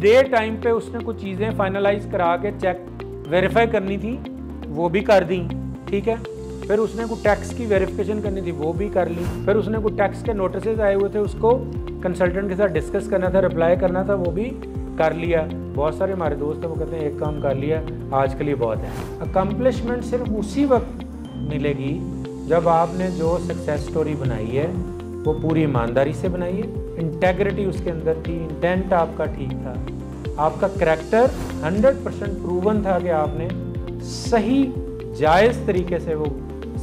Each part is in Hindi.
डे टाइम पे उसने कुछ चीज़ें फाइनलाइज करा के चेक वेरीफाई करनी थी वो भी कर दी ठीक है फिर उसने कुछ टैक्स की वेरिफिकेशन करनी थी वो भी कर ली फिर उसने कुछ टैक्स के नोटिस आए हुए थे उसको कंसल्टेंट के साथ डिस्कस करना था रिप्लाई करना था वो भी कर लिया बहुत सारे हमारे दोस्त हैं वो कहते हैं एक काम कर लिया आज के लिए बहुत है अकम्पलिशमेंट सिर्फ उसी वक्त मिलेगी जब आपने जो सक्सेस स्टोरी बनाई है वो पूरी ईमानदारी से बनाई है इंटेग्रिटी उसके अंदर थी इंटेंट आपका ठीक था आपका करैक्टर 100 परसेंट प्रूवन था कि आपने सही जायज़ तरीके से वो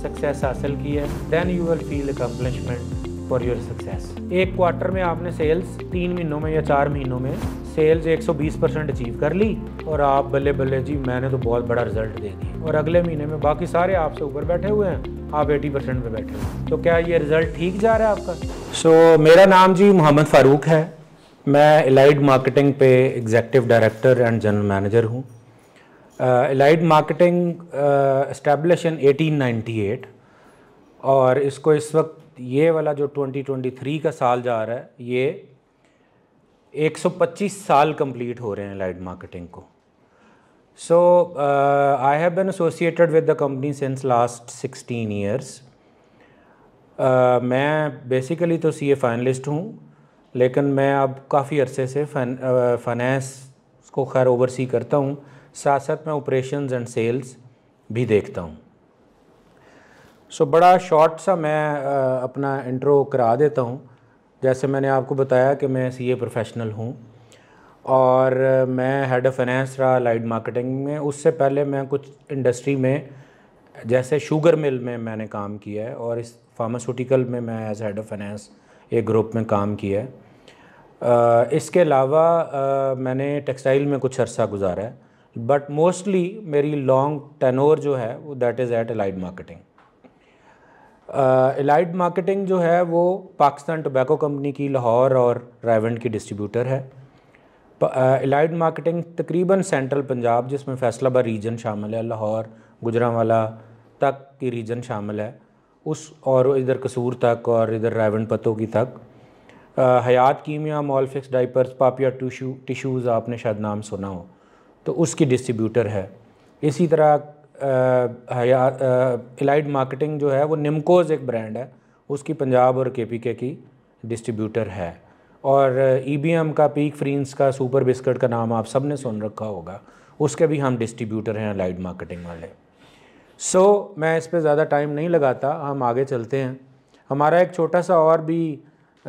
सक्सेस हासिल की है then you will feel accomplishment for your success एक क्वार्टर में आपने सेल्स तीन महीनों में या चार महीनों में सेल्स 120 परसेंट अचीव कर ली और आप बल्ले बल्ले जी मैंने तो बहुत बड़ा रिजल्ट दे दिया और अगले महीने में बाकी सारे आपसे ऊपर बैठे हुए हैं आप 80 परसेंट पर बैठे हुए तो क्या ये रिजल्ट ठीक जा रहा है आपका सो so, मेरा नाम जी मोहम्मद फारूक है मैं एलाइड मार्केटिंग पे executive director and general manager हूँ Allied Marketing establish in eighteen और इसको इस वक्त ये वाला जो 2023 का साल जा रहा है ये 125 साल कंप्लीट हो रहे हैं लाइट मार्केटिंग को so I have been associated with the company since last 16 years मैं बेसिकली तो सी ए फाइनलिस्ट हूँ लेकिन मैं अब काफ़ी अरसे से फाइनेंस uh, को खैर ओवरसी करता हूँ साथ साथ मैं ऑपरेशंस एंड सेल्स भी देखता हूँ सो so, बड़ा शॉर्ट सा मैं uh, अपना इंट्रो करा देता हूँ जैसे मैंने आपको बताया कि मैं सी ए प्रोफेशनल हूँ और मैं हेड ऑफ़ फाइनेंस रहा लाइट मार्केटिंग में उससे पहले मैं कुछ इंडस्ट्री में जैसे शुगर मिल में मैंने काम किया है और इस फार्मास्यूटिकल में मैं एज हेड ऑफ़ फाइनेंस एक ग्रुप में काम किया है इसके अलावा मैंने टेक्सटाइल में कुछ अर्सा गुजारा है बट मोस्टली मेरी लॉन्ग टेनोर जो है वो that is at Allied Marketing Allied Marketing जो है वो पाकिस्तान टोबैको कंपनी की लाहौर और रायवंड की डिस्ट्रीब्यूटर है एलाइड मार्केटिंग तकरीबन सेंट्रल पंजाब जिसमें फैसलाबाद रीजन शामिल है लाहौर गुजरावाला तक की रीजन शामिल है उस और इधर कसूर तक और इधर रायवंड की तक Hayat Kimya Molfix diapers Papia tissue tissues आपने शायद नाम सुना हो तो उसकी डिस्ट्रीब्यूटर है इसी तरह हया इलाइड मार्केटिंग जो है वो निमकोज़ एक ब्रांड है उसकी पंजाब और के पी के की डिस्ट्रीब्यूटर है और ई बी एम का पीक फ्रींस का सुपर बिस्किट का नाम आप सब ने सुन रखा होगा उसके भी हम डिस्ट्रीब्यूटर हैं लाइट मार्केटिंग वाले सो so, मैं इस पर ज़्यादा टाइम नहीं लगाता हम आगे चलते हैं हमारा एक छोटा सा और भी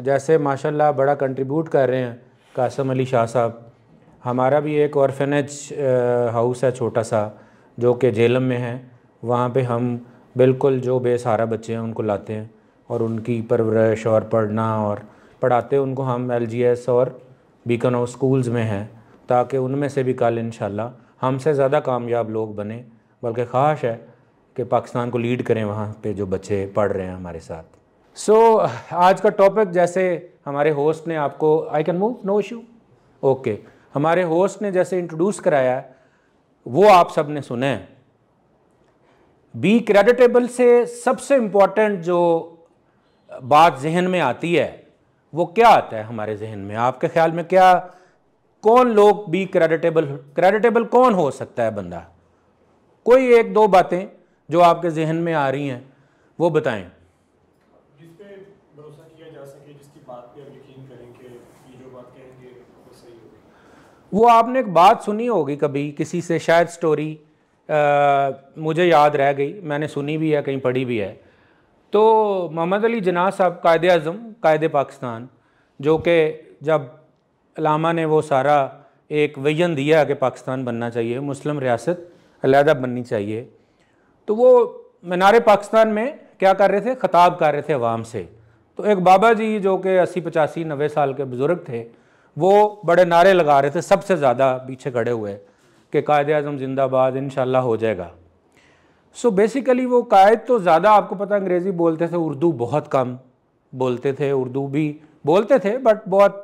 जैसे माशाल्लाह बड़ा कंट्रीब्यूट कर रहे हैं कासम अली शाह साहब हमारा भी एक ऑर्फेनेज हाउस है छोटा सा जो कि झेलम में है वहाँ पे हम बिल्कुल जो बेसहारा बच्चे हैं उनको लाते हैं और उनकी परवरिश और पढ़ना और पढ़ाते उनको हम एल और बीकन हाउस स्कूल्स में हैं ताकि उनमें से भी कल इन हमसे ज़्यादा कामयाब लोग बने बल्कि ख्वाहिश है कि पाकिस्तान को लीड करें वहाँ पे जो बच्चे पढ़ रहे हैं हमारे साथ सो so, आज का टॉपिक जैसे हमारे होस्ट ने आपको I can move no issue okay हमारे होस्ट ने जैसे इंट्रोड्यूस कराया है वो आप सब ने सुने बी क्रेडिटेबल से सबसे इम्पॉर्टेंट जो बात जहन में आती है वो क्या आता है हमारे जहन में आपके ख्याल में क्या कौन लोग बी क्रेडिटेबल क्रेडिटेबल कौन हो सकता है बंदा कोई एक दो बातें जो आपके जहन में आ रही हैं वो बताएं वो आपने एक बात सुनी होगी कभी किसी से शायद स्टोरी आ, मुझे याद रह गई मैंने सुनी भी है कहीं पढ़ी भी है तो मोहम्मद अली जना साहब कायद अज़म कायद पाकिस्तान जो कि जब लामा ने वो सारा एक वजन दिया कि पाकिस्तान बनना चाहिए मुस्लिम रियासत अलहदा बननी चाहिए तो वो मीनार पाकिस्तान में क्या कर रहे थे ख़ताब कर रहे थे अवाम से तो एक बाबा जी जो कि अस्सी पचासी नबे साल के बुज़ुर्ग थे वो बड़े नारे लगा रहे थे सबसे ज़्यादा पीछे खड़े हुए कि कायद अजम जिंदाबाद इन हो जाएगा सो so बेसिकली वो कायद तो ज़्यादा आपको पता अंग्रेज़ी बोलते थे उर्दू बहुत कम बोलते थे उर्दू भी बोलते थे बट बहुत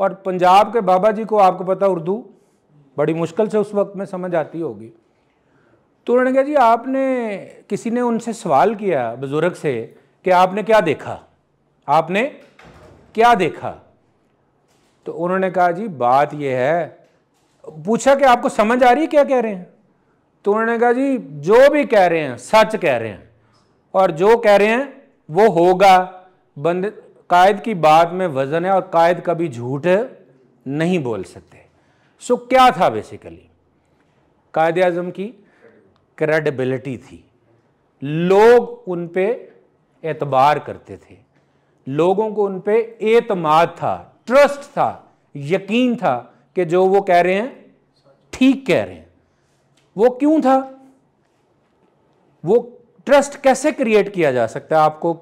और पंजाब के बाबा जी को आपको पता उर्दू बड़ी मुश्किल से उस वक्त में समझ आती होगी तो उन्होंने कहा जी आपने किसी ने उनसे सवाल किया बुज़ुर्ग से कि आपने क्या देखा आपने क्या देखा तो उन्होंने कहा जी बात यह है पूछा कि आपको समझ आ रही है क्या कह रहे हैं तो उन्होंने कहा जी जो भी कह रहे हैं सच कह रहे हैं और जो कह रहे हैं वो होगा बंद कायद की बात में वज़न है और कायद कभी झूठ नहीं बोल सकते सो क्या था बेसिकली कायद अजम की क्रेडिबिलिटी थी लोग उन पर एतबार करते थे लोगों को उन पर एतमाद था ट्रस्ट था यकीन था कि जो वो कह रहे हैं ठीक कह रहे हैं वो क्यों था वो ट्रस्ट कैसे क्रिएट किया जा सकता है आपको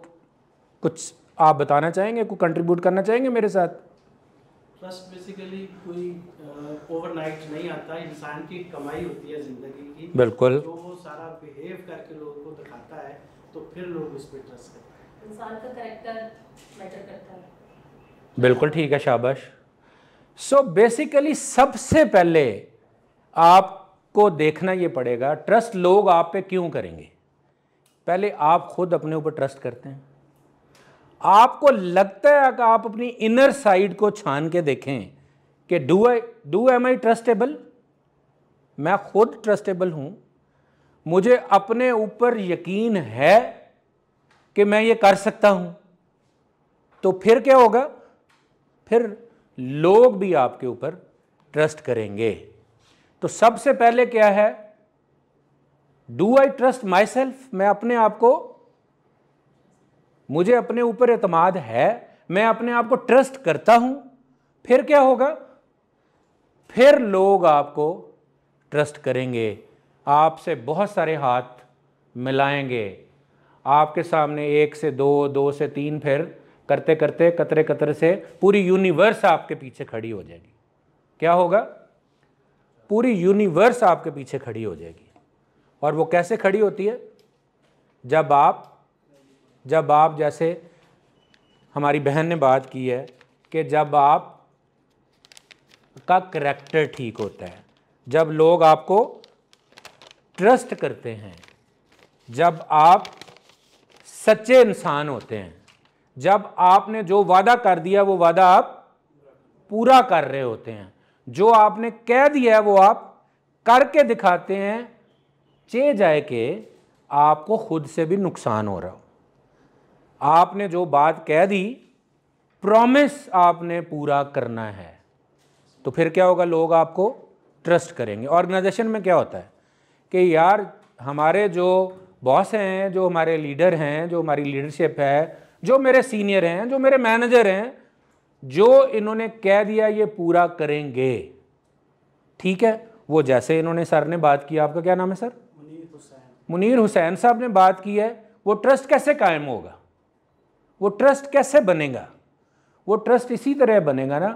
कुछ आप बताना चाहेंगे कुछ कंट्रीब्यूट करना चाहेंगे मेरे साथ ट्रस्ट बेसिकली कोई ओवरनाइट नहीं आता इंसान की कमाई होती है जिंदगी की बिल्कुल जो वो सारा बिहेव करके लोगों को दिखाता है तो फिर लोग उस पर ट्रस्ट करते हैं इंसान का करैक्टर मैटर करता है बिल्कुल ठीक है शाबाश सो so बेसिकली सबसे पहले आपको देखना ये पड़ेगा ट्रस्ट लोग आप पे क्यों करेंगे पहले आप खुद अपने ऊपर ट्रस्ट करते हैं आपको लगता है कि आप अपनी इनर साइड को छान के देखें कि do I do am I trustable मैं खुद ट्रस्टेबल हूँ मुझे अपने ऊपर यकीन है कि मैं ये कर सकता हूँ तो फिर क्या होगा फिर लोग भी आपके ऊपर ट्रस्ट करेंगे तो सबसे पहले क्या है do I trust myself मैं अपने आप को मुझे अपने ऊपर अतमाद है मैं अपने आप को ट्रस्ट करता हूं फिर क्या होगा फिर लोग आपको ट्रस्ट करेंगे आपसे बहुत सारे हाथ मिलाएंगे आपके सामने एक से दो दो से तीन फिर करते करते कतरे कतरे से पूरी यूनिवर्स आपके पीछे खड़ी हो जाएगी क्या होगा पूरी यूनिवर्स आपके पीछे खड़ी हो जाएगी और वो कैसे खड़ी होती है जब आप जब आप जैसे हमारी बहन ने बात की है कि जब आप का करैक्टर ठीक होता है जब लोग आपको ट्रस्ट करते हैं जब आप सच्चे इंसान होते हैं जब आपने जो वादा कर दिया वो वादा आप पूरा कर रहे होते हैं जो आपने कह दिया है वो आप करके दिखाते हैं चे जाए के आपको खुद से भी नुकसान हो रहा हो आपने जो बात कह दी प्रॉमिस आपने पूरा करना है तो फिर क्या होगा लोग आपको ट्रस्ट करेंगे ऑर्गेनाइजेशन में क्या होता है कि यार हमारे जो बॉस हैं जो हमारे लीडर हैं जो हमारी लीडरशिप है जो मेरे सीनियर हैं जो मेरे मैनेजर हैं जो इन्होंने कह दिया ये पूरा करेंगे ठीक है वो जैसे इन्होंने सर ने बात की आपका क्या नाम है सर मुनीर हुसैन मुनीर हुसैन साहब ने बात की है वो ट्रस्ट कैसे कायम होगा वो ट्रस्ट कैसे बनेगा वो ट्रस्ट इसी तरह बनेगा ना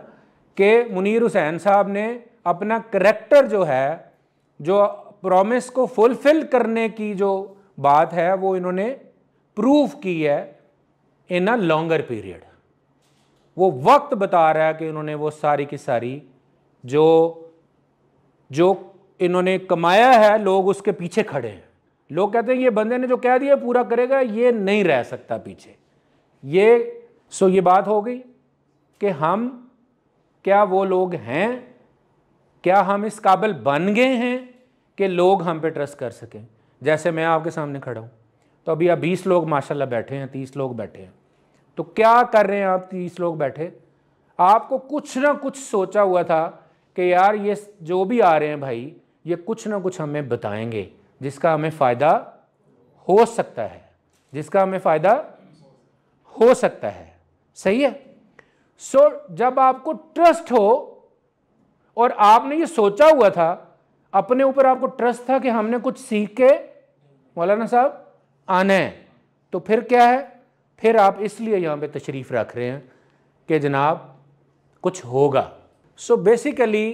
कि मुनीर हुसैन साहब ने अपना करेक्टर जो है जो प्रॉमिस को फुलफिल करने की जो बात है वो इन्होंने प्रूव की है इन अ लॉन्गर पीरियड वो वक्त बता रहा है कि उन्होंने वो सारी की सारी जो जो इन्होंने कमाया है लोग उसके पीछे खड़े हैं लोग कहते हैं ये बंदे ने जो कह दिया पूरा करेगा ये नहीं रह सकता पीछे ये सो ये बात हो गई कि हम क्या वो लोग हैं क्या हम इस काबिल बन गए हैं कि लोग हम पे ट्रस्ट कर सकें जैसे मैं आपके सामने खड़ा हूँ तो अभी आप बीस लोग माशाल्लाह बैठे हैं तीस लोग बैठे हैं तो क्या कर रहे हैं आप तीस लोग बैठे आपको कुछ ना कुछ सोचा हुआ था कि यार ये जो भी आ रहे हैं भाई ये कुछ ना कुछ हमें बताएंगे जिसका हमें फ़ायदा हो सकता है जिसका हमें फ़ायदा हो सकता है सही है सो so, जब आपको ट्रस्ट हो और आपने ये सोचा हुआ था अपने ऊपर आपको ट्रस्ट था कि हमने कुछ सीख के मौलाना साहब आना है तो फिर क्या है फिर आप इसलिए यहाँ पे तशरीफ़ रख रहे हैं कि जनाब कुछ होगा सो so बेसिकली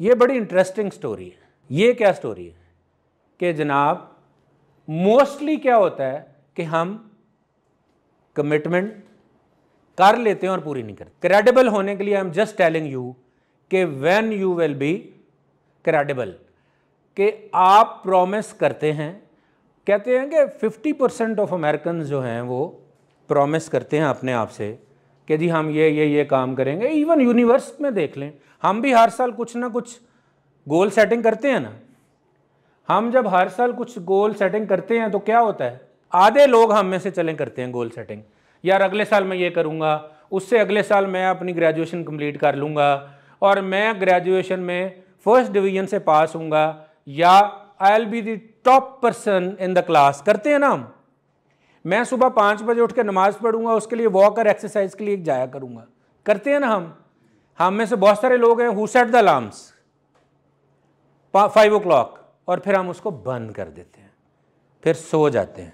ये बड़ी इंटरेस्टिंग स्टोरी है ये क्या स्टोरी है कि जनाब मोस्टली क्या होता है कि हम कमिटमेंट कर लेते हैं और पूरी नहीं करते क्रेडिबल होने के लिए I am just telling you कि when you will be credible कि आप प्रॉमिस करते हैं कहते हैं कि 50 परसेंट ऑफ अमेरिकन जो हैं वो प्रॉमिस करते हैं अपने आप से कि जी हम ये ये ये काम करेंगे इवन यूनिवर्स में देख लें हम भी हर साल कुछ ना कुछ गोल सेटिंग करते हैं ना हम जब हर साल कुछ गोल सेटिंग करते हैं तो क्या होता है आधे लोग हम में से चले करते हैं गोल सेटिंग यार अगले साल मैं ये करूँगा उससे अगले साल मैं अपनी ग्रेजुएशन कंप्लीट कर लूँगा और मैं ग्रेजुएशन में फर्स्ट डिवीजन से पास हूँगा या I'll be the top person in the class करते हैं ना हम मैं सुबह पाँच बजे उठ के नमाज पढ़ूंगा उसके लिए वॉक और एक्सरसाइज के लिए जाया करूंगा करते हैं ना हम हाँ, हम में से बहुत सारे लोग हैं who set the alarms five o'clock और फिर हम उसको बंद कर देते हैं फिर सो जाते हैं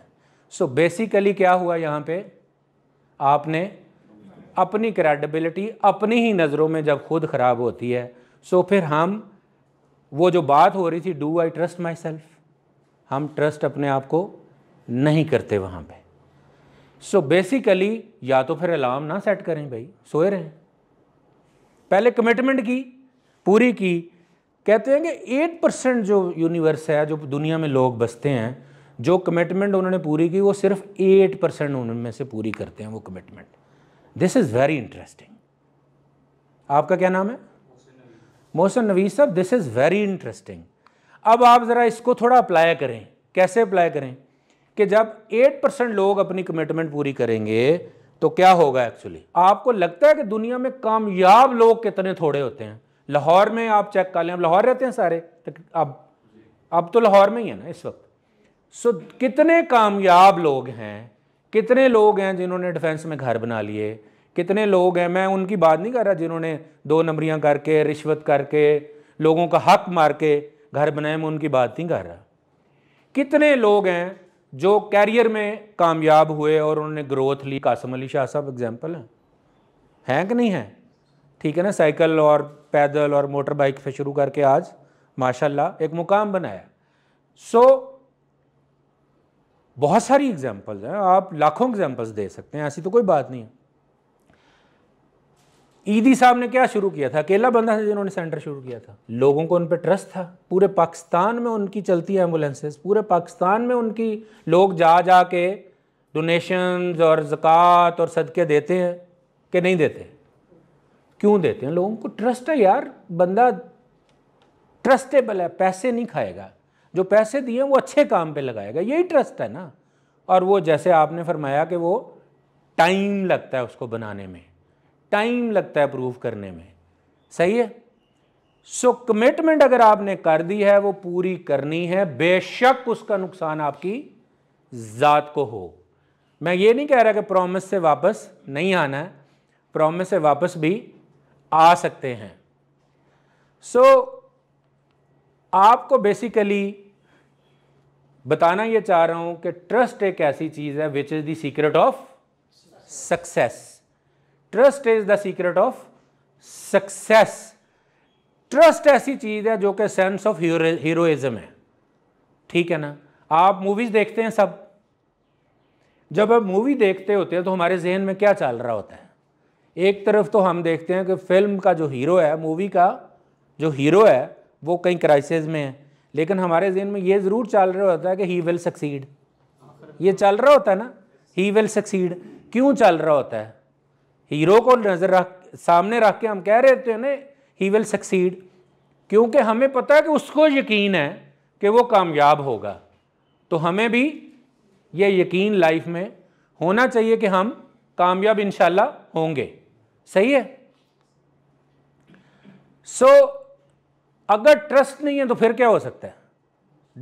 सो so बेसिकली क्या हुआ यहाँ पे आपने अपनी क्रेडिबिलिटी अपनी ही नज़रों में जब खुद ख़राब होती है सो so फिर हम वो जो बात हो रही थी do I trust myself हम ट्रस्ट अपने आप को नहीं करते वहाँ पे सो so बेसिकली या तो फिर अलार्म ना सेट करें भाई सोए रहें पहले कमिटमेंट की पूरी की कहते हैं कि एट परसेंट जो यूनिवर्स है जो दुनिया में लोग बसते हैं जो कमिटमेंट उन्होंने पूरी की वो सिर्फ एट परसेंट उनमें से पूरी करते हैं वो commitment this is very interesting आपका क्या नाम है मोहसिन नवीस साहब दिस इज़ वेरी इंटरेस्टिंग अब आप ज़रा इसको थोड़ा अप्लाई करें कैसे अप्लाई करें कि जब 8 परसेंट लोग अपनी कमिटमेंट पूरी करेंगे तो क्या होगा एक्चुअली आपको लगता है कि दुनिया में कामयाब लोग कितने थोड़े होते हैं लाहौर में आप चेक कर लें लाहौर रहते हैं सारे अब अब तो लाहौर में ही है ना इस वक्त सो कितने कामयाब लोग हैं कितने लोग हैं जिन्होंने डिफेंस में घर बना लिए कितने लोग हैं मैं उनकी बात नहीं कर रहा जिन्होंने दो नंबरियां करके रिश्वत करके लोगों का हक मार के घर बनाए में उनकी बात नहीं कर रहा कितने लोग हैं जो कैरियर में कामयाब हुए और उन्होंने ग्रोथ ली कासम अली शाह साहब एग्जाम्पल हैं हैं कि नहीं हैं ठीक है ना साइकिल और पैदल और मोटर बाइक से शुरू करके आज माशाल्लाह एक मुकाम बनाया सो so, बहुत सारी एग्जाम्पल्स हैं आप लाखों एग्जाम्पल्स दे सकते हैं ऐसी तो कोई बात नहीं है ईदी साहब ने क्या शुरू किया था अकेला बंदा था जिन्होंने सेंटर शुरू किया था लोगों को उन पर ट्रस्ट था पूरे पाकिस्तान में उनकी चलती है एम्बुलेंसेस पूरे पाकिस्तान में उनकी लोग जा जा के डोनेशंस और ज़क़़त और सदके देते हैं कि नहीं देते क्यों देते हैं लोगों को ट्रस्ट है यार बंदा ट्रस्टेबल है पैसे नहीं खाएगा जो पैसे दिए वो अच्छे काम पे लगाएगा यही ट्रस्ट है ना और वो जैसे आपने फरमाया कि वो टाइम लगता है उसको बनाने में टाइम लगता है प्रूव करने में सही है सो so, कमिटमेंट अगर आपने कर दी है वो पूरी करनी है बेशक उसका नुकसान आपकी ज़ात को हो मैं ये नहीं कह रहा कि प्रॉमिस से वापस नहीं आना है प्रॉमिस से वापस भी आ सकते हैं सो so, आपको बेसिकली बताना ये चाह रहा हूं कि ट्रस्ट एक ऐसी चीज़ है which is the secret of success trust is the secret of success trust ऐसी चीज़ है जो कि सेंस ऑफ हीरोइज्म है ठीक है ना आप मूवीज़ देखते हैं सब जब आप मूवी देखते होते हैं तो हमारे जहन में क्या चल रहा होता है एक तरफ तो हम देखते हैं कि फिल्म का जो हीरो है मूवी का जो हीरो है वो कहीं क्राइसिस में है लेकिन हमारे जहन में ये ज़रूर चल रहा होता है कि ही विल सक्सीड ये चल रहा होता है ना ही विल सक्सीड क्यों चल रहा होता है हीरो को नज़र रख सामने रख के हम कह रहे थे ना ही विल सक्सीड क्योंकि हमें पता है कि उसको यकीन है कि वो कामयाब होगा तो हमें भी ये यकीन लाइफ में होना चाहिए कि हम कामयाब इन होंगे सही है सो so, अगर ट्रस्ट नहीं है तो फिर क्या हो सकता है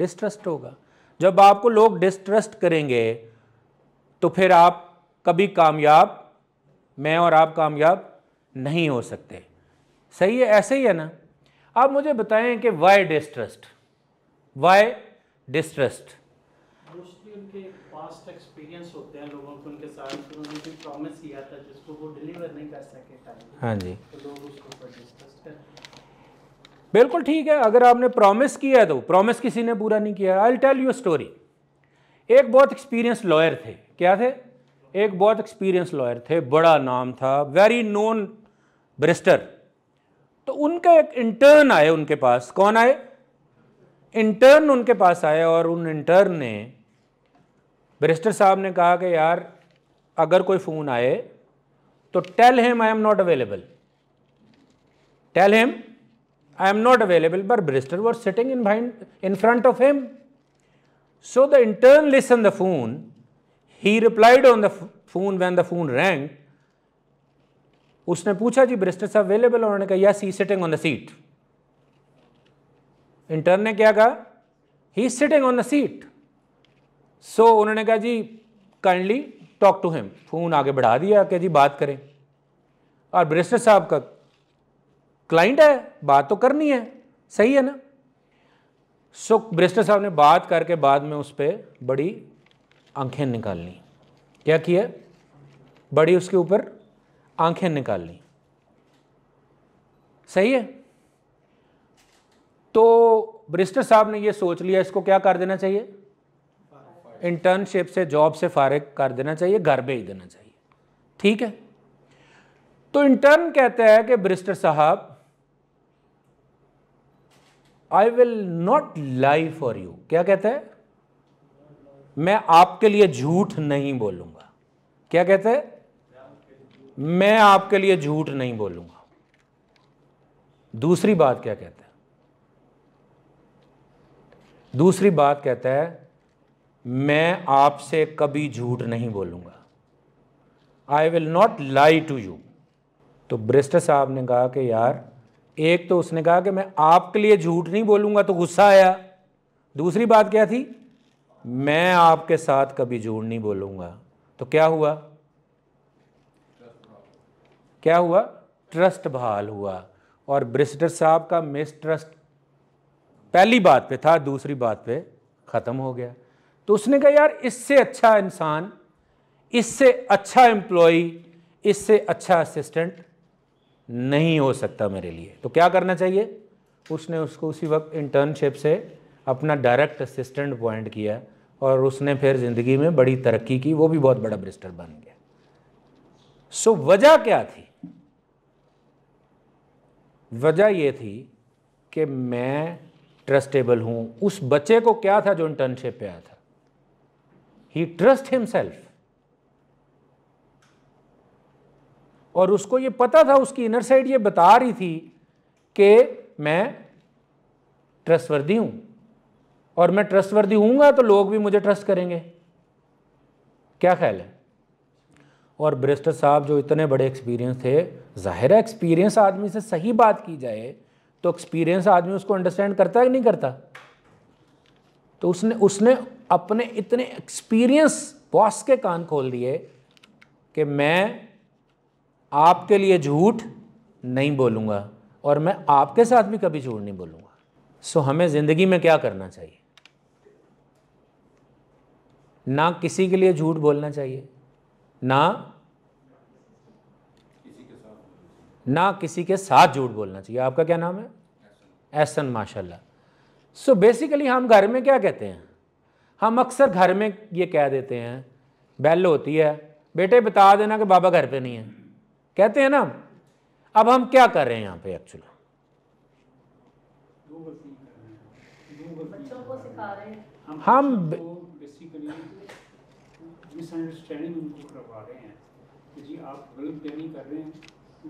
डिस्ट्रस्ट होगा जब आपको लोग डिस्ट्रस्ट करेंगे तो फिर आप कभी कामयाब मैं और आप कामयाब नहीं हो सकते सही है ऐसे ही है ना आप मुझे बताएं कि वाई डिस्ट्रस्ट वाई डिस्ट्रस्ट होते हाँ जी तो बिल्कुल ठीक है अगर आपने प्रॉमिस किया तो प्रॉमिस किसी ने पूरा नहीं किया आई टेल यू स्टोरी एक बहुत एक्सपीरियंस लॉयर थे क्या थे एक बहुत एक्सपीरियंस लॉयर थे बड़ा नाम था वेरी नोन ब्रिस्टर तो उनका एक इंटर्न आए उनके पास कौन आए इंटर्न उनके पास आए और उन इंटर्न ने ब्रिस्टर साहब ने कहा कि यार अगर कोई फ़ोन आए तो tell him I am not available tell him I am not available but barrister was sitting in behind in front of him so the intern listen the phone he replied on the phone when the phone rang उसने पूछा जी साहब अवेलेबल उन्होंने कहा yes he sitting on the seat intern ने क्या कहा he sitting on the seat so उन्होंने कहा जी kindly talk to him phone आगे बढ़ा दिया क्या जी बात करें और ब्रिस्टर साहब का क्लाइंट है बात तो करनी है सही है ना सो ब्रिस्टर साहब ने बात करके बाद में उस पर बड़ी आंखें निकाल ली क्या किया बड़ी उसके ऊपर आंखें निकाल ली सही है तो ब्रिस्टर साहब ने ये सोच लिया इसको क्या कर देना चाहिए इंटर्नशिप से जॉब से फारिग कर देना चाहिए घर भेज देना चाहिए ठीक है तो इंटर्न कहते हैं कि ब्रिस्टर साहब I will not lie for you क्या कहते हैं मैं आपके लिए झूठ नहीं बोलूंगा क्या कहते हैं मैं आपके लिए झूठ नहीं बोलूंगा दूसरी बात क्या कहते हैं दूसरी बात कहता है मैं आपसे कभी झूठ नहीं बोलूंगा I will not lie to you तो ब्रिस्टर साहब ने कहा कि यार एक तो उसने कहा कि मैं आपके लिए झूठ नहीं बोलूंगा तो गुस्सा आया दूसरी बात क्या थी मैं आपके साथ कभी झूठ नहीं बोलूंगा तो क्या हुआ क्या हुआ ट्रस्ट बहाल हुआ और ब्रिस्टर साहब का मिस ट्रस्ट पहली बात पे था दूसरी बात पे ख़त्म हो गया तो उसने कहा यार इससे अच्छा इंसान इससे अच्छा एम्प्लॉई इससे अच्छा असिस्टेंट नहीं हो सकता मेरे लिए तो क्या करना चाहिए उसने उसको उसी वक्त इंटर्नशिप से अपना डायरेक्ट असिस्टेंट अपॉइंट किया और उसने फिर ज़िंदगी में बड़ी तरक्की की वो भी बहुत बड़ा ब्रिस्टर बन गया सो वजह क्या थी वजह ये थी कि मैं ट्रस्टेबल हूं उस बच्चे को क्या था जो इंटर्नशिप पे आया था ही ट्रस्ट हिमसेल्फ और उसको ये पता था उसकी इनर साइड ये बता रही थी कि मैं ट्रस्टवर्दी हूं और मैं ट्रस्टवर्दी हूँगा तो लोग भी मुझे ट्रस्ट करेंगे क्या ख्याल है और ब्रिस्टर साहब जो इतने बड़े एक्सपीरियंस थे ज़ाहिर है एक्सपीरियंस आदमी से सही बात की जाए तो एक्सपीरियंस आदमी उसको अंडरस्टैंड करता है कि नहीं करता तो उसने उसने अपने इतने एक्सपीरियंस बॉस के कान खोल दिए कि मैं आपके लिए झूठ नहीं बोलूँगा और मैं आपके साथ भी कभी झूठ नहीं बोलूँगा सो हमें ज़िंदगी में क्या करना चाहिए ना किसी के लिए झूठ बोलना चाहिए ना ना किसी के साथ झूठ बोलना चाहिए आपका क्या नाम है एहसन माशाल्लाह सो बेसिकली हम घर में क्या कहते हैं हम अक्सर घर में ये कह देते हैं बैल होती है बेटे बता देना कि बाबा घर पे नहीं है कहते हैं ना अब हम क्या कर रहे हैं यहाँ पे एक्चुअली हम मिसअंडरस्टैंडिंग उनको करवा रहे हैं कि जी आप गलत प्लानिंग कर रहे हैं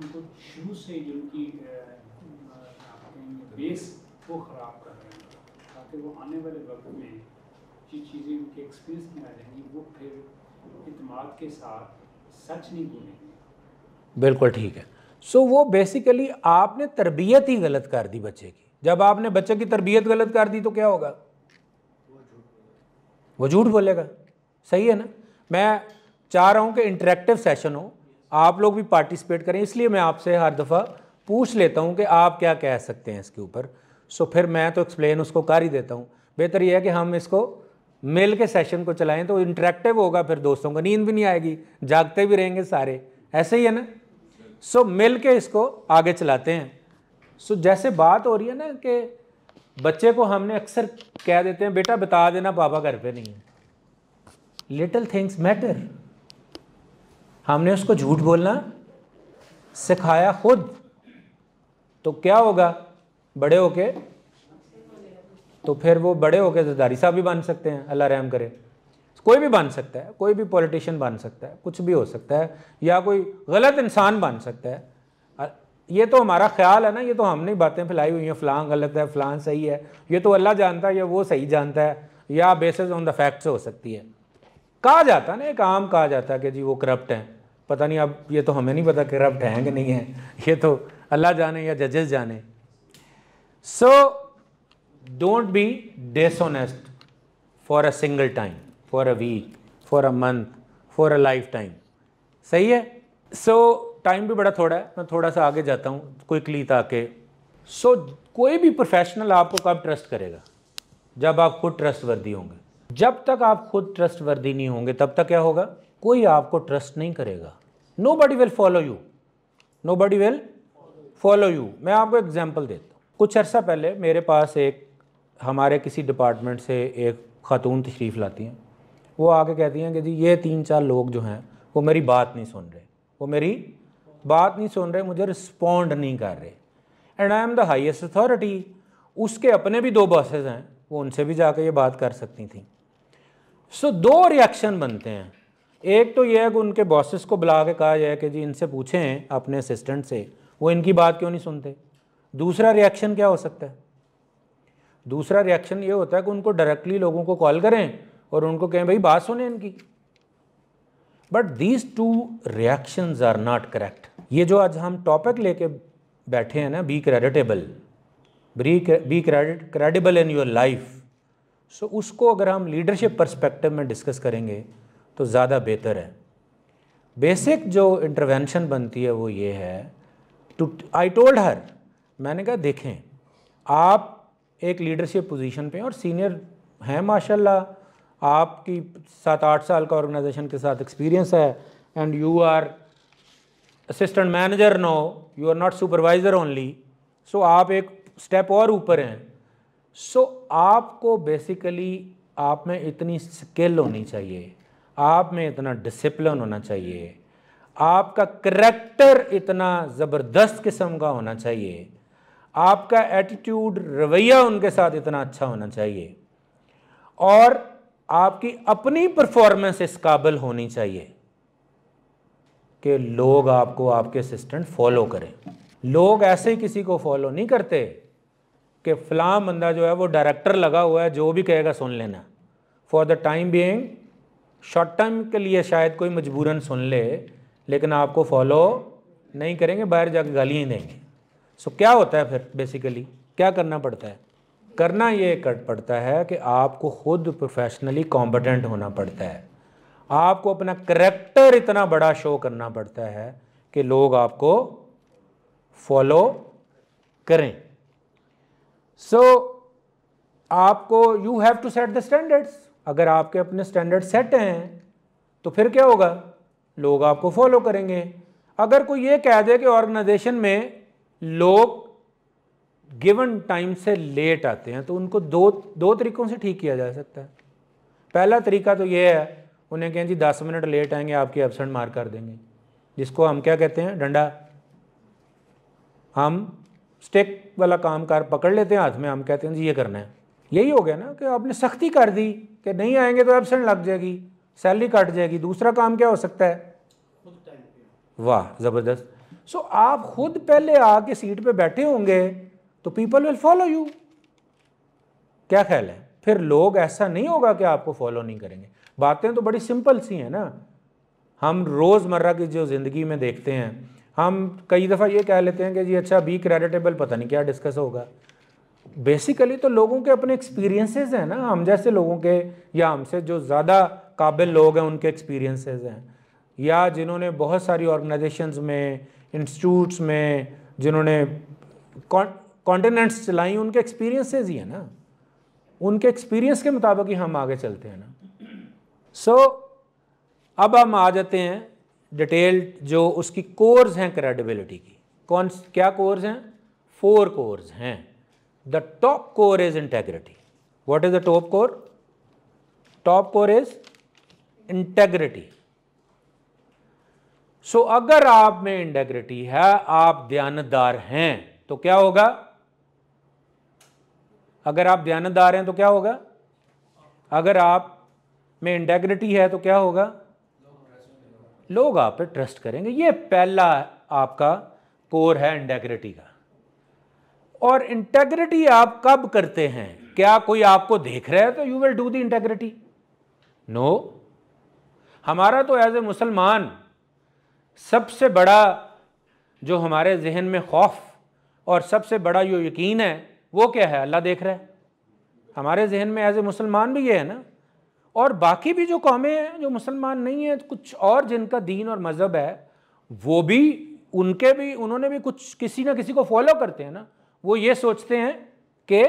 उनको शुरू से जो उनकी बेस वो ख़राब कर रहे हैं ताकि वो आने वाले वक्त में जो चीज़ें उनके एक्सपीरियंस में आ जाएंगी वो फिर इतमाद के साथ सच नहीं बोलेंगे बिल्कुल ठीक है सो so, वो बेसिकली आपने तरबियत ही गलत कर दी बच्चे की जब आपने बच्चे की तरबियत गलत कर दी तो क्या होगा वो झूठ बोलेगा सही है ना मैं चाह रहा हूँ कि इंटरेक्टिव सेशन हो आप लोग भी पार्टिसिपेट करें इसलिए मैं आपसे हर दफ़ा पूछ लेता हूँ कि आप क्या कह सकते हैं इसके ऊपर सो फिर मैं तो एक्सप्लेन उसको कर ही देता हूँ बेहतर यह है कि हम इसको मेल के सेशन को चलाएं तो इंटरेक्टिव होगा फिर दोस्तों को नींद भी नहीं आएगी जागते भी रहेंगे सारे ऐसे ही है ना सो मिल के इसको आगे चलाते हैं सो जैसे बात हो रही है ना कि बच्चे को हमने अक्सर कह देते हैं बेटा बता देना पापा घर पे नहीं है लिटिल थिंग्स मैटर हमने उसको झूठ बोलना सिखाया खुद तो क्या होगा बड़े होके तो फिर वो बड़े होके जदारी साहब भी बन सकते हैं अल्लाह रहम करे कोई भी बन सकता है कोई भी पॉलिटिशियन बन सकता है कुछ भी हो सकता है या कोई गलत इंसान बन सकता है ये तो हमारा ख्याल है ना ये तो हमने बातें फैलाई हुई हैं फलां गलत है फलां सही है ये तो अल्लाह जानता है या वो सही जानता है या बेसिस ऑन द फैक्ट्स हो सकती है कहा जाता ना एक आम कहा जाता है कि जी वो करप्ट हैं पता नहीं अब ये तो हमें नहीं पता करप्ट हैं कि नहीं है ये तो अल्लाह जाने या जजेस जाने so don't be dishonest for a single time for a week for a month for a lifetime सही है सो so, टाइम भी बड़ा थोड़ा है मैं थोड़ा सा आगे जाता हूँ क्विकली ताकि सो so, कोई भी प्रोफेशनल आपको कब ट्रस्ट करेगा जब आप खुद ट्रस्ट वर्दी होंगे जब तक आप खुद ट्रस्ट वर्दी नहीं होंगे तब तक क्या होगा कोई आपको ट्रस्ट नहीं करेगा nobody will follow you nobody will follow you मैं आपको एग्जाम्पल देता हूँ कुछ अर्सा पहले मेरे पास एक हमारे किसी डिपार्टमेंट से एक खातून तशरीफ़ लाती हैं वो आके कहती हैं कि जी ये तीन चार लोग जो हैं वो मेरी बात नहीं सुन रहे वो मेरी बात नहीं सुन रहे मुझे रिस्पोंड नहीं कर रहे and I am the highest authority उसके अपने भी दो बॉसेज हैं वो उनसे भी जाके ये बात कर सकती थी सो दो रिएक्शन बनते हैं एक तो यह है कि उनके बॉसेस को बुला के कहा जाए कि जी इनसे पूछें अपने असिस्टेंट से वो इनकी बात क्यों नहीं सुनते दूसरा रिएक्शन क्या हो सकता है दूसरा रिएक्शन ये होता है कि उनको डायरेक्टली लोगों को कॉल करें और उनको कहें भाई बात सुने इनकी but these two reaction are not correct ये जो आज हम टॉपिक लेके बैठे हैं ना be creditable be credit credible in your life so so, उसको अगर हम लीडरशिप पर्सपेक्टिव में डिस्कस करेंगे तो ज़्यादा बेहतर है बेसिक जो इंटरवेंशन बनती है वो ये है टू आई टोल्ड हर मैंने कहा देखें आप एक लीडरशिप पोजीशन पे और सीनियर हैं माशाल्लाह आपकी सात आठ साल का ऑर्गेनाइजेशन के साथ एक्सपीरियंस है and you are assistant manager no you are not supervisor only so आप एक स्टेप और ऊपर हैं सो आपको बेसिकली आप में इतनी स्किल होनी चाहिए आप में इतना डिसिप्लिन होना चाहिए आपका करैक्टर इतना ज़बरदस्त किस्म का होना चाहिए आपका एटीट्यूड रवैया उनके साथ इतना अच्छा होना चाहिए और आपकी अपनी परफॉर्मेंस इस काबिल होनी चाहिए कि लोग आपको आपके असिस्टेंट फॉलो करें लोग ऐसे ही किसी को फॉलो नहीं करते कि फ़लाम बंदा जो है वो डायरेक्टर लगा हुआ है जो भी कहेगा सुन लेना for the time being short term के लिए शायद कोई मजबूरन सुन ले लेकिन आपको फॉलो नहीं करेंगे बाहर गाली ही देंगे सो so, क्या होता है फिर बेसिकली क्या करना पड़ता है करना ये कर पड़ता है कि आपको खुद प्रोफेशनली कॉम्पिटेंट होना पड़ता है आपको अपना करेक्टर इतना बड़ा शो करना पड़ता है कि लोग आपको फॉलो करें सो so, आपको you have to set the standards अगर आपके अपने स्टैंडर्ड सेट हैं तो फिर क्या होगा लोग आपको फॉलो करेंगे अगर कोई ये कह दे कि ऑर्गेनाइजेशन में लोग गिवन टाइम से लेट आते हैं तो उनको दो दो तरीकों से ठीक किया जा सकता है पहला तरीका तो ये है उन्हें कहें जी दस मिनट लेट आएंगे आपकी एबसेंट मार कर देंगे जिसको हम क्या कहते हैं डंडा हम स्टेक वाला काम कार पकड़ लेते हैं हाथ में हम कहते हैं जी ये करना है यही हो गया ना कि आपने सख्ती कर दी कि नहीं आएंगे तो एबसेंट लग जाएगी सैलरी कट जाएगी दूसरा काम क्या हो सकता है वाह ज़बरदस्त सो so, आप खुद पहले आके सीट पे बैठे होंगे तो पीपल विल फॉलो यू क्या ख्याल है फिर लोग ऐसा नहीं होगा कि आपको फॉलो नहीं करेंगे बातें तो बड़ी सिंपल सी हैं ना हम रोज़मर्रा की जो ज़िंदगी में देखते हैं हम कई दफ़ा ये कह लेते हैं कि जी अच्छा बी क्रेडिटेबल पता नहीं क्या डिस्कस होगा बेसिकली तो लोगों के अपने एक्सपीरियंसेस हैं ना हम जैसे लोगों के या हमसे जो ज़्यादा काबिल लोग हैं उनके एक्सपीरियंसेस हैं या जिन्होंने बहुत सारी ऑर्गेनाइजेशंस में इंस्टीट्यूट्स में जिन्होंने कॉन्टिनेंट्स चलाई उनके एक्सपीरियंसेस ही है ना उनके एक्सपीरियंस के मुताबिक ही हम आगे चलते हैं ना सो so, अब हम आ जाते हैं डिटेल्ड जो उसकी कोर्स हैं क्रेडिबिलिटी की कौन क्या कोर्स हैं फोर कोर्स हैं the top core is integrity what is the top core top core is integrity so अगर आप में इंटेग्रिटी है आप ध्यानदार हैं तो क्या होगा अगर आप ध्यानदार हैं तो क्या होगा अगर आप में इंटेग्रिटी है तो क्या होगा लोग आप पर ट्रस्ट करेंगे ये पहला आपका कोर है इंटेग्रिटी का और इंटेग्रिटी आप कब करते हैं क्या कोई आपको देख रहा है तो you will do the integrity no हमारा तो एज ए मुसलमान सबसे बड़ा जो हमारे जहन में खौफ और सबसे बड़ा जो यकीन है वो क्या है अल्लाह देख रहा है हमारे जहन में एज ए मुसलमान भी ये है ना और बाकी भी जो कौमें हैं जो मुसलमान नहीं हैं कुछ और जिनका दीन और मज़हब है वो भी उनके भी उन्होंने भी कुछ किसी ना किसी को फॉलो करते हैं ना वो ये सोचते हैं कि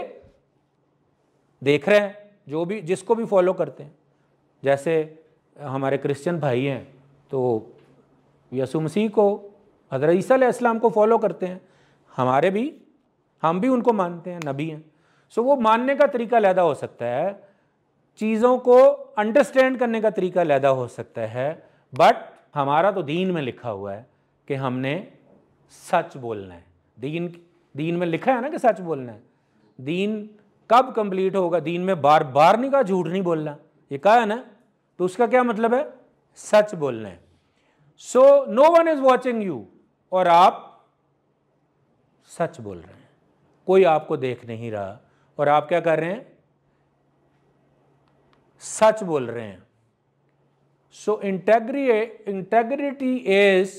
देख रहे हैं जो भी जिसको भी फॉलो करते हैं जैसे हमारे क्रिश्चियन भाई हैं तो यसु मसीह को हजरत ईसा इस्लाम को फॉलो करते हैं हमारे भी हम भी उनको मानते हैं नबी हैं सो वो मानने का तरीका लहदा हो सकता है चीज़ों को अंडरस्टैंड करने का तरीका लैदा हो सकता है बट हमारा तो दीन में लिखा हुआ है कि हमने सच बोलना है दीन दीन में लिखा है ना कि सच बोलना है दीन कब कंप्लीट होगा दीन में बार बार नहीं कहा झूठ नहीं बोलना ये कहा है ना तो उसका क्या मतलब है सच बोलना है so no one is watching you और आप सच बोल रहे हैं कोई आपको देख नहीं रहा और आप क्या कर रहे हैं सच बोल रहे हैं so integri integrity is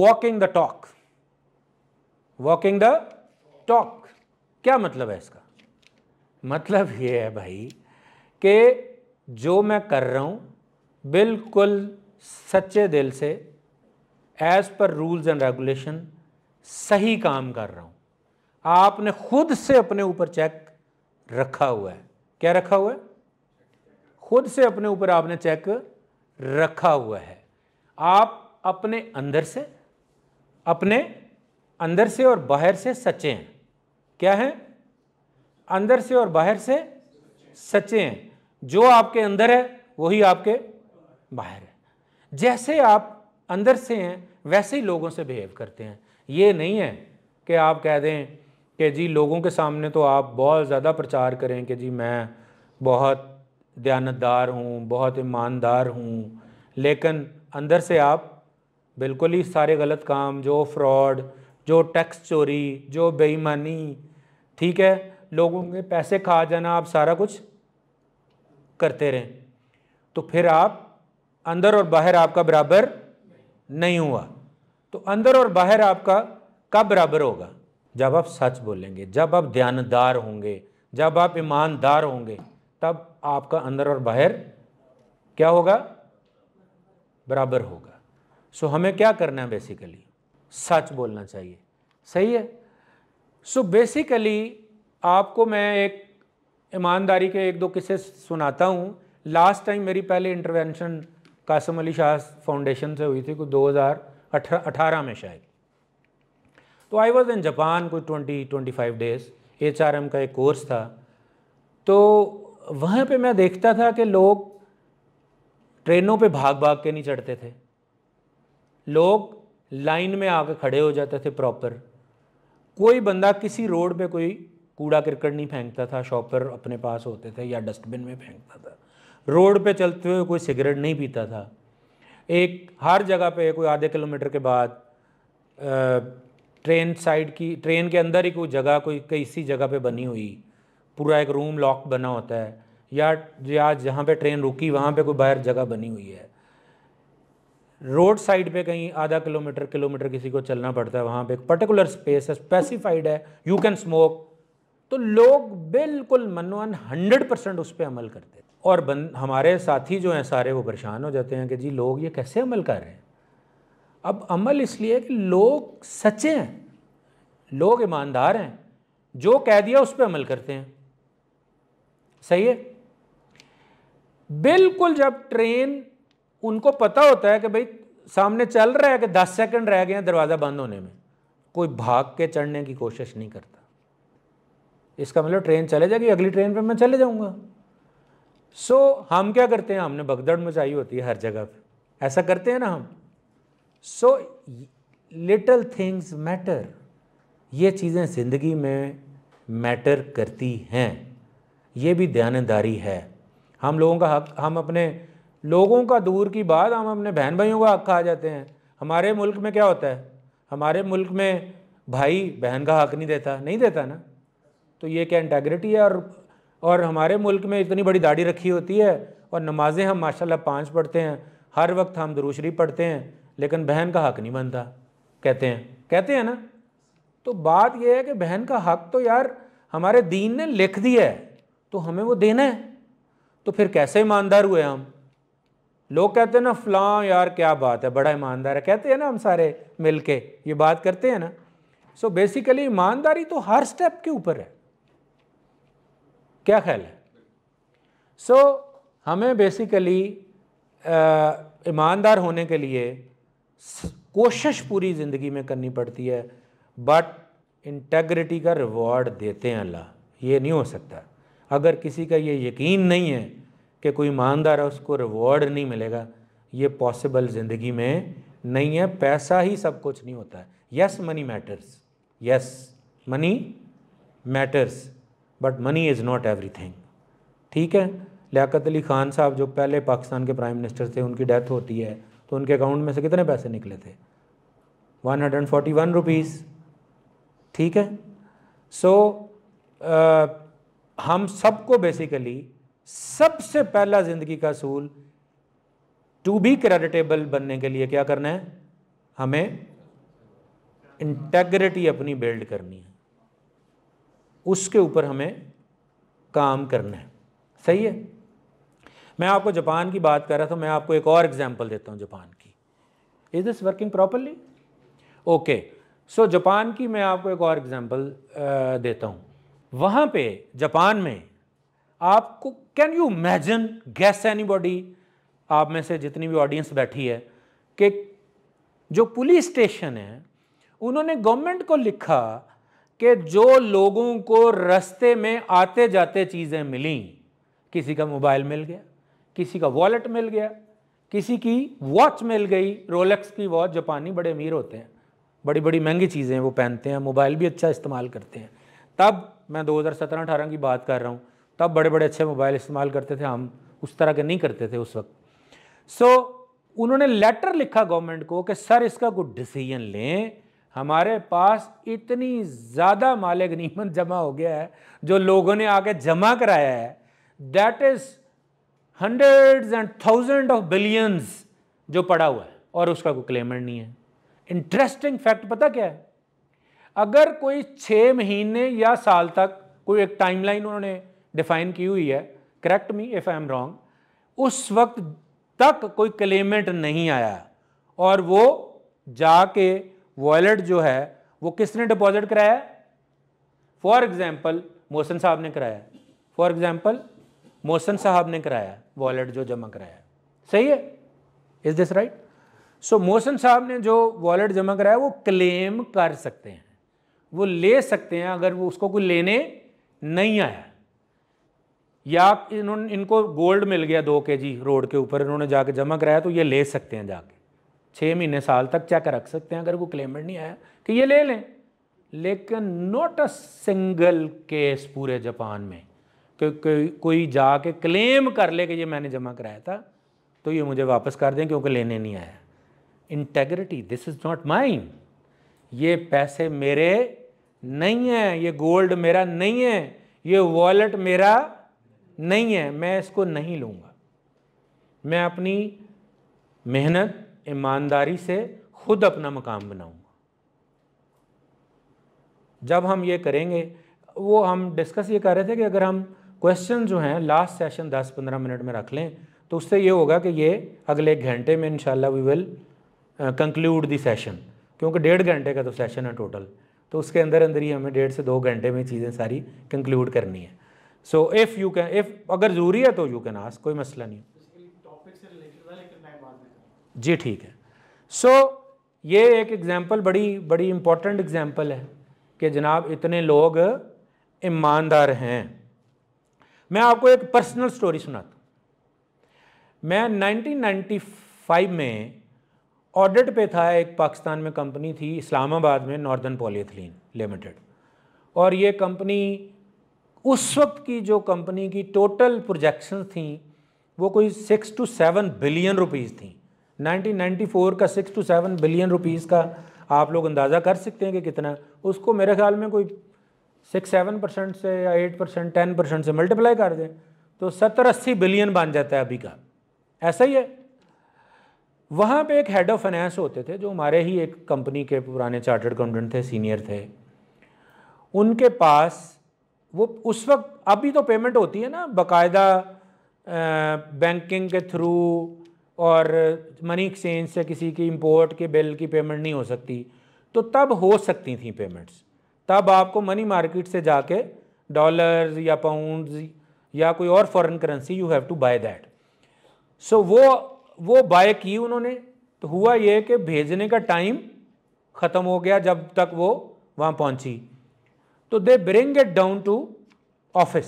walking the talk walking the talk क्या मतलब है इसका मतलब ये है भाई कि जो मैं कर रहा हूं बिल्कुल सच्चे दिल से as per rules and regulation सही काम कर रहा हूं आपने खुद से अपने ऊपर चेक रखा हुआ है क्या रखा हुआ है खुद से अपने ऊपर आपने चेक रखा हुआ है आप अपने अंदर से अपने अंदर से और बाहर से सच्चे हैं क्या है अंदर से और बाहर से सच्चे हैं जो आपके अंदर है वही आपके बाहर है जैसे आप अंदर से हैं वैसे ही लोगों से बिहेव करते हैं ये नहीं है कि आप कह दें कि जी लोगों के सामने तो आप बहुत ज़्यादा प्रचार करें कि जी मैं बहुत दयानतदार हूँ बहुत ईमानदार हूँ लेकिन अंदर से आप बिल्कुल ही सारे गलत काम जो फ्रॉड जो टैक्स चोरी जो बेईमानी ठीक है लोगों के पैसे खा जाना आप सारा कुछ करते रहें तो फिर आप अंदर और बाहर आपका बराबर नहीं हुआ तो अंदर और बाहर आपका कब बराबर होगा जब आप सच बोलेंगे जब आप ध्यानदार होंगे जब आप ईमानदार होंगे तब आपका अंदर और बाहर क्या होगा बराबर होगा सो so, हमें क्या करना है बेसिकली सच बोलना चाहिए सही है सो so, बेसिकली आपको मैं एक ईमानदारी के एक दो किस्से सुनाता हूँ लास्ट टाइम मेरी पहले इंटरवेंशन कासम अली शाह फाउंडेशन से हुई थी कुछ दो हज़ार अठारह में शायद तो आई वॉज इन जापान कुछ twenty twenty five days H R M का एक कोर्स था तो वहाँ पे मैं देखता था कि लोग ट्रेनों पे भाग भाग के नहीं चढ़ते थे लोग लाइन में आके खड़े हो जाते थे प्रॉपर कोई बंदा किसी रोड पे कोई कूड़ा करकट नहीं फेंकता था शॉपर अपने पास होते थे या डस्टबिन में फेंकता था रोड पे चलते हुए कोई सिगरेट नहीं पीता था एक हर जगह पे कोई आधे किलोमीटर के बाद ट्रेन साइड की ट्रेन के अंदर ही कोई जगह कोई कई सी जगह पे बनी हुई पूरा एक रूम लॉक बना होता है या या जहाँ पे ट्रेन रुकी वहाँ पे कोई बाहर जगह बनी हुई है रोड साइड पे कहीं आधा किलोमीटर किलोमीटर किसी को चलना पड़ता है वहाँ पे एक पर्टिकुलर स्पेस है स्पेसिफाइड है यू कैन स्मोक तो लोग बिल्कुल मनोन हंड्रेड परसेंट उस पर अमल करते हैं और बन हमारे साथी जो हैं सारे वो परेशान हो जाते हैं कि जी लोग ये कैसे अमल कर रहे हैं अब अमल इसलिए कि लोग सच्चे हैं लोग ईमानदार हैं जो कह दिया उस पर अमल करते हैं सही है बिल्कुल जब ट्रेन उनको पता होता है कि भाई सामने चल रहा है कि दस सेकंड रह गए हैं दरवाज़ा बंद होने में कोई भाग के चढ़ने की कोशिश नहीं करता इसका मतलब ट्रेन चले जाएगी अगली ट्रेन पर मैं चले जाऊँगा सो so, हम क्या करते हैं हमने भगदड़ मचाई होती है हर जगह पे ऐसा करते हैं ना हम सो लिटल थिंग्स मैटर ये चीज़ें ज़िंदगी में मैटर करती हैं ये भी दयानदारी है हम लोगों का हक हम अपने लोगों का दूर की बात हम अपने बहन भाइयों का हक खा जाते हैं हमारे मुल्क में क्या होता है हमारे मुल्क में भाई बहन का हक नहीं देता नहीं देता ना तो ये क्या इंटेग्रिटी है और और हमारे मुल्क में इतनी बड़ी दाढ़ी रखी होती है और नमाज़ें हम माशाल्लाह पांच पढ़ते हैं हर वक्त हम दरूशरी पढ़ते हैं लेकिन बहन का हक नहीं बनता कहते हैं कहते हैं ना तो बात यह है कि बहन का हक तो यार हमारे दीन ने लिख दिया है तो हमें वो देना है तो फिर कैसे ईमानदार हुए हम लोग कहते हैं ना फलां यार क्या बात है बड़ा ईमानदार है कहते हैं ना हम सारे मिल के ये बात करते हैं ना सो बेसिकली ईमानदारी तो हर स्टेप के ऊपर है क्या ख्याल है सो so, हमें बेसिकली ईमानदार होने के लिए कोशिश पूरी ज़िंदगी में करनी पड़ती है बट इंटेग्रिटी का रिवॉर्ड देते हैं अल्लाह ये नहीं हो सकता अगर किसी का ये यकीन नहीं है कि कोई ईमानदार है उसको रिवॉर्ड नहीं मिलेगा ये पॉसिबल ज़िंदगी में नहीं है पैसा ही सब कुछ नहीं होता है yes money matters yes money matters but money is not everything ठीक है लियाकत अली ख़ान साहब जो पहले पाकिस्तान के प्राइम मिनिस्टर थे उनकी डेथ होती है तो उनके अकाउंट में से कितने पैसे निकले थे one hundred forty one rupees ठीक है सो so, uh, हम सबको बेसिकली सबसे पहला ज़िंदगी का असूल टू बी क्रेडिटेबल बनने के लिए क्या करना है हमें इंटेग्रिटी अपनी बिल्ड करनी है उसके ऊपर हमें काम करना है सही है मैं आपको जापान की बात कर रहा था मैं आपको एक और एग्जांपल देता हूं जापान की is this working properly okay so Japan की मैं आपको एक और एग्जांपल देता हूं वहाँ पे जापान में आपको can you imagine guess anybody आप में से जितनी भी ऑडियंस बैठी है कि जो पुलिस स्टेशन है उन्होंने गवर्नमेंट को लिखा कि जो लोगों को रास्ते में आते जाते चीज़ें मिली किसी का मोबाइल मिल गया किसी का वॉलेट मिल गया किसी की वॉच मिल गई रोलेक्स की वॉच जापानी बड़े अमीर होते हैं बड़ी बड़ी महंगी चीज़ें वो पहनते हैं मोबाइल भी अच्छा इस्तेमाल करते हैं तब मैं 2017-18 की बात कर रहा हूँ तब बड़े बड़े अच्छे मोबाइल इस्तेमाल करते थे हम उस तरह के नहीं करते थे उस वक्त सो so, उन्होंने लेटर लिखा गवर्नमेंट को कि सर इसका कुछ डिसीजन लें हमारे पास इतनी ज़्यादा माले गनीमत जमा हो गया है जो लोगों ने आके जमा कराया है that is hundred and thousand of billions जो पड़ा हुआ है और उसका कोई क्लेमेंट नहीं है इंटरेस्टिंग फैक्ट पता क्या है अगर कोई छः महीने या साल तक कोई एक टाइमलाइन उन्होंने डिफाइन की हुई है correct me if I am wrong उस वक्त तक कोई क्लेमेंट नहीं आया और वो जाके वॉलेट जो है वो किसने डिपॉजिट कराया फॉर एग्जाम्पल मोहसन साहब ने कराया फॉर एग्जाम्पल मोहसन साहब ने कराया वॉलेट जो जमा कराया सही है is this right so Mohsin साहब ने जो वॉलेट जमा कराया वो क्लेम कर सकते हैं वो ले सकते हैं अगर वो उसको कोई लेने नहीं आया या इन्होंने इनको गोल्ड मिल गया दो के जी रोड के ऊपर इन्होंने जाके जमा कराया तो ये ले सकते हैं जाके छः महीने साल तक चेक रख सकते हैं अगर वो क्लेमेंट नहीं आया कि ये ले लें लेकिन नॉट अ सिंगल केस पूरे जापान में कि कोई कोई जाके क्लेम कर ले कि ये मैंने जमा कराया था तो ये मुझे वापस कर दें क्योंकि लेने नहीं आया integrity this is not mine ये पैसे मेरे नहीं है ये गोल्ड मेरा नहीं है ये वॉलेट मेरा नहीं है मैं इसको नहीं लूँगा मैं अपनी मेहनत ईमानदारी से खुद अपना मकाम बनाऊंगा जब हम ये करेंगे वो हम डिस्कस ये कर रहे थे कि अगर हम क्वेश्चन जो हैं लास्ट सेशन 10-15 मिनट में रख लें तो उससे ये होगा कि ये अगले एक घंटे में इन we will conclude the session क्योंकि डेढ़ घंटे का तो सेशन है टोटल तो उसके अंदर अंदर ही हमें डेढ़ से दो घंटे में चीज़ें सारी कंक्लूड करनी है so if you can if अगर ज़रूरी है तो यू कैन आस कोई मसला नहीं जी ठीक है सो so, ये एक एग्ज़ाम्पल बड़ी बड़ी इम्पॉर्टेंट एग्ज़ाम्पल है कि जनाब इतने लोग ईमानदार हैं मैं आपको एक पर्सनल स्टोरी सुनाता मैं 1995 में ऑडिट पे था एक पाकिस्तान में कंपनी थी इस्लामाबाद में नॉर्दर्न पॉलीथिलीन लिमिटेड और ये कंपनी उस वक्त की जो कंपनी की टोटल प्रोजेक्शन थी वो कोई six two seven billion rupees थी 1994 का six two seven billion rupees का आप लोग अंदाज़ा कर सकते हैं कि कितना उसको मेरे ख्याल में कोई सिक्स सेवन परसेंट से या एट परसेंट टेन परसेंट से मल्टीप्लाई कर दें तो सत्तर अस्सी बिलियन बन जाता है अभी का ऐसा ही है वहाँ पे एक हेड ऑफ फाइनेंस होते थे जो हमारे ही एक कंपनी के पुराने चार्टर्ड अकाउंटेंट थे सीनियर थे उनके पास वो उस वक्त अभी तो पेमेंट होती है ना बाकायदा बैंकिंग के थ्रू और मनी एक्सचेंज से किसी की इंपोर्ट के बिल की पेमेंट नहीं हो सकती तो तब हो सकती थी पेमेंट्स तब आपको मनी मार्केट से जाके डॉलर्स या पाउंड्स या कोई और foreign currency you have to buy that so वो वो बाय की उन्होंने तो हुआ ये कि भेजने का टाइम ख़त्म हो गया जब तक वो वहाँ पहुँची तो they bring it down to office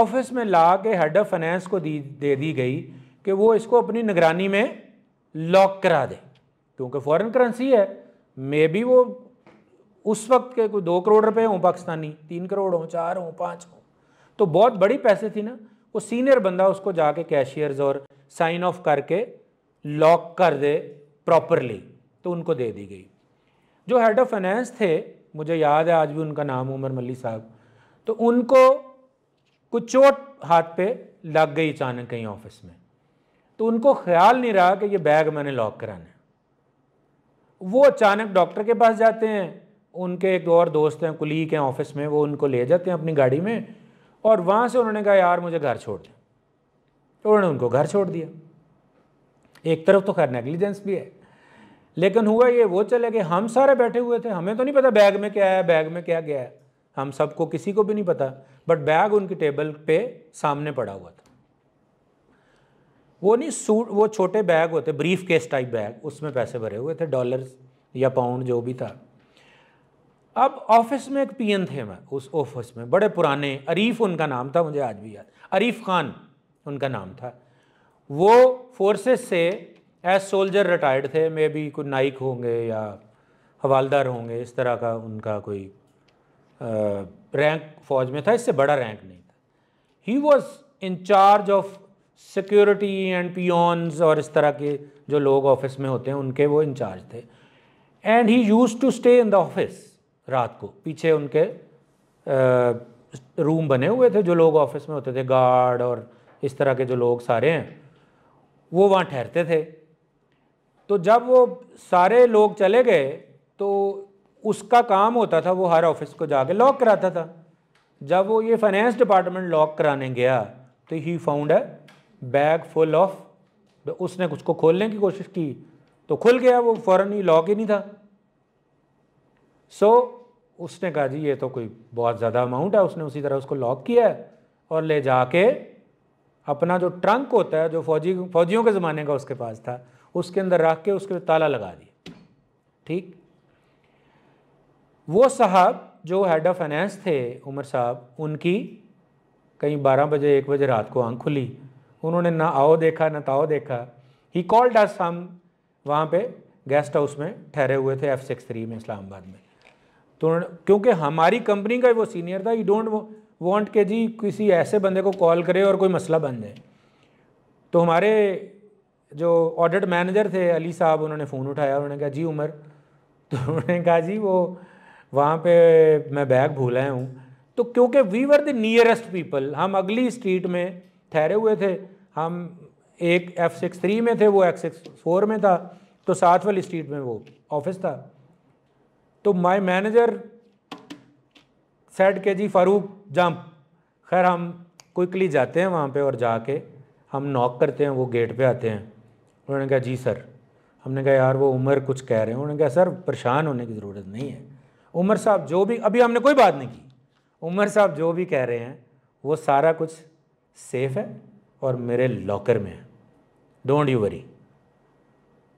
office में ला के हेड ऑफ फाइनेंस को दी दे दी गई कि वो इसको अपनी निगरानी में लॉक करा दे क्योंकि फॉरेन करेंसी है मे बी वो उस वक्त के कोई दो करोड़ रुपए हों पाकिस्तानी तीन करोड़ हों चार हों पाँच हों तो बहुत बड़ी पैसे थी ना वो सीनियर बंदा उसको जाके कैशियर्स और साइन ऑफ करके लॉक कर दे प्रॉपरली तो उनको दे दी गई जो हेड ऑफ फाइनेंस थे मुझे याद है आज भी उनका नाम उमर मल्ली साहब तो उनको कुछ चोट हाथ पे लग गई अचानक कहीं ऑफिस में तो उनको ख्याल नहीं रहा कि ये बैग मैंने लॉक कराना है वो अचानक डॉक्टर के पास जाते हैं उनके एक और दोस्त हैं कुलीग हैं ऑफिस में वो उनको ले जाते हैं अपनी गाड़ी में और वहाँ से उन्होंने कहा यार मुझे घर छोड़ दें तो उन्होंने उनको घर छोड़ दिया एक तरफ तो खैर नेग्लिजेंस भी है लेकिन हुआ ये वो चले गए हम सारे बैठे हुए थे हमें तो नहीं पता बैग में क्या है बैग में क्या गया है हम सबको किसी को भी नहीं पता बट बैग उनकी टेबल पे सामने पड़ा हुआ था वो नहीं सूट वो छोटे बैग होते ब्रीफ केस टाइप बैग उसमें पैसे भरे हुए थे डॉलर या पाउंड जो भी था अब ऑफिस में एक पीएन थे मैं उस ऑफिस में बड़े पुराने अरीफ उनका नाम था मुझे आज भी याद अरीफ खान उनका नाम था वो फोर्सेस से एज सोल्जर रिटायर्ड थे मे बी कोई नाइक होंगे या हवालदार होंगे इस तरह का उनका कोई आ, रैंक फौज में था इससे बड़ा रैंक नहीं था he was incharge of security and peons और इस तरह के जो लोग ऑफिस में होते हैं उनके वो इंचार्ज थे and he used to stay in the office रात को पीछे उनके रूम बने हुए थे जो लोग ऑफिस में होते थे गार्ड और इस तरह के जो लोग सारे हैं वो वहाँ ठहरते थे तो जब वो सारे लोग चले गए तो उसका काम होता था वो हर ऑफिस को जाके लॉक कराता था जब वो ये फाइनेंस डिपार्टमेंट लॉक कराने गया तो ही फाउंड है बैग फुल ऑफ उसने कुछ को खोलने की कोशिश की तो खुल गया वो फ़ौरन ही लॉक ही नहीं था सो so, उसने कहा जी ये तो कोई बहुत ज़्यादा अमाउंट है उसने उसी तरह उसको लॉक किया है और ले जाके अपना जो ट्रंक होता है जो फौजी फौजियों के ज़माने का उसके पास था उसके अंदर रख के उसके ताला लगा दिया ठीक वो साहब जो हेड ऑफ फाइनेंस थे उमर साहब उनकी कहीं बारह बजे एक बजे रात को आंख खुली उन्होंने ना आओ देखा ना ताओ देखा ही कॉल्ड अस हम वहाँ पे गेस्ट हाउस में ठहरे हुए थे एफ सिक्स थ्री में इस्लामाबाद में तो क्योंकि हमारी कंपनी का वो सीनियर था यू डोंट वांट के जी किसी ऐसे बंदे को कॉल करे और कोई मसला बन जाए तो हमारे जो ऑडिट मैनेजर थे अली साहब उन्होंने फ़ोन उठाया उन्होंने कहा जी उमर तो उन्होंने कहा जी वो वहाँ पे मैं बैग भूला हूँ तो क्योंकि we were the nearest people हम अगली स्ट्रीट में ठहरे हुए थे हम एक एफ सिक्स थ्री में थे वो एफ सिक्स फोर में था तो साथ वाली स्ट्रीट में वो ऑफिस था तो माई मैनेजर सेड के जी फ़ारूक जंप खैर हम क्विकली जाते हैं वहाँ पे और जाके हम नॉक करते हैं वो गेट पे आते हैं उन्होंने कहा जी सर हमने कहा यार वो उमर कुछ कह रहे हैं उन्होंने कहा सर परेशान होने की ज़रूरत नहीं है उमर साहब जो भी अभी हमने कोई बात नहीं की उमर साहब जो भी कह रहे हैं वो सारा कुछ सेफ़ है और मेरे लॉकर में है डोंट यू वरी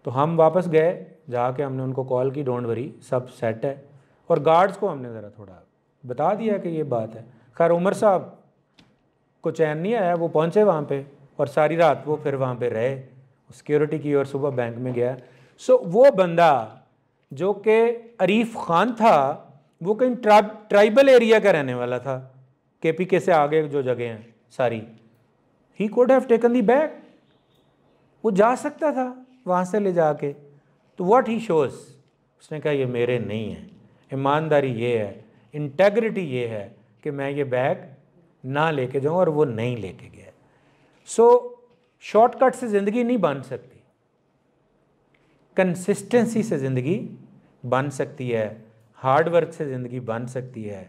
तो हम वापस गए जाके हमने उनको कॉल की डोंट वरी सब सेट है और गार्ड्स को हमने ज़रा थोड़ा बता दिया कि ये बात है खैर उमर साहब को चैन नहीं आया वो पहुँचे वहाँ पर और सारी रात वो फिर वहाँ पर रहे सिक्योरिटी की और सुबह बैंक में गया सो वो बंदा जो कि अरीफ खान था वो कहीं ट्रा ट्राइबल एरिया का रहने वाला था के पी के से आगे जो जगह हैं सारी ही could have taken the bag वो जा सकता था वहाँ से ले जाके तो वट ही शोज़ उसने कहा ये मेरे नहीं है ईमानदारी ये है इंटेग्रिटी ये है कि मैं ये बैग ना लेके जाऊँ और वो नहीं लेके गया सो so, शॉर्टकट से ज़िंदगी नहीं बन सकती कंसिस्टेंसी से ज़िंदगी बन सकती है हार्ड वर्क से ज़िंदगी बन सकती है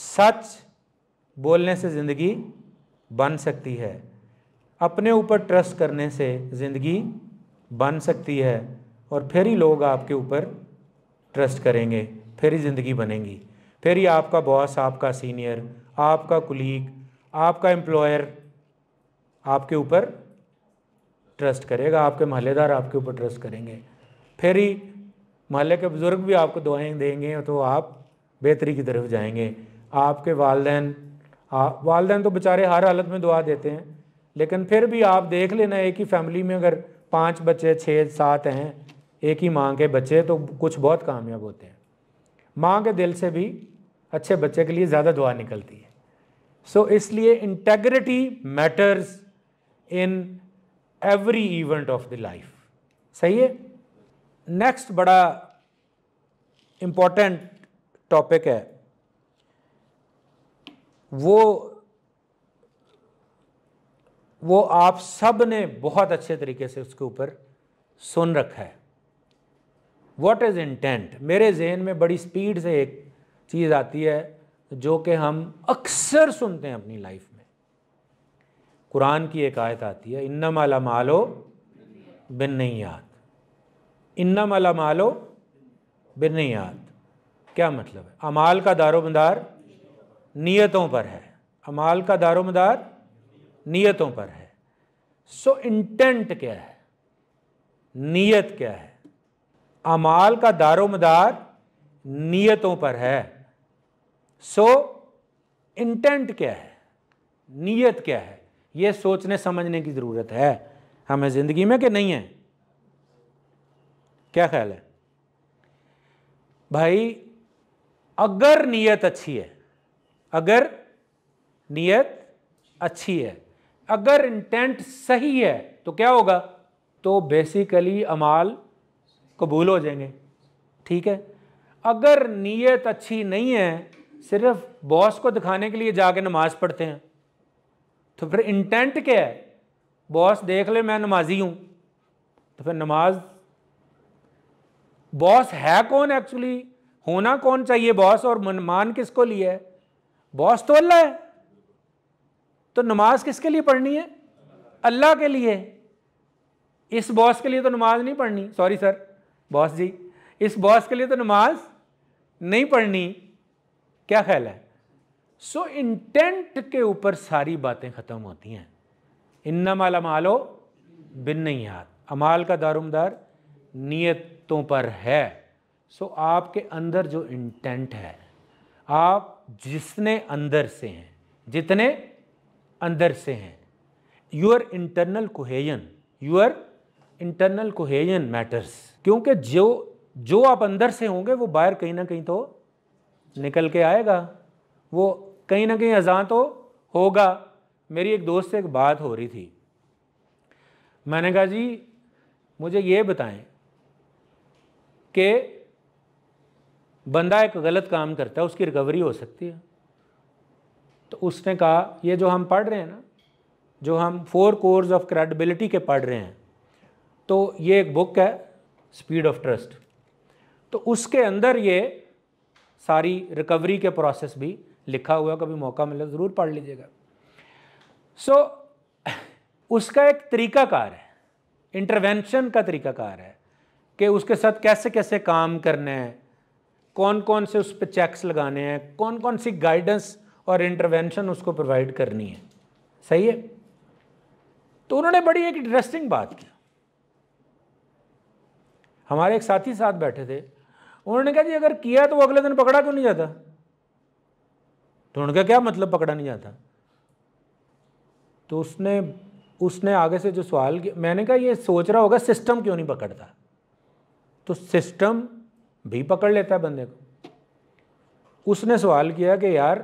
सच बोलने से ज़िंदगी बन सकती है अपने ऊपर ट्रस्ट करने से ज़िंदगी बन सकती है और फिर ही लोग आपके ऊपर ट्रस्ट करेंगे फिर ही ज़िंदगी बनेगी फिर ही आपका बॉस आपका सीनियर आपका कुलीग आपका एम्प्लॉयर आपके ऊपर ट्रस्ट करेगा आपके महल्लेदार आपके ऊपर ट्रस्ट करेंगे फिर ही महल्ले के बुज़ुर्ग भी आपको दुआएं देंगे तो आप बेहतरी की तरफ जाएंगे आपके वालदेन वालदेन तो बेचारे हर हालत में दुआ देते हैं लेकिन फिर भी आप देख लेना एक ही फैमिली में अगर पाँच बच्चे छः सात हैं एक ही माँ के बच्चे तो कुछ बहुत कामयाब होते हैं माँ के दिल से भी अच्छे बच्चे के लिए ज़्यादा दुआ निकलती है सो so, इसलिए integrity matters in every event of the life सही है नेक्स्ट बड़ा इंपॉर्टेंट टॉपिक है वो वो आप सब ने बहुत अच्छे तरीके से उसके ऊपर सुन रखा है वॉट इज़ इंटेंट मेरे जहन में बड़ी स्पीड से एक चीज़ आती है जो कि हम अक्सर सुनते हैं अपनी लाइफ में कुरान की एक आयत आती है इन्ना माला मालो बिन नहीं याद इन्ना माला मालो बिन याद क्या मतलब है अमाल का दारोमदार नीयतों पर है अमाल का दारोमदार नीयतों पर है सो इंटेंट क्या है नीयत क्या है अमाल का दारोमदार नीयतों पर है सो so, इंटेंट क्या है नीयत क्या है ये सोचने समझने की ज़रूरत है हमें ज़िंदगी में कि नहीं है क्या ख्याल है भाई अगर नीयत अच्छी है अगर नीयत अच्छी है अगर इंटेंट सही है तो क्या होगा तो बेसिकली अमाल कबूल हो जाएंगे ठीक है अगर नीयत अच्छी नहीं है सिर्फ बॉस को दिखाने के लिए जाके नमाज पढ़ते हैं तो फिर इंटेंट क्या है बॉस देख ले मैं नमाजी हूँ तो फिर नमाज बॉस है कौन एक्चुअली होना कौन चाहिए बॉस और मनमान किसको लिए है बॉस तो अल्लाह है तो नमाज किसके लिए पढ़नी है अल्लाह के लिए इस बॉस के लिए तो नमाज नहीं पढ़नी सॉरी सर बॉस जी इस बॉस के लिए तो नमाज नहीं पढ़नी क्या ख्याल है सो so, इंटेंट के ऊपर सारी बातें ख़त्म होती हैं इन्नमाल अमालो बिन नहीं हाथ अमाल का दारुमदार नीयतों पर है सो so, आपके अंदर जो इंटेंट है आप जिसने अंदर से हैं जितने अंदर से हैं your internal cohesion your internal cohesion matters क्योंकि जो जो आप अंदर से होंगे वो बाहर कहीं ना कहीं तो निकल के आएगा वो कहीं ना कहीं अजा तो होगा मेरी एक दोस्त से एक बात हो रही थी मैंने कहा जी मुझे ये बताएं कि बंदा एक गलत काम करता है उसकी रिकवरी हो सकती है तो उसने कहा ये जो हम पढ़ रहे हैं ना जो हम फोर कोर्स ऑफ क्रेडिबिलिटी के पढ़ रहे हैं तो ये एक बुक है स्पीड ऑफ ट्रस्ट तो उसके अंदर ये सारी रिकवरी के प्रोसेस भी लिखा हुआ कभी मौका मिले तो ज़रूर पढ़ लीजिएगा सो so, उसका एक तरीकाकार है इंटरवेंशन का तरीकाकार है कि उसके साथ कैसे कैसे काम करने हैं कौन कौन से उस पर चेक्स लगाने हैं कौन कौन सी गाइडेंस और इंटरवेंशन उसको प्रोवाइड करनी है सही है तो उन्होंने बड़ी एक इंटरेस्टिंग बात की हमारे एक साथी साथ बैठे थे उन्होंने कहा जी अगर किया तो वो अगले दिन पकड़ा क्यों नहीं जाता तो उनका क्या मतलब पकड़ा नहीं जाता तो उसने उसने आगे से जो सवाल किया मैंने कहा ये सोच रहा होगा सिस्टम क्यों नहीं पकड़ता तो सिस्टम भी पकड़ लेता है बंदे को उसने सवाल किया कि यार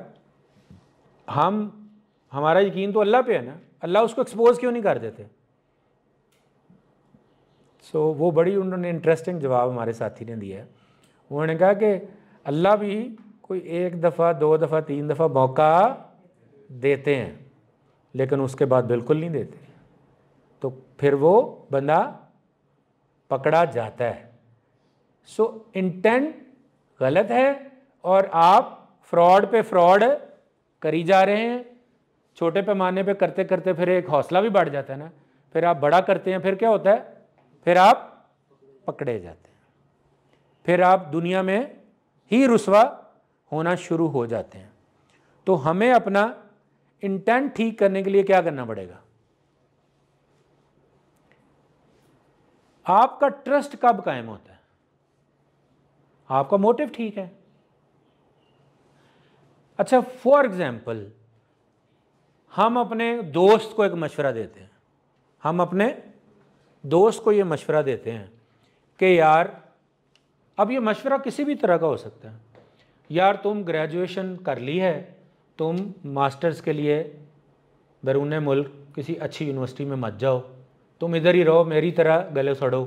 हम हमारा यकीन तो अल्लाह पे है ना अल्लाह उसको एक्सपोज क्यों नहीं कर देते सो so, वो बड़ी उन्होंने इंटरेस्टिंग जवाब हमारे साथी ने दिया है उन्होंने कहा कि अल्लाह भी कोई एक दफ़ा दो दफ़ा तीन दफ़ा मौका देते हैं लेकिन उसके बाद बिल्कुल नहीं देते तो फिर वो बंदा पकड़ा जाता है सो इंटेंट गलत है और आप फ्रॉड पे फ्रॉड करी जा रहे हैं छोटे पैमाने पे करते करते फिर एक हौसला भी बढ़ जाता है ना फिर आप बड़ा करते हैं फिर क्या होता है फिर आप पकड़े जाते हैं फिर आप दुनिया में ही रुसवा होना शुरू हो जाते हैं तो हमें अपना इंटेंट ठीक करने के लिए क्या करना पड़ेगा आपका ट्रस्ट कब कायम होता है आपका मोटिव ठीक है अच्छा फॉर एग्जाम्पल हम अपने दोस्त को एक मशवरा देते हैं हम अपने दोस्त को ये मशवरा देते हैं कि यार अब ये मशवरा किसी भी तरह का हो सकता है यार तुम ग्रेजुएशन कर ली है तुम मास्टर्स के लिए बैरून मुल्क किसी अच्छी यूनिवर्सिटी में मत जाओ तुम इधर ही रहो मेरी तरह गले सड़ो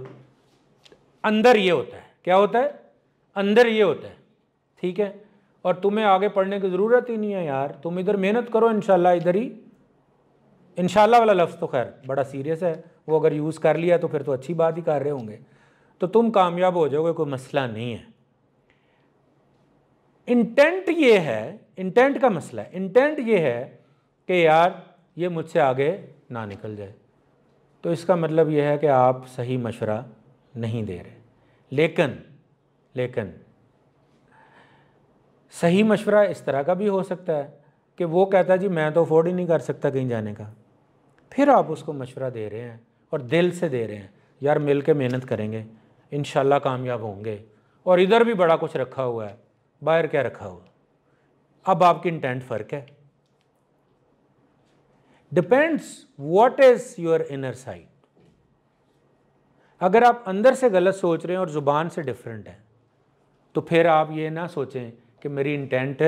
अंदर ये होता है क्या होता है अंदर ये होता है ठीक है और तुम्हें आगे पढ़ने की ज़रूरत ही नहीं है यार तुम इधर मेहनत करो इन इधर ही इन वाला लफ्ज़ तो खैर बड़ा सीरियस है वो अगर यूज़ कर लिया तो फिर तो अच्छी बात ही कर रहे होंगे तो तुम कामयाब हो जाओगे कोई मसला नहीं है इंटेंट ये है इंटेंट का मसला है इंटेंट ये है कि यार ये मुझसे आगे ना निकल जाए तो इसका मतलब यह है कि आप सही मशवरा नहीं दे रहे लेकिन लेकिन सही मशवरा इस तरह का भी हो सकता है कि वो कहता है जी मैं तो अफोर्ड ही नहीं कर सकता कहीं जाने का फिर आप उसको मशवरा दे रहे हैं और दिल से दे रहे हैं यार मिल के मेहनत करेंगे इन कामयाब होंगे और इधर भी बड़ा कुछ रखा हुआ है बाहर क्या रखा हुआ अब आपकी इंटेंट फ़र्क है depends what is your inner side अगर आप अंदर से गलत सोच रहे हैं और ज़ुबान से डिफरेंट हैं तो फिर आप ये ना सोचें कि मेरी इंटेंट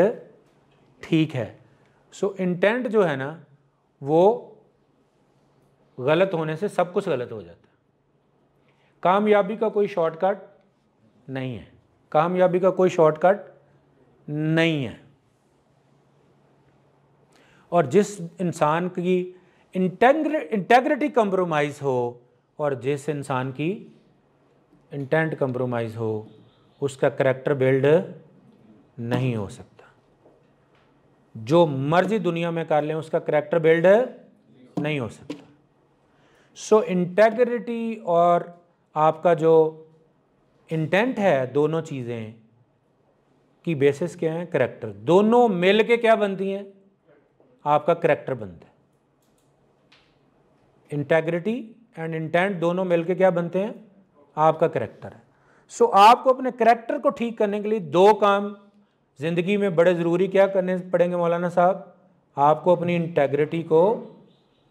ठीक है सो so, इंटेंट जो है ना वो गलत होने से सब कुछ गलत हो जाता है कामयाबी का कोई शॉर्टकट नहीं है कामयाबी का कोई शॉर्टकट नहीं है और जिस इंसान की इंटेग्रिटी कंप्रोमाइज़ हो और जिस इंसान की इंटेंट कंप्रोमाइज़ हो उसका करैक्टर बिल्ड नहीं हो सकता जो मर्जी दुनिया में कर लें उसका करेक्टर बिल्ड नहीं हो सकता सो so, इंटेग्रिटी और आपका जो इंटेंट है दोनों चीज़ें की बेसिस क्या है करैक्टर दोनों मिल के क्या बनती हैं आपका करैक्टर बनता है इंटेग्रिटी एंड इंटेंट दोनों मिल के क्या बनते हैं आपका करैक्टर है सो so, आपको अपने करैक्टर को ठीक करने के लिए दो काम ज़िंदगी में बड़े ज़रूरी क्या करने पड़ेंगे मौलाना साहब आपको अपनी इंटेग्रिटी को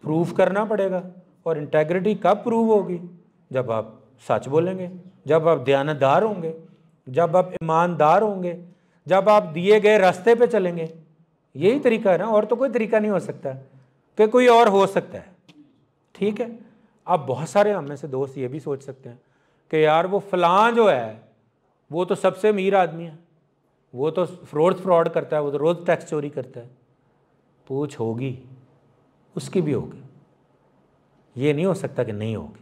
प्रूव करना पड़ेगा और इंटेग्रिटी कब प्रूव होगी जब आप सच बोलेंगे जब आप दयानतदार होंगे जब आप ईमानदार होंगे जब आप दिए गए रास्ते पे चलेंगे यही तरीका है ना और तो कोई तरीका नहीं हो सकता कि कोई और हो सकता है ठीक है अब बहुत सारे हमें से दोस्त ये भी सोच सकते हैं कि यार वो फलां जो है वो तो सबसे अमीर आदमी है वो तो फ्रॉड फ्रॉड करता है वो तो रोज़ टैक्स चोरी करता है पूछ होगी उसकी भी होगी ये नहीं हो सकता कि नहीं होगी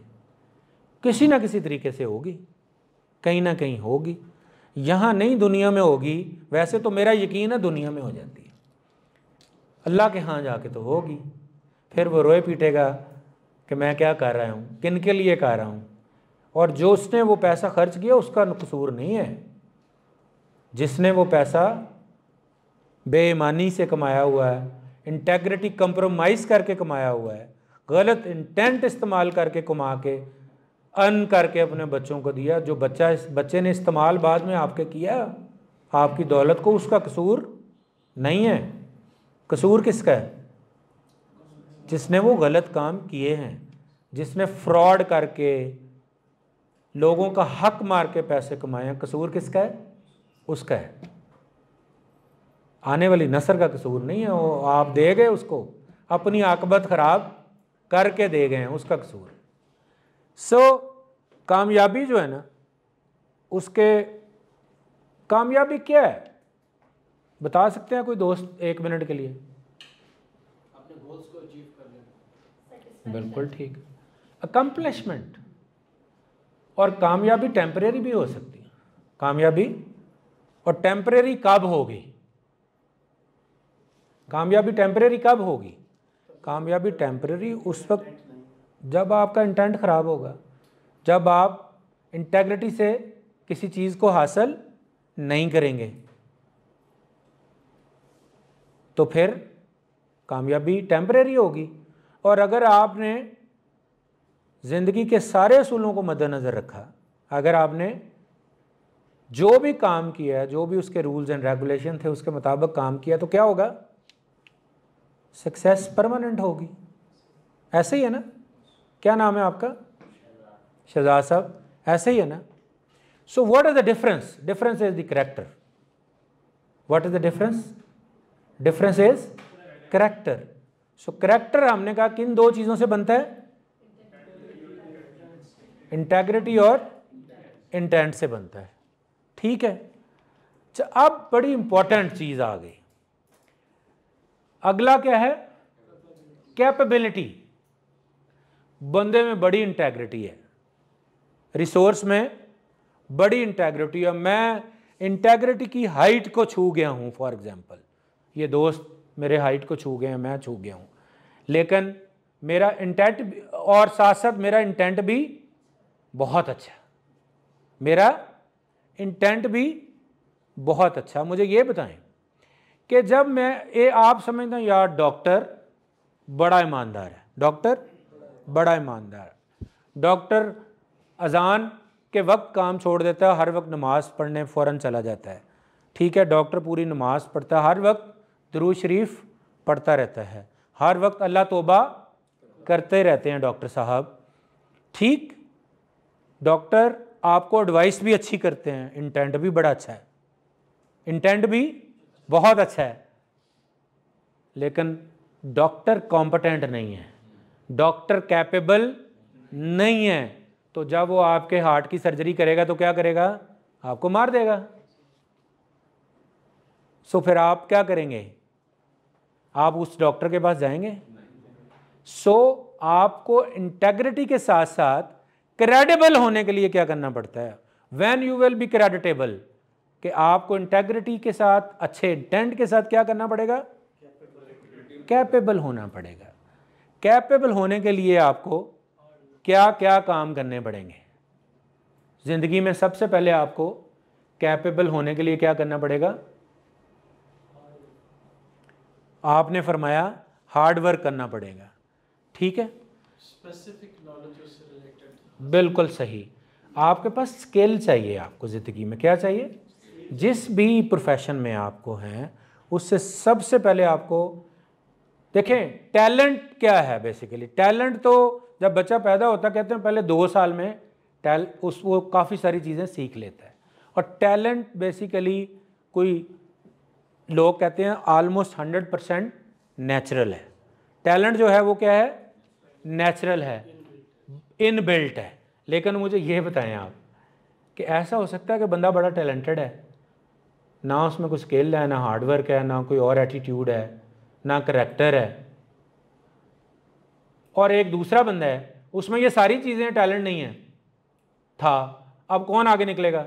किसी ना किसी तरीके से होगी कहीं ना कहीं होगी यहाँ नहीं दुनिया में होगी वैसे तो मेरा यकीन है दुनिया में हो जाती है अल्लाह के यहाँ जाके तो होगी फिर वो रोए पीटेगा कि मैं क्या कर रहा हूँ किन के लिए कर रहा हूँ और जो उसने वो पैसा खर्च किया उसका कसूर नहीं है जिसने वो पैसा बेईमानी से कमाया हुआ है इंटेग्रिटी कंप्रोमाइज़ करके कमाया हुआ है गलत इंटेंट इस्तेमाल करके कमा के अन करके अपने बच्चों को दिया जो बच्चा इस बच्चे ने इस्तेमाल बाद में आपके किया आपकी दौलत को उसका कसूर नहीं है कसूर किसका है जिसने वो गलत काम किए हैं जिसने फ्रॉड करके लोगों का हक मार के पैसे कमाए हैं कसूर किसका है उसका है आने वाली नसर का कसूर नहीं है वो आप दे गए उसको अपनी आकबत ख़राब करके दे गए हैं उसका कसूर सो so, कामयाबी जो है ना उसके कामयाबी क्या है बता सकते हैं कोई दोस्त एक मिनट के लिए अपने गोल्स को अचीव कर बिल्कुल ठीक अकम्पलिशमेंट और कामयाबी टेम्परेरी भी हो सकती है कामयाबी और टेम्परेरी कब होगी कामयाबी टेम्परेरी कब होगी कामयाबी टेम्परेरी उस वक्त जब आपका इंटेंट ख़राब होगा जब आप इंटेग्रिटी से किसी चीज़ को हासिल नहीं करेंगे तो फिर कामयाबी टेम्परेरी होगी और अगर आपने ज़िंदगी के सारे असूलों को मद्दनज़र रखा अगर आपने जो भी काम किया जो भी उसके रूल्स एंड रेगुलेशन थे उसके मुताबिक काम किया तो क्या होगा सक्सेस परमानेंट होगी ऐसे ही है ना क्या नाम है आपका शहजाद साहब ऐसे ही है ना so what is the difference difference is the character what is the difference difference is character so character हमने कहा किन दो चीज़ों से बनता है इंटेग्रिटी और इंटेंट से बनता है ठीक है अच्छा अब बड़ी इंपॉर्टेंट चीज़ आ गई अगला क्या है कैपेबिलिटी बंदे में बड़ी इंटेग्रिटी है रिसोर्स में बड़ी इंटेग्रिटी है मैं इंटेग्रिटी की हाइट को छू गया हूँ फॉर एग्जांपल ये दोस्त मेरे हाइट को छू गए हैं मैं छू गया हूँ लेकिन मेरा इंटेंट और साथ साथ मेरा इंटेंट भी बहुत अच्छा मेरा इंटेंट भी बहुत अच्छा मुझे ये बताएं कि जब मैं ये आप समझते हैं यार डॉक्टर बड़ा ईमानदार है डॉक्टर बड़ा ईमानदार डॉक्टर अजान के वक्त काम छोड़ देता है हर वक्त नमाज पढ़ने फ़ौर चला जाता है ठीक है डॉक्टर पूरी नमाज पढ़ता है हर वक्त दरू शरीफ पढ़ता रहता है हर वक्त अल्लाह तोबा करते रहते हैं डॉक्टर साहब ठीक डॉक्टर आपको एडवाइस भी अच्छी करते हैं इंटेंट भी बड़ा अच्छा है इंटेंट भी बहुत अच्छा है लेकिन डॉक्टर कॉम्पटेंट नहीं है डॉक्टर कैपेबल नहीं है तो जब वो आपके हार्ट की सर्जरी करेगा तो क्या करेगा आपको मार देगा सो फिर आप क्या करेंगे आप उस डॉक्टर के पास जाएंगे सो आपको इंटेग्रिटी के साथ साथ क्रेडिबल होने के लिए क्या करना पड़ता है when you will be creditable कि आपको इंटेग्रिटी के साथ अच्छे इंटेंट के साथ क्या करना पड़ेगा कैपेबल होना पड़ेगा कैपेबल होने के लिए आपको क्या क्या काम करने पड़ेंगे ज़िंदगी में सबसे पहले आपको कैपेबल होने के लिए क्या करना पड़ेगा आपने फरमाया हार्ड वर्क करना पड़ेगा ठीक है स्पेसिफिक नॉलेज से रिलेटेड बिल्कुल सही आपके पास स्किल चाहिए आपको ज़िंदगी में क्या चाहिए जिस भी प्रोफेशन में आपको हैं उससे सबसे पहले आपको देखें टैलेंट क्या है बेसिकली टैलेंट तो जब बच्चा पैदा होता कहते हैं पहले दो साल में टैल उस वो काफ़ी सारी चीज़ें सीख लेता है और टैलेंट बेसिकली कोई लोग कहते हैं ऑलमोस्ट हंड्रेड परसेंट नेचुरल है टैलेंट जो है वो क्या है नेचुरल है इन बिल्ट है लेकिन मुझे ये बताएं आप कि ऐसा हो सकता है कि बंदा बड़ा टैलेंटेड है ना उसमें कोई स्किल है ना हार्डवर्क है ना कोई और एटीट्यूड है ना करेक्टर है और एक दूसरा बंदा है उसमें ये सारी चीज़ें टैलेंट नहीं है था अब कौन आगे निकलेगा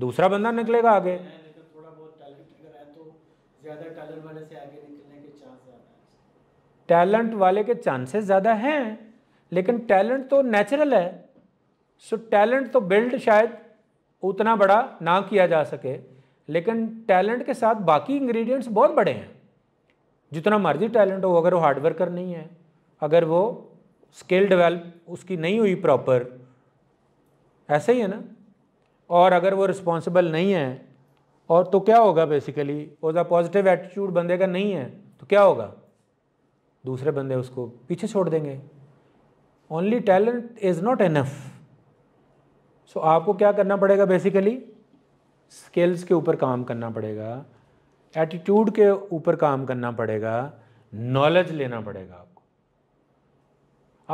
दूसरा बंदा निकलेगा आगे टैलेंट वाले के चांसेस ज़्यादा हैं लेकिन टैलेंट तो नेचुरल है सो टैलेंट तो बिल्ड शायद उतना बड़ा ना किया जा सके लेकिन टैलेंट के साथ बाकी इंग्रेडिएंट्स बहुत बड़े हैं जितना मर्जी टैलेंट हो अगर वो हार्ड वर्कर नहीं है अगर वो स्किल डेवलप उसकी नहीं हुई प्रॉपर ऐसा ही है ना और अगर वो रिस्पॉन्सिबल नहीं है और तो क्या होगा बेसिकली उसका पॉजिटिव एटीट्यूड बंदे का नहीं है तो क्या होगा दूसरे बंदे उसको पीछे छोड़ देंगे only talent is not enough so आपको क्या करना पड़ेगा बेसिकली स्किल्स के ऊपर काम करना पड़ेगा एटीट्यूड के ऊपर काम करना पड़ेगा नॉलेज लेना पड़ेगा आपको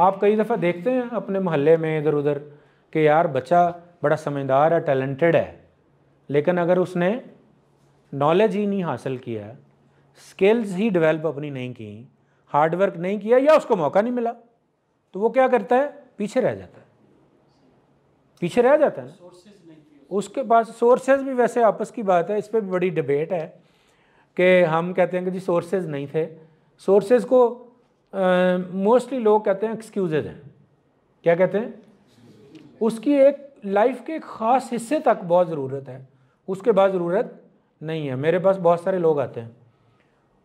आप कई दफ़ा देखते हैं अपने मोहल्ले में इधर उधर कि यार बच्चा बड़ा समझदार है टैलेंटेड है लेकिन अगर उसने नॉलेज ही नहीं हासिल किया स्किल्स ही डेवलप अपनी नहीं की हार्डवर्क नहीं किया या उसको मौका नहीं मिला तो वो क्या करता है पीछे रह जाता है पीछे रह जाता है उसके पास सोर्सेज भी वैसे आपस की बात है इस पर भी बड़ी डिबेट है कि हम कहते हैं कि जी सोर्सेज नहीं थे सोर्सेज को मोस्टली uh, लोग कहते हैं एक्सक्यूजेज हैं क्या कहते हैं उसकी एक लाइफ के ख़ास हिस्से तक बहुत ज़रूरत है उसके बाद ज़रूरत नहीं है मेरे पास बहुत सारे लोग आते हैं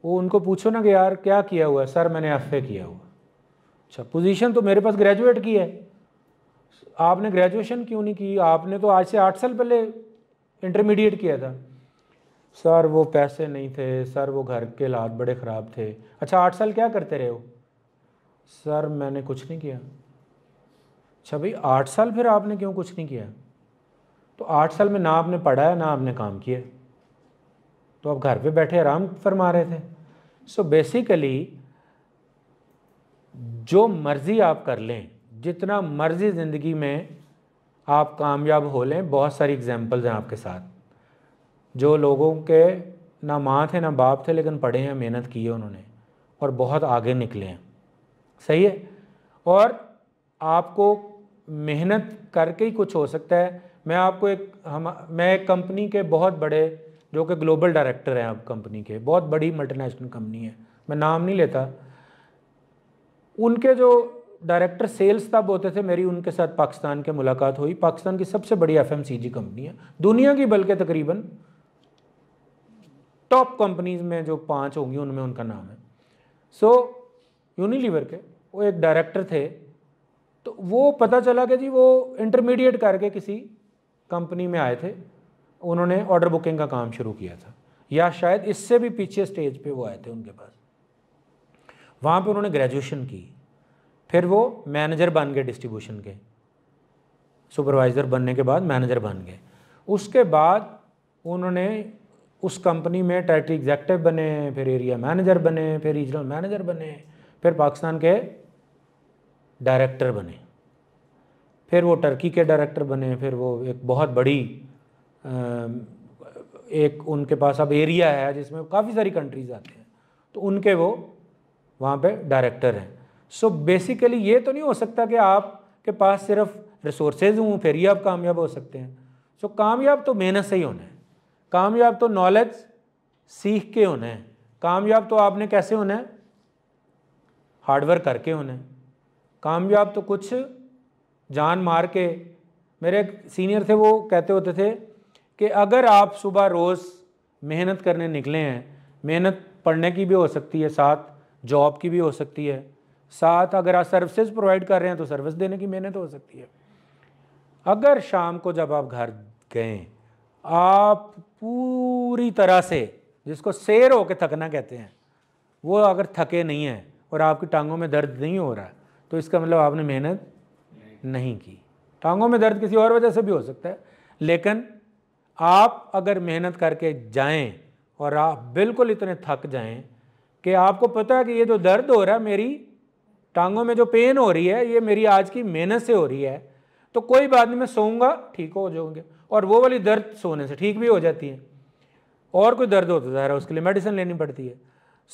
वो उनको पूछो ना कि यार क्या किया हुआ है सर मैंने एफ किया हुआ अच्छा पोजीशन तो मेरे पास ग्रेजुएट की है आपने ग्रेजुएशन क्यों नहीं की आपने तो आज से आठ साल पहले इंटरमीडिएट किया था सर वो पैसे नहीं थे सर वो घर के हालात बड़े ख़राब थे अच्छा आठ साल क्या करते रहे हो सर मैंने कुछ नहीं किया अच्छा भाई आठ साल फिर आपने क्यों कुछ नहीं किया तो आठ साल में ना आपने पढ़ा है ना आपने काम किया तो आप घर पे बैठे आराम फरमा रहे थे सो so बेसिकली जो मर्ज़ी आप कर लें जितना मर्ज़ी ज़िंदगी में आप कामयाब हो लें बहुत सारी एग्जाम्पल्स हैं आपके साथ जो लोगों के ना माँ थे ना बाप थे लेकिन पढ़े हैं मेहनत की है उन्होंने और बहुत आगे निकले हैं सही है और आपको मेहनत करके ही कुछ हो सकता है मैं आपको एक हम मैं एक कंपनी के बहुत बड़े जो कि ग्लोबल डायरेक्टर हैं अब कंपनी के बहुत बड़ी मल्टीनेशनल कंपनी है मैं नाम नहीं लेता उनके जो डायरेक्टर सेल्स तब होते थे मेरी उनके साथ पाकिस्तान के मुलाकात हुई पाकिस्तान की सबसे बड़ी एफ कंपनी है दुनिया की बल्कि तकरीबन टॉप कंपनीज में जो पांच होंगी उनमें उनका नाम है सो so, यूनिलीवर के वो एक डायरेक्टर थे तो वो पता चला कि जी वो इंटरमीडिएट करके किसी कंपनी में आए थे उन्होंने ऑर्डर बुकिंग का काम शुरू किया था या शायद इससे भी पीछे स्टेज पे वो आए थे उनके पास वहाँ पे उन्होंने ग्रेजुएशन की फिर वो मैनेजर बन गए डिस्ट्रीब्यूशन के सुपरवाइज़र बनने के बाद मैनेजर बन गए उसके बाद उन्होंने उस कंपनी में टाइटल एग्जैक्टिव बने फिर एरिया मैनेजर बने फिर रीजनल मैनेजर बने फिर पाकिस्तान के डायरेक्टर बने फिर वो टर्की के डायरेक्टर बने फिर वो एक बहुत बड़ी एक उनके पास अब एरिया है जिसमें काफ़ी सारी कंट्रीज आते हैं तो उनके वो वहाँ पे डायरेक्टर हैं सो बेसिकली ये तो नहीं हो सकता कि आपके पास सिर्फ रिसोर्सेज हूँ फिर ही आप कामयाब हो सकते हैं सो so, कामयाब तो मेहनत से ही होना है कामयाब तो नॉलेज सीख के होना है कामयाब तो आपने कैसे होना है हार्डवर्क करके होना है कामयाब तो कुछ जान मार के मेरे सीनियर थे वो कहते होते थे कि अगर आप सुबह रोज़ मेहनत करने निकले हैं मेहनत पढ़ने की भी हो सकती है साथ जॉब की भी हो सकती है साथ अगर आप सर्विसेज प्रोवाइड कर रहे हैं तो सर्विस देने की मेहनत हो सकती है अगर शाम को जब आप घर गए आप पूरी तरह से जिसको शेर होकर थकना कहते हैं वो अगर थके नहीं हैं और आपकी टांगों में दर्द नहीं हो रहा तो इसका मतलब आपने मेहनत नहीं की टांगों में दर्द किसी और वजह से भी हो सकता है लेकिन आप अगर मेहनत करके जाएं और आप बिल्कुल इतने थक जाएं कि आपको पता है कि ये जो दर्द हो रहा है मेरी टांगों में जो पेन हो रही है ये मेरी आज की मेहनत से हो रही है तो कोई बात नहीं मैं सोऊंगा ठीक हो जाऊंगा और वो वाली दर्द सोने से ठीक भी हो जाती है और कोई दर्द हो तो ज़ाहिर है उसके लिए मेडिसिन लेनी पड़ती है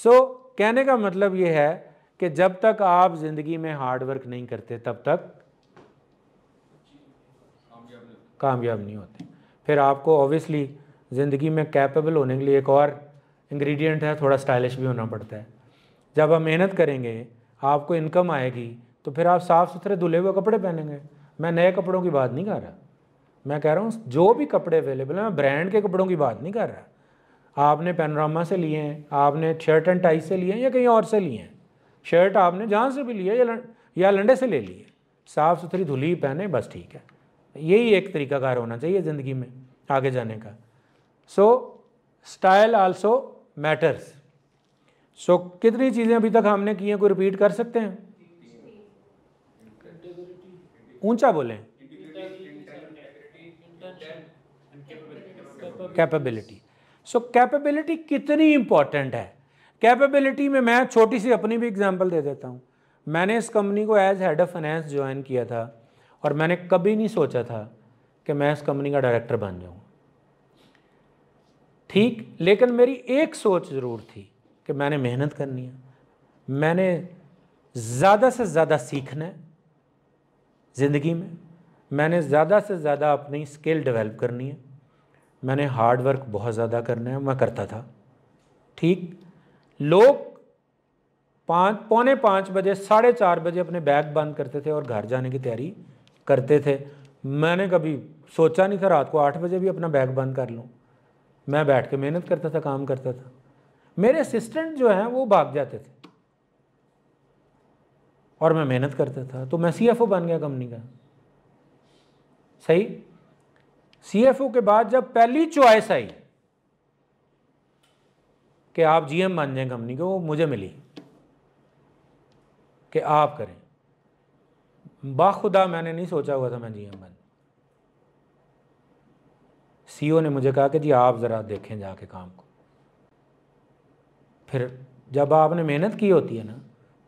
सो so, कहने का मतलब ये है कि जब तक आप ज़िंदगी में हार्ड वर्क नहीं करते तब तक कामयाब नहीं होते फिर आपको ऑब्वियसली ज़िंदगी में कैपेबल होने के लिए एक और इंग्रेडिएंट है थोड़ा स्टाइलिश भी होना पड़ता है जब आप मेहनत करेंगे आपको इनकम आएगी तो फिर आप साफ़ सुथरे धुले हुए कपड़े पहनेंगे मैं नए कपड़ों की बात नहीं कर रहा मैं कह रहा हूँ जो भी कपड़े अवेलेबल हैं मैं ब्रांड के कपड़ों की बात नहीं कर रहा आपने पेनरामा से लिए हैं आपने शर्ट एंड टाई से लिए हैं या कहीं और से लिए हैं शर्ट आपने जहाँ से भी लिए या या लंडे से ले लिए साफ़ सुथरी धुली पहने बस ठीक है यही एक तरीकाकार होना चाहिए ज़िंदगी में आगे जाने का so style also matters so कितनी चीज़ें अभी तक हमने की हैं कोई रिपीट कर सकते हैं ऊंचा बोलें कैपेबिलिटी सो कैपेबिलिटी कितनी इंपॉर्टेंट है कैपेबिलिटी में मैं छोटी सी अपनी भी एग्जांपल दे देता हूँ मैंने इस कंपनी को as head of finance join किया था और मैंने कभी नहीं सोचा था कि मैं इस कंपनी का डायरेक्टर बन जाऊँ ठीक लेकिन मेरी एक सोच ज़रूर थी कि मैंने मेहनत करनी है मैंने ज़्यादा से ज़्यादा सीखना है ज़िंदगी में मैंने ज़्यादा से ज़्यादा अपनी स्किल डेवलप करनी है मैंने हार्ड वर्क बहुत ज़्यादा करना है मैं करता था ठीक लोग पाँच पौने पाँच बजे साढ़े चार बजे अपने बैग बंद करते थे और घर जाने की तैयारी करते थे मैंने कभी सोचा नहीं था रात को आठ बजे भी अपना बैग बंद कर लूँ मैं बैठ के मेहनत करता था काम करता था मेरे असिस्टेंट जो हैं वो भाग जाते थे और मैं मेहनत करता था तो मैं सीएफओ बन गया कंपनी का सही सीएफओ के बाद जब पहली चॉइस आई कि आप जीएम बन जाए कंपनी को वो मुझे मिली कि आप करें बाखुदा मैंने नहीं सोचा हुआ था मैं जीएम बन सीईओ e ने मुझे कहा कि जी आप ज़रा देखें जाके काम को फिर जब आपने मेहनत की होती है ना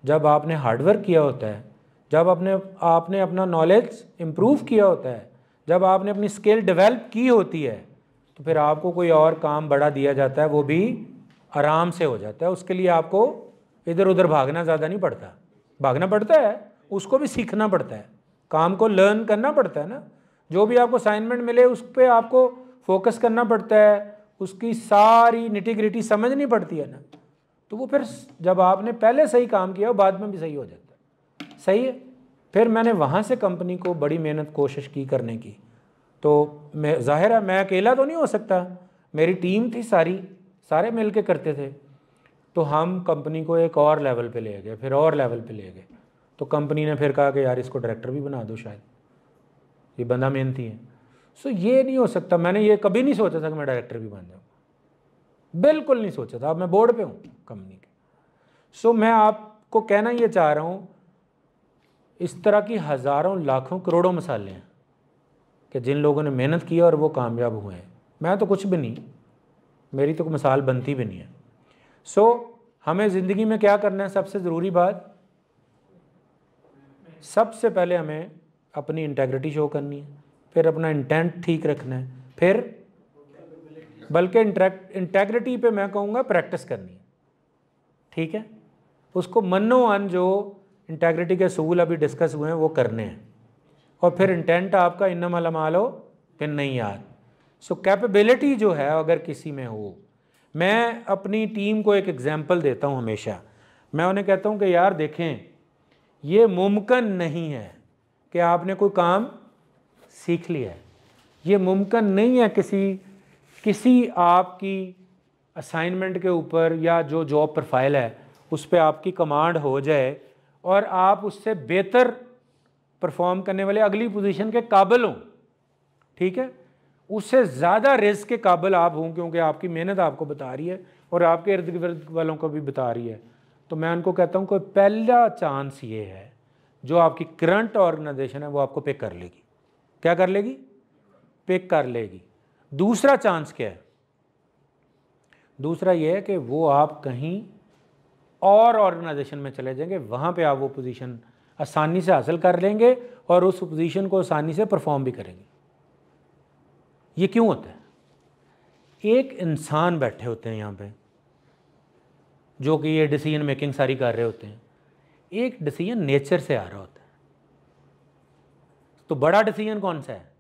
जब आपने हार्डवर्क किया होता है जब आपने आपने अपना नॉलेज इम्प्रूव किया होता है जब आपने अपनी स्किल डेवलप की होती है तो फिर आपको कोई और काम बड़ा दिया जाता है वो भी आराम से हो जाता है उसके लिए आपको इधर उधर भागना ज़्यादा नहीं पड़ता भागना पड़ता है उसको भी सीखना पड़ता है काम को लर्न करना पड़ता है ना जो भी आपको असाइनमेंट मिले उस पर आपको फोकस करना पड़ता है उसकी सारी निटिग्रिटी समझनी पड़ती है ना तो वो फिर जब आपने पहले सही काम किया वो बाद में भी सही हो जाता है सही है फिर मैंने वहाँ से कंपनी को बड़ी मेहनत कोशिश की करने की तो मैं जाहिर है मैं अकेला तो नहीं हो सकता मेरी टीम थी सारी सारे मिल के करते थे तो हम कंपनी को एक और लेवल पे ले गए फिर और लेवल पे ले गए तो कंपनी ने फिर कहा कि यार इसको डायरेक्टर भी बना दो शायद ये बंदा मेहनती है सो ये नहीं हो सकता मैंने ये कभी नहीं सोचा था कि मैं डायरेक्टर भी बन जाऊँ बिल्कुल नहीं सोचा था अब मैं बोर्ड पे हूँ कंपनी के सो मैं आपको कहना ये चाह रहा हूँ इस तरह की हज़ारों लाखों करोड़ों मसाले हैं कि जिन लोगों ने मेहनत की और वो कामयाब हुए हैं मैं तो कुछ भी नहीं मेरी तो मिसाल बनती भी नहीं है सो so, हमें ज़िंदगी में क्या करना है सबसे ज़रूरी बात सबसे पहले हमें अपनी इंटेग्रिटी शो करनी है फिर अपना इंटेंट ठीक रखना है फिर बल्कि इंटेग्रिटी पे मैं कहूँगा प्रैक्टिस करनी है ठीक है उसको मनो अन जो इंटेग्रिटी के सूल अभी डिस्कस हुए हैं वो करने हैं और फिर इंटेंट आपका इनमल मालो फिर नहीं याद सो कैपेबिलिटी जो है अगर किसी में हो मैं अपनी टीम को एक एग्जाम्पल देता हूँ हमेशा मैं उन्हें कहता हूँ कि यार देखें ये मुमकिन नहीं है कि आपने कोई काम सीख लिया है ये मुमकिन नहीं है किसी किसी आपकी असाइनमेंट के ऊपर या जो जॉब प्रोफाइल है उस पर आपकी कमांड हो जाए और आप उससे बेहतर परफॉर्म करने वाले अगली पोजीशन के काबिल हों ठीक है उससे ज़्यादा रिस्क के काबिल आप हों क्योंकि आपकी मेहनत आपको बता रही है और आपके इर्द गिर्द वालों को भी बता रही है तो मैं उनको कहता हूँ कोई पहला चांस ये है जो आपकी करंट ऑर्गेनाइजेशन है वो आपको पिक कर लेगी क्या कर लेगी पिक कर लेगी दूसरा चांस क्या है दूसरा ये है कि वो आप कहीं और ऑर्गेनाइजेशन में चले जाएंगे वहाँ पे आप वो पोजीशन आसानी से हासिल कर लेंगे और उस पोजीशन को आसानी से परफॉर्म भी करेंगे ये क्यों होता है एक इंसान बैठे होते हैं यहाँ पे जो कि ये डिसीजन मेकिंग सारी कर रहे होते हैं एक डिसीजन नेचर से आ रहा होता है तो बड़ा डिसीजन कौन सा है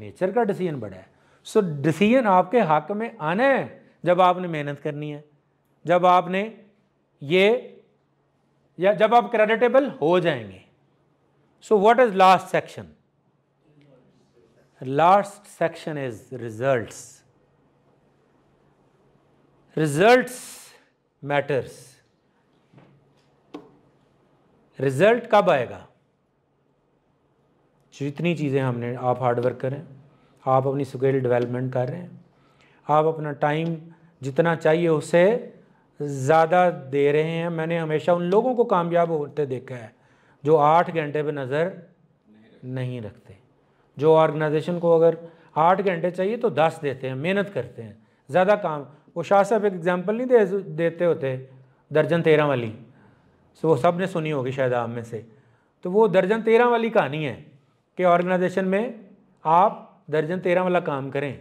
नेचर का डिसीजन बड़ा है सो so, डिसीजन आपके हक में आना है जब आपने मेहनत करनी है जब आपने ये या जब आप क्रेडिटेबल हो जाएंगे so what is last section last section is results results matters result कब आएगा जितनी चीज़ें हमने आप हार्डवर्क करें आप अपनी स्किल डेवलपमेंट कर रहे हैं आप अपना टाइम जितना चाहिए उसे ज़्यादा दे रहे हैं मैंने हमेशा उन लोगों को कामयाब होते देखा है जो आठ घंटे पे नज़र नहीं रखते जो ऑर्गेनाइजेशन को अगर आठ घंटे चाहिए तो दस देते हैं मेहनत करते हैं ज़्यादा काम वो शाह साहब एक एग्जाम्पल नहीं दे देते होते दर्जन तेरह वाली सो तो वो सब ने सुनी होगी शायद आप में से तो वो दर्जन तेरह वाली कहानी है कि ऑर्गेनाइजेशन में आप दर्जन तेरह वाला काम करें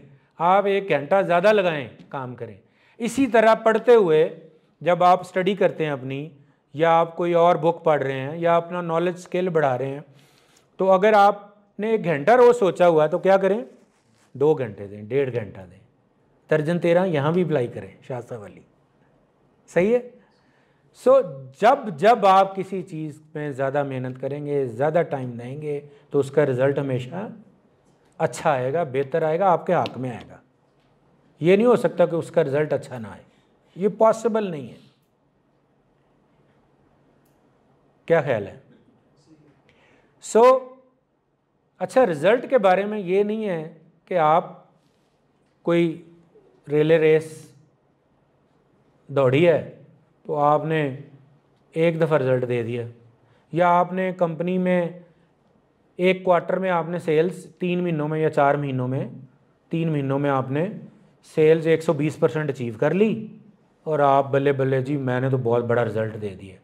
आप एक घंटा ज़्यादा लगाएं काम करें इसी तरह पढ़ते हुए जब आप स्टडी करते हैं अपनी या आप कोई और बुक पढ़ रहे हैं या अपना नॉलेज स्किल बढ़ा रहे हैं तो अगर आपने एक घंटा रोज़ सोचा हुआ तो क्या करें दो घंटे दें डेढ़ घंटा दें तर्जन तेरह यहाँ भी अप्लाई करें शास्त्र वाली सही है सो so, जब जब आप किसी चीज़ में ज़्यादा मेहनत करेंगे ज़्यादा टाइम देंगे तो उसका रिज़ल्ट हमेशा अच्छा आएगा बेहतर आएगा आपके हाथ में आएगा ये नहीं हो सकता कि उसका रिज़ल्ट अच्छा ना आए ये पॉसिबल नहीं है क्या ख्याल है सो so, अच्छा रिज़ल्ट के बारे में ये नहीं है कि आप कोई रेले रेस दौड़ी है तो आपने एक दफ़ा रिज़ल्ट दे दिया या आपने कंपनी में एक क्वार्टर में आपने सेल्स तीन महीनों में या चार महीनों में तीन महीनों में आपने सेल्स 120 परसेंट अचीव कर ली और आप बल्ले बल्ले जी मैंने तो बहुत बड़ा रिजल्ट दे दिया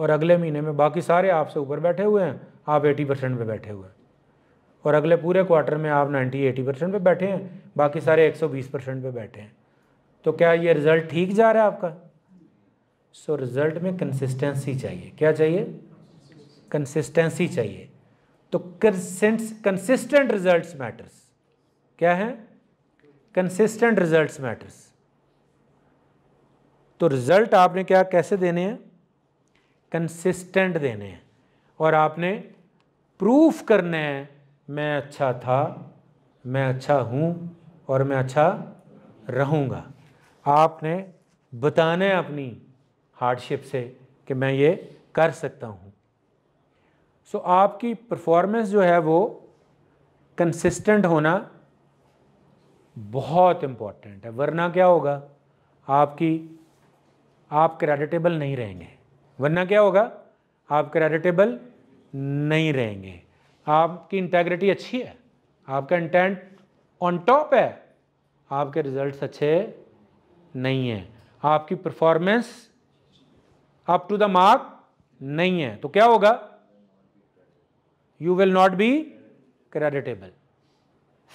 और अगले महीने में बाकी सारे आपसे ऊपर बैठे हुए हैं आप एटी परसेंट पर बैठे हुए हैं और अगले पूरे क्वार्टर में आप नाइन्टी एटी परसेंट पर बैठे हैं बाकी सारे एक सौ बीस परसेंट पर बैठे हैं तो क्या ये रिज़ल्ट ठीक जा रहा है आपका सो so, रिज़ल्ट में कंसिस्टेंसी चाहिए क्या चाहिए कंसिस्टेंसी चाहिए तो कंसिस्टेंट रिज़ल्ट मैटर्स क्या है कंसिस्टेंट रिजल्ट मैटर्स तो रिज़ल्ट आपने क्या कैसे देने हैं कंसिस्टेंट देने हैं और आपने प्रूफ करने हैं मैं अच्छा था मैं अच्छा हूँ और मैं अच्छा रहूँगा आपने बताने अपनी हार्डशिप से कि मैं ये कर सकता हूँ सो so, आपकी परफॉर्मेंस जो है वो कंसिस्टेंट होना बहुत इम्पॉर्टेंट है वरना क्या होगा आपकी आप क्रेडिटेबल नहीं रहेंगे वरना क्या होगा आप क्रेडिटेबल नहीं रहेंगे आपकी इंटेग्रिटी अच्छी है आपका इंटेंट ऑन टॉप है आपके रिजल्ट्स अच्छे नहीं हैं आपकी performance up to the mark नहीं है तो क्या होगा you will not be creditable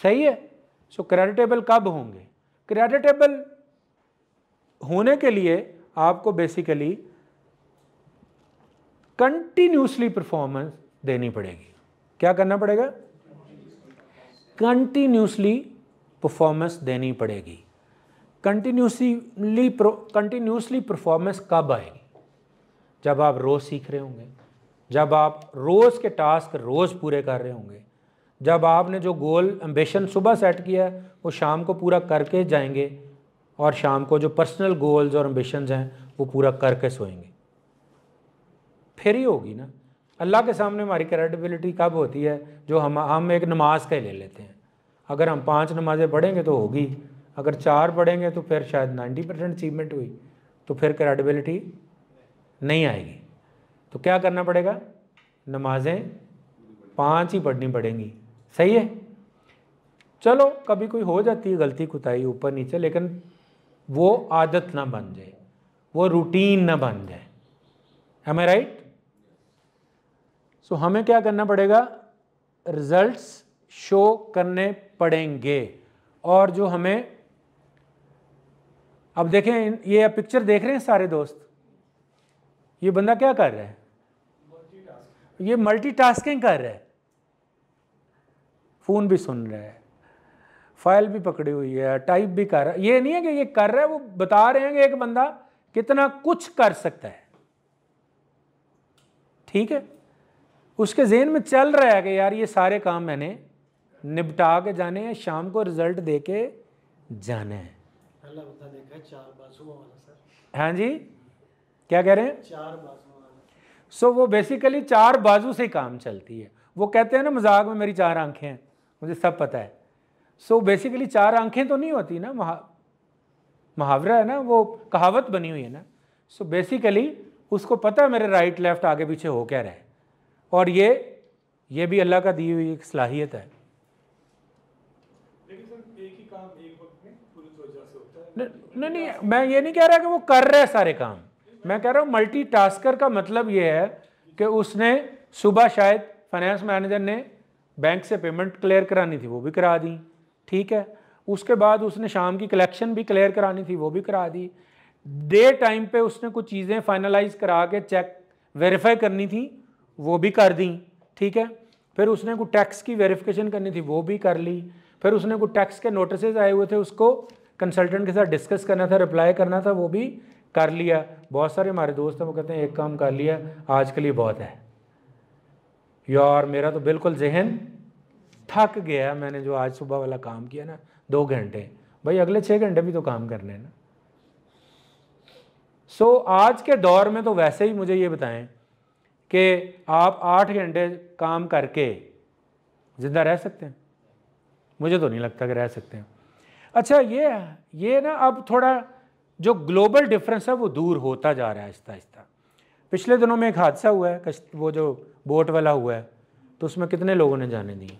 सही है सो so, क्रेडिटेबल कब होंगे क्रेडिटेबल होने के लिए आपको बेसिकली कंटिन्यूसली परफॉर्मेंस देनी पड़ेगी क्या करना पड़ेगा कंटिन्यूसली परफॉर्मेंस देनी पड़ेगी कंटिन्यूसली कंटिन्यूसली परफॉर्मेंस कब आएगी जब आप रोज़ सीख रहे होंगे जब आप रोज़ के टास्क रोज़ पूरे कर रहे होंगे जब आपने जो गोल एम्बिशन सुबह सेट किया है वो शाम को पूरा करके जाएंगे और शाम को जो पर्सनल गोल्स और एम्बिशंस हैं वो पूरा करके सोएंगे फिर ही होगी ना अल्लाह के सामने हमारी क्रेडिबिलिटी कब होती है जो हम हम एक नमाज का ही ले लेते हैं अगर हम पांच नमाज़ें पढ़ेंगे तो होगी अगर चार पढ़ेंगे तो फिर शायद नाइन्टी परसेंट अचीवमेंट हुई तो फिर क्रेडिबिलिटी नहीं आएगी तो क्या करना पड़ेगा नमाजें पांच ही पढ़नी पड़ेंगी सही है चलो कभी कोई हो जाती है गलती कुताई ऊपर नीचे लेकिन वो आदत ना बन जाए वो रूटीन ना बन जाए हमें राइट सो हमें क्या करना पड़ेगा रिजल्ट्स शो करने पड़ेंगे और जो हमें अब देखें ये पिक्चर देख रहे हैं सारे दोस्त ये बंदा क्या कर रहा है ये मल्टीटास्किंग कर रहा है फ़ोन भी सुन रहा है फाइल भी पकड़ी हुई है टाइप भी कर रहा है ये नहीं है कि ये कर रहा है वो बता रहे हैं कि एक बंदा कितना कुछ कर सकता है ठीक है उसके जेन में चल रहा है कि यार ये सारे काम मैंने निपटा के जाने हैं शाम को रिजल्ट दे के जाने हैं हाँ जी क्या कह रहे हैं चार सो so, वो बेसिकली चार बाजू से काम चलती है वो कहते हैं ना मजाक में मेरी चार आंखें हैं मुझे सब पता है सो so बेसिकली चार आंखें तो नहीं होती ना महा मुहावरा है ना वो कहावत बनी हुई है ना सो so बेसिकली उसको पता है मेरे राइट लेफ्ट आगे पीछे हो क्या रहे और ये ये भी अल्लाह का दी हुई एक सलाहियत है नहीं नहीं मैं ये नहीं कह रहा कि वो कर रहे सारे काम मैं कह रहा हूँ टास्कर का मतलब ये है कि उसने सुबह शायद फाइनेंस मैनेजर ने बैंक से पेमेंट क्लियर करानी थी वो भी करा दी ठीक है उसके बाद उसने शाम की कलेक्शन भी क्लियर करानी थी वो भी करा दी डे टाइम पे उसने कुछ चीज़ें फाइनलाइज करा के चेक वेरीफाई करनी थी वो भी कर दी ठीक है फिर उसने कुछ टैक्स की वेरिफिकेशन करनी थी वो भी कर ली फिर उसने कुछ टैक्स के नोटिस आए हुए थे उसको कंसल्टेंट के साथ डिस्कस करना था रिप्लाई करना था वो भी कर लिया बहुत सारे हमारे दोस्त हैं वो कहते हैं एक काम कर लिया आज के लिए बहुत है यार मेरा तो बिल्कुल जहन थक गया मैंने जो आज सुबह वाला काम किया ना दो घंटे भाई अगले छः घंटे भी तो काम करने हैं ना सो so, आज के दौर में तो वैसे ही मुझे ये बताएं कि आप आठ घंटे काम करके ज़िंदा रह सकते हैं मुझे तो नहीं लगता कि रह सकते हैं अच्छा ये ये ना अब थोड़ा जो ग्लोबल डिफरेंस है वो दूर होता जा रहा है आहिस्ता आहिस्ता पिछले दिनों में एक हादसा हुआ है वो जो बोट वाला हुआ है तो उसमें कितने लोगों ने जाने दिए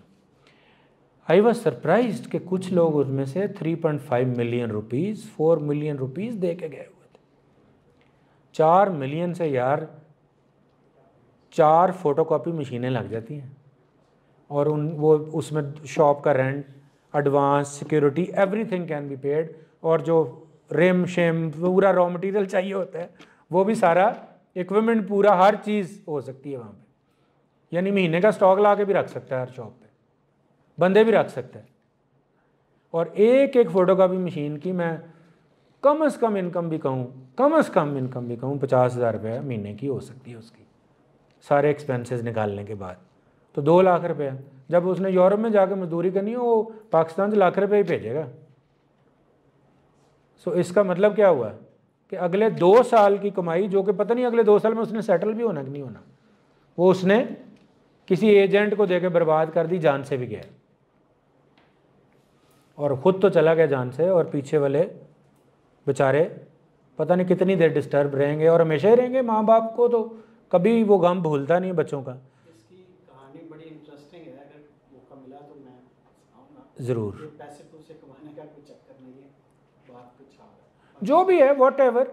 आई वॉज सरप्राइज कि कुछ लोग उसमें से 3.5 मिलियन रुपीज़ 4 मिलियन रुपीज़ दे के गए हुए थे चार मिलियन से यार चार फोटोकॉपी मशीनें लग जाती हैं और उन वो उसमें शॉप का rent advance security everything can be paid और जो रेम शेम पूरा रॉ मटेरियल चाहिए होता है वो भी सारा इक्विपमेंट पूरा हर चीज़ हो सकती है वहाँ पे यानी महीने का स्टॉक ला के भी रख सकता है हर शॉप पे बंदे भी रख सकते हैं और एक एक फ़ोटोकॉपी मशीन की मैं कम अज़ कम इनकम भी कहूँ कम अज़ कम इनकम भी कहूँ पचास हज़ार रुपया महीने की हो सकती है उसकी सारे एक्सपेंसेस निकालने के बाद तो दो लाख रुपया जब उसने यूरोप में जाकर मजदूरी करनी हो वो पाकिस्तान से लाख रुपये ही भेजेगा सो इसका मतलब क्या हुआ कि अगले दो साल की कमाई जो कि पता नहीं अगले दो साल में उसने सेटल भी होना कि नहीं होना वो उसने किसी एजेंट को देकर बर्बाद कर दी जान से भी गया और ख़ुद तो चला गया जान से और पीछे वाले बेचारे पता नहीं कितनी देर डिस्टर्ब रहेंगे और हमेशा ही रहेंगे माँ बाप को तो कभी वो गम भूलता नहीं बच्चों का तो ज़रूर जो भी है वॉट एवर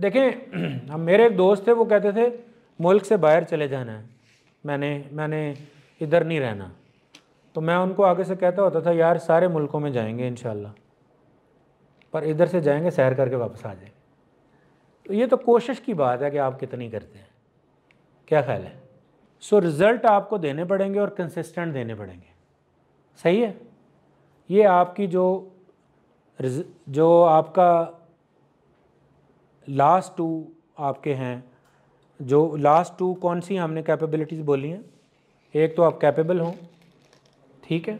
देखें हम मेरे एक दोस्त थे वो कहते थे मुल्क से बाहर चले जाना है मैंने मैंने इधर नहीं रहना तो मैं उनको आगे से कहता होता था यार सारे मुल्कों में जाएंगे इन पर इधर से जाएंगे सैर करके वापस आ जाएंगे तो ये तो कोशिश की बात है कि आप कितनी करते हैं क्या ख्याल है सो so, रिज़ल्ट आपको देने पड़ेंगे और कंसिस्टेंट देने पड़ेंगे सही है ये आपकी जो जो आपका लास्ट टू आपके हैं जो लास्ट टू कौन सी हमने कैपेबिलिटीज़ बोली हैं एक तो आप कैपेबल हों ठीक है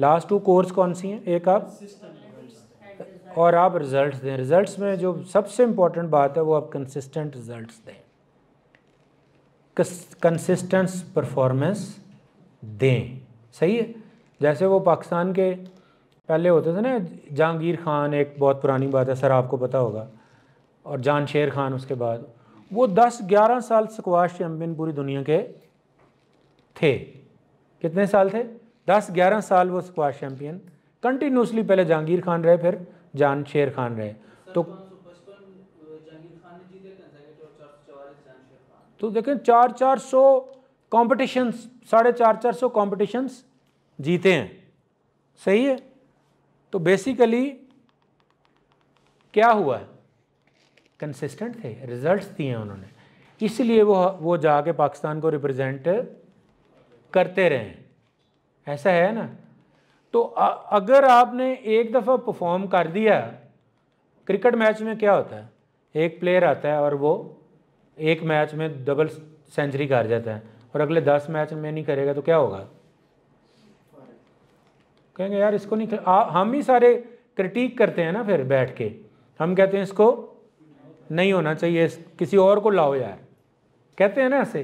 लास्ट टू कोर्स कौन सी हैं एक आप और आप रिजल्ट्स दें रिजल्ट्स में जो सबसे इम्पॉर्टेंट बात है वो आप कंसिस्टेंट रिजल्ट्स दें कंसिस्टेंस परफॉर्मेंस दें सही है जैसे वो पाकिस्तान के पहले होते थे ना जहांगीर खान एक बहुत पुरानी बात है सर आपको पता होगा और जान शेर खान उसके बाद वो 10-11 साल स्क्वाश चैम्पियन पूरी दुनिया के थे कितने साल थे दस ग्यारह साल वो स्क्वाश चैम्पियन कंटिन्यूसली पहले जहांगीर खान रहे फिर जान शेर खान रहे तो तो देखें चार चार सौ कॉम्पिटिशन्स साढ़े चार चार सौ कॉम्पिटिशन्स जीते हैं सही है तो बेसिकली क्या हुआ कंसिस्टेंट थे रिजल्ट्स दिए हैं उन्होंने इसलिए वो वो जाके पाकिस्तान को रिप्रेजेंट करते रहे हैं ऐसा है ना तो अगर आपने एक दफ़ा परफॉर्म कर दिया क्रिकेट मैच में क्या होता है एक प्लेयर आता है और वो एक मैच में डबल सेंचुरी कर जाता है और अगले दस मैच में नहीं करेगा तो क्या होगा कहेंगे यार इसको नहीं आ, हम ही सारे क्रिटिक करते हैं ना फिर बैठ के हम कहते हैं इसको नहीं होना चाहिए किसी और को लाओ यार कहते हैं ना ऐसे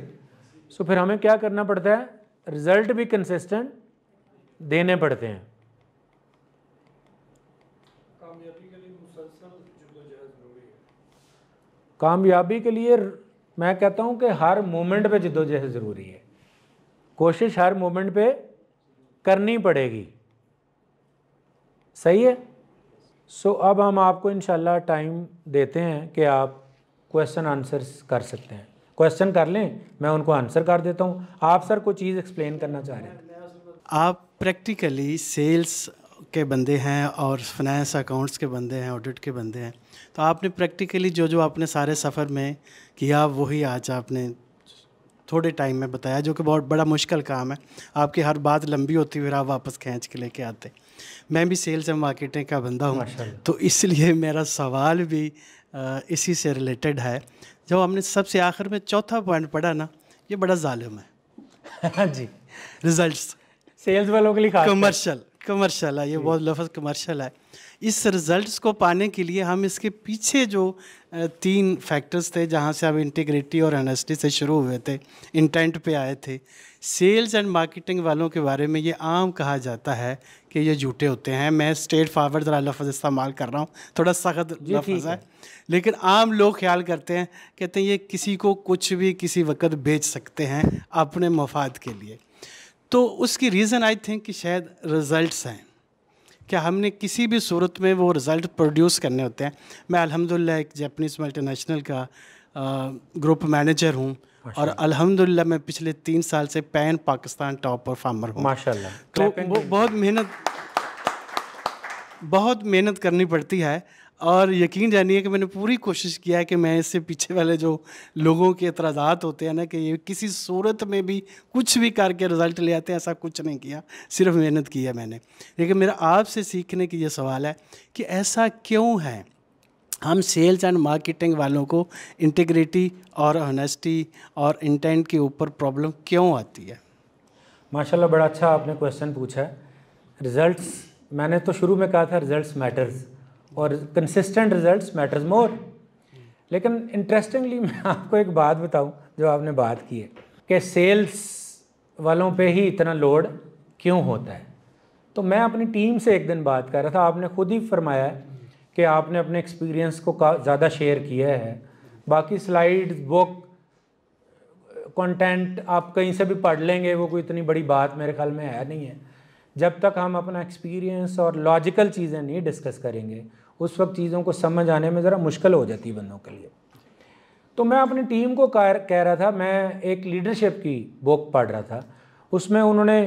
सो तो फिर हमें क्या करना पड़ता है रिजल्ट भी कंसिस्टेंट देने पड़ते हैं कामयाबी के लिए मैं कहता हूँ कि हर मोमेंट पे जिद्दोजहद ज़रूरी है कोशिश हर मोमेंट पे करनी पड़ेगी सही है सो so, अब हम आपको इन टाइम देते हैं कि आप क्वेश्चन आंसर कर सकते हैं क्वेश्चन कर लें मैं उनको आंसर कर देता हूँ आप सर कोई चीज़ एक्सप्लेन करना चाह रहे हैं आप प्रैक्टिकली सेल्स के बंदे हैं और फाइनेंस अकाउंट्स के बंदे हैं ऑडिट के बंदे हैं तो आपने प्रैक्टिकली जो जो आपने सारे सफ़र में किया वही आज आपने थोड़े टाइम में बताया जो कि बहुत बड़ा मुश्किल काम है आपकी हर बात लंबी होती फिर आप वापस खींच के लेके आते मैं भी सेल्स एंड मार्केटिंग का बंदा हूँ तो इसलिए मेरा सवाल भी इसी से रिलेटेड है जब हमने सबसे आखिर में चौथा पॉइंट पढ़ा ना ये बड़ा ालिम है जी रिजल्ट्स सेल्स वालों के लिए कमर्शियल कमर्शियल है ये बहुत लफज कमर्शियल है इस रिजल्ट्स को पाने के लिए हम इसके पीछे जो तीन फैक्टर्स थे जहाँ से हम इंटीग्रिटी और एनर्सिटी से शुरू हुए थे इंटेंट पे आए थे सेल्स एंड मार्केटिंग वालों के बारे में ये आम कहा जाता है कि ये झूठे होते हैं मैं स्ट्रेट फॉरवर्ड ज़रा लफ्ज़ इस्तेमाल कर रहा हूँ थोड़ा सख्त लफ्ज़ है लेकिन आम लोग ख्याल करते हैं कहते हैं ये किसी को कुछ भी किसी वक्त बेच सकते हैं अपने मफाद के लिए तो उसकी रीज़न आई थिंक कि शायद रिज़ल्ट हैं क्या हमने किसी भी सूरत में वो रिज़ल्ट प्रोड्यूस करने होते हैं मैं अल्हम्दुलिल्लाह एक जैपनीज मल्टीनेशनल का ग्रुप मैनेजर हूँ और अल्हम्दुलिल्लाह मैं पिछले तीन साल से पैन पाकिस्तान टॉप परफार्मर हूँ माशाल्लाह तो वो बहुत मेहनत बहुत मेहनत करनी पड़ती है और यकीन जानिए कि मैंने पूरी कोशिश किया है कि मैं इससे पीछे वाले जो लोगों के एतराज़ात होते हैं ना कि ये किसी सूरत में भी कुछ भी करके रिज़ल्ट ले आते हैं ऐसा कुछ नहीं किया सिर्फ मेहनत की है मैंने लेकिन मेरा आपसे सीखने की ये सवाल है कि ऐसा क्यों है हम सेल्स एंड मार्केटिंग वालों को इंटीग्रिटी और ऑनेस्टी और इंटेंट के ऊपर प्रॉब्लम क्यों आती है माशाल्लाह बड़ा अच्छा आपने क्वेश्चन पूछा है रिज़ल्ट्स मैंने तो शुरू में कहा था रिज़ल्ट्स मैटर्स और कंसिस्टेंट रिजल्ट्स मैटर्स मोर लेकिन इंटरेस्टिंगली मैं आपको एक बात बताऊं जो आपने बात की है कि सेल्स वालों पे ही इतना लोड क्यों होता है तो मैं अपनी टीम से एक दिन बात कर रहा था आपने खुद ही फरमाया कि आपने अपने एक्सपीरियंस को ज़्यादा शेयर किया है बाकी स्लाइड बुक कंटेंट आप कहीं से भी पढ़ लेंगे वो कोई इतनी बड़ी बात मेरे ख्याल में है नहीं है जब तक हम अपना एक्सपीरियंस और लॉजिकल चीज़ें नहीं डिस्कस करेंगे उस वक्त चीज़ों को समझ आने में ज़रा मुश्किल हो जाती है बंदों के लिए तो मैं अपनी टीम को कह रहा था मैं एक लीडरशिप की बुक पढ़ रहा था उसमें उन्होंने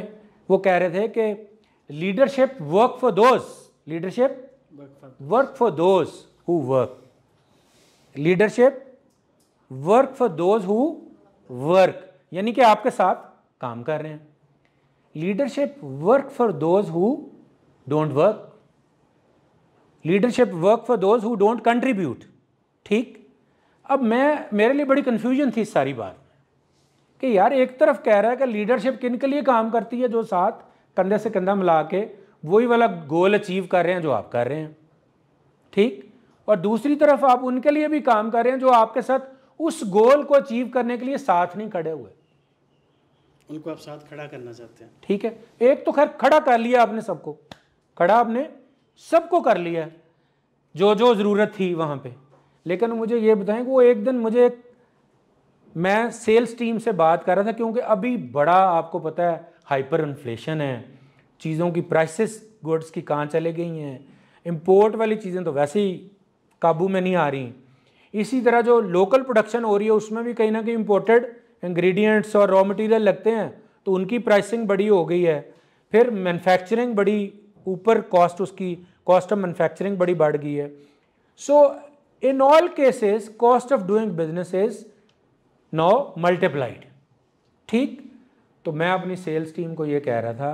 वो कह रहे थे कि leadership work for those leadership work for those who work leadership work for those who work यानी कि आपके साथ काम कर रहे हैं leadership work for those who don't work leadership work for those who don't contribute ठीक अब मैं मेरे लिए बड़ी कन्फ्यूजन थी इस सारी बात कि यार एक तरफ कह रहा है कि लीडरशिप किन के लिए काम करती है जो साथ कंधे से कंधा मिला के वही वाला गोल अचीव कर रहे हैं जो आप कर रहे हैं ठीक और दूसरी तरफ आप उनके लिए भी काम कर रहे हैं जो आपके साथ उस गोल को अचीव करने के लिए साथ नहीं खड़े हुए उनको आप साथ खड़ा करना चाहते हैं ठीक है एक तो खैर खड़ा कर लिया आपने सबको खड़ा आपने सबको कर लिया जो जो ज़रूरत थी वहाँ पे लेकिन मुझे ये बताएं कि वो एक दिन मुझे एक मैं सेल्स टीम से बात कर रहा था क्योंकि अभी बड़ा आपको पता है हाइपर इन्फ्लेशन है चीज़ों की प्राइसेस गुड्स की कहाँ चले गई हैं इम्पोर्ट वाली चीज़ें तो वैसे ही काबू में नहीं आ रही इसी तरह जो लोकल प्रोडक्शन हो रही है उसमें भी कहीं ना कहीं इम्पोर्टेड इंग्रेडिएंट्स और रॉ मटेरियल लगते हैं तो उनकी प्राइसिंग बड़ी हो गई है फिर मैन्युफैक्चरिंग बड़ी ऊपर कॉस्ट उसकी कॉस्ट ऑफ मैन्युफैक्चरिंग बड़ी बढ़ गई है so in all cases cost of doing business is now multiplied ठीक तो मैं अपनी सेल्स टीम को ये कह रहा था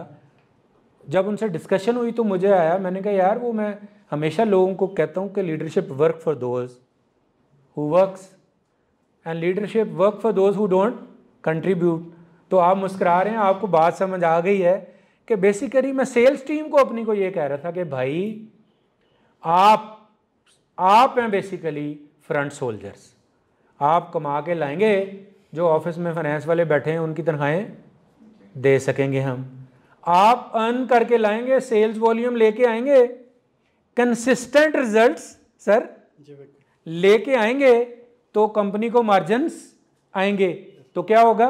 जब उनसे डिस्कशन हुई तो मुझे आया मैंने कहा यार वो मैं हमेशा लोगों को कहता हूँ कि leadership work for those who works and leadership work for those who don't contribute तो आप मुस्करा रहे हैं आपको बात समझ आ गई है कि बेसिकली मैं सेल्स टीम को अपनी को ये कह रहा था कि भाई आप आप हैं बेसिकली फ्रंट सोल्जर्स आप कमा के लाएंगे जो ऑफिस में फाइनेंस वाले बैठे हैं उनकी तनख्वाहें दे सकेंगे हम आप अर्न करके लाएंगे सेल्स वॉल्यूम लेके आएंगे कंसिस्टेंट रिजल्ट्स सर लेके आएंगे तो कंपनी को मार्जिन आएंगे तो क्या होगा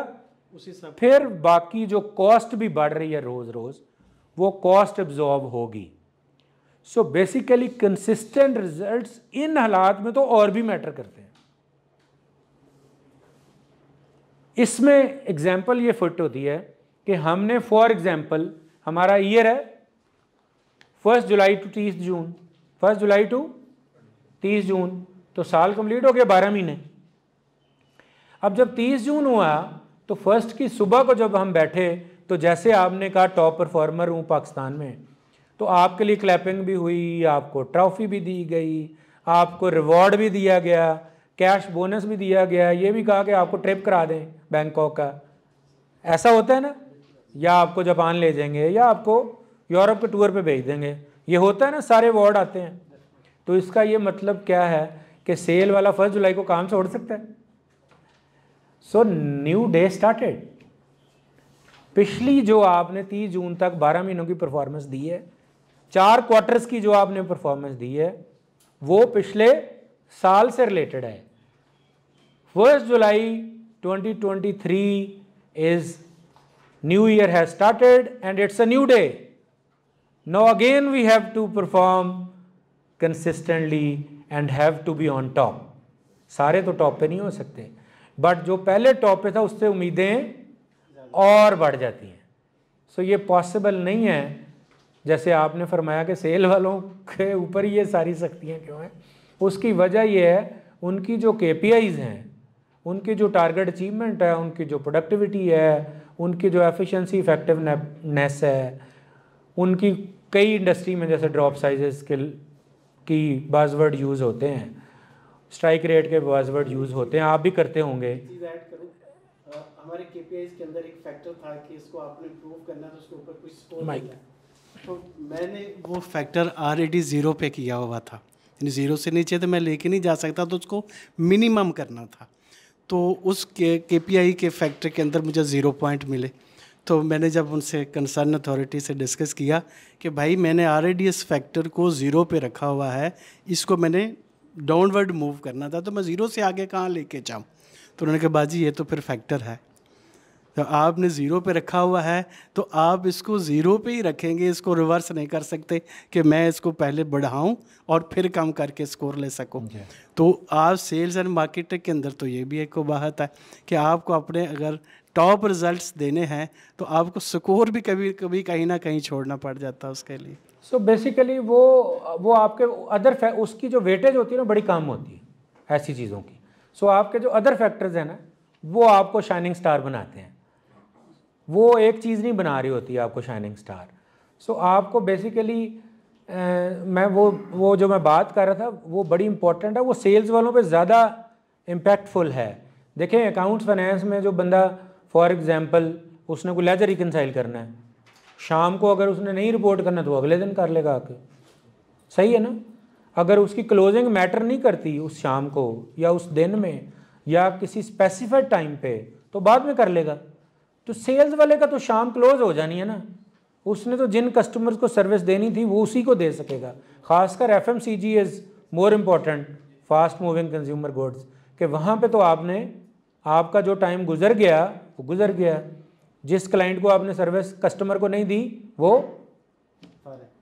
उसी सब फिर बाकी जो कॉस्ट भी बढ़ रही है रोज़ रोज़ वो कॉस्ट एब्जॉर्ब होगी सो बेसिकली कंसिस्टेंट रिजल्ट्स इन हालात में तो और भी मैटर करते हैं इसमें एग्जाम्पल ये फिट होती है कि हमने फॉर एग्जाम्पल हमारा ईयर है फर्स्ट जुलाई टू तीस जून फर्स्ट जुलाई टू तीस जून तो साल कंप्लीट हो गया बारह महीने अब जब तीस जून हुआ तो फर्स्ट की सुबह को जब हम बैठे तो जैसे आपने कहा टॉप परफॉर्मर हूँ पाकिस्तान में तो आपके लिए क्लैपिंग भी हुई आपको ट्रॉफी भी दी गई आपको रिवॉर्ड भी दिया गया कैश बोनस भी दिया गया ये भी कहा कि आपको ट्रिप करा दें बैंकॉक का ऐसा होता है ना या आपको जापान ले जाएंगे या आपको यूरोप के टूर पे भेज देंगे ये होता है ना सारे अवार्ड आते हैं तो इसका ये मतलब क्या है कि सेल वाला फर्स्ट जुलाई को काम छोड़ सकता है सो न्यू डे स्टार्टेड पिछली जो आपने 30 जून तक 12 महीनों की परफॉर्मेंस दी है चार क्वार्टर्स की जो आपने परफॉर्मेंस दी है वो पिछले साल से रिलेटेड है first July 2023 is new year has started and it's a new day no again we have to perform consistently and have to be on top सारे तो टॉप पे नहीं हो सकते बट जो पहले टॉप पे था उससे उम्मीदें और बढ़ जाती हैं सो so ये पॉसिबल नहीं है जैसे आपने फरमाया कि सेल वालों के ऊपर ये सारी सख्तियाँ क्यों हैं उसकी वजह यह है उनकी जो के हैं उनकी जो टारगेट अचीवमेंट है उनकी जो प्रोडक्टिविटी है उनकी जो एफिशिएंसी इफेक्टिवनेस है उनकी कई इंडस्ट्री में जैसे ड्रॉप साइजेस के की बाजवर्ड यूज़ होते हैं स्ट्राइक रेट के वर्ड यूज़ होते हैं आप भी करते होंगे हमारे के अंदर एक फैक्टर था कि इसको आपने प्रूव करना तो उसके ऊपर कुछ स्कोर माइक तो मैंने वो factor R A D zero पे किया हुआ था यानी ज़ीरो से नीचे तो मैं लेके नहीं जा सकता तो उसको मिनिमम करना था तो उस के के पी आई के फैक्टर के अंदर मुझे ज़ीरो पॉइंट मिले तो मैंने जब उनसे कंसर्न अथॉरिटी से डिस्कस किया कि भाई मैंने ऑलरेडी इस फैक्टर को ज़ीरो पे रखा हुआ है इसको मैंने डाउनवर्ड मूव करना था तो मैं ज़ीरो से आगे कहाँ लेके जाऊँ तो उन्होंने कहा बाजी ये तो फिर फैक्टर है तो आपने ज़ीरो पे रखा हुआ है तो आप इसको ज़ीरो पे ही रखेंगे इसको रिवर्स नहीं कर सकते कि मैं इसको पहले बढ़ाऊं और फिर कम करके स्कोर ले सकूं तो आप सेल्स एंड मार्केटिंग के अंदर तो ये भी एक बात है कि आपको अपने अगर टॉप रिजल्ट्स देने हैं तो आपको स्कोर भी कभी कभी कहीं ना कहीं छोड़ना पड़ जाता है उसके लिए सो so बेसिकली वो वो आपके अदर उसकी जो वेटेज होती है ना बड़ी कम होती है ऐसी चीज़ों की सो so आपके जो अदर फैक्टर्स हैं ना वो आपको शाइनिंग स्टार बनाते हैं वो एक चीज़ नहीं बना रही होती आपको शाइनिंग स्टार सो so आपको बेसिकली मैं वो वो जो मैं बात कर रहा था वो बड़ी इंपॉर्टेंट है वो सेल्स वालों पे ज़्यादा इम्पैक्टफुल है देखें अकाउंट्स फाइनेंस में जो बंदा फॉर एग्ज़ाम्पल उसने को लेजर रिकनसाइल करना है शाम को अगर उसने नहीं रिपोर्ट करना तो अगले दिन कर लेगा आके सही है ना अगर उसकी क्लोजिंग मैटर नहीं करती उस शाम को या उस दिन में या किसी स्पेसिफाइड टाइम पे तो बाद में कर लेगा तो सेल्स वाले का तो शाम क्लोज हो जानी है ना उसने तो जिन कस्टमर्स को सर्विस देनी थी वो उसी को दे सकेगा खासकर F M C G is more important fast moving consumer goods कि वहाँ पे तो आपने आपका जो टाइम गुजर गया वो गुजर गया जिस क्लाइंट को आपने सर्विस कस्टमर को नहीं दी वो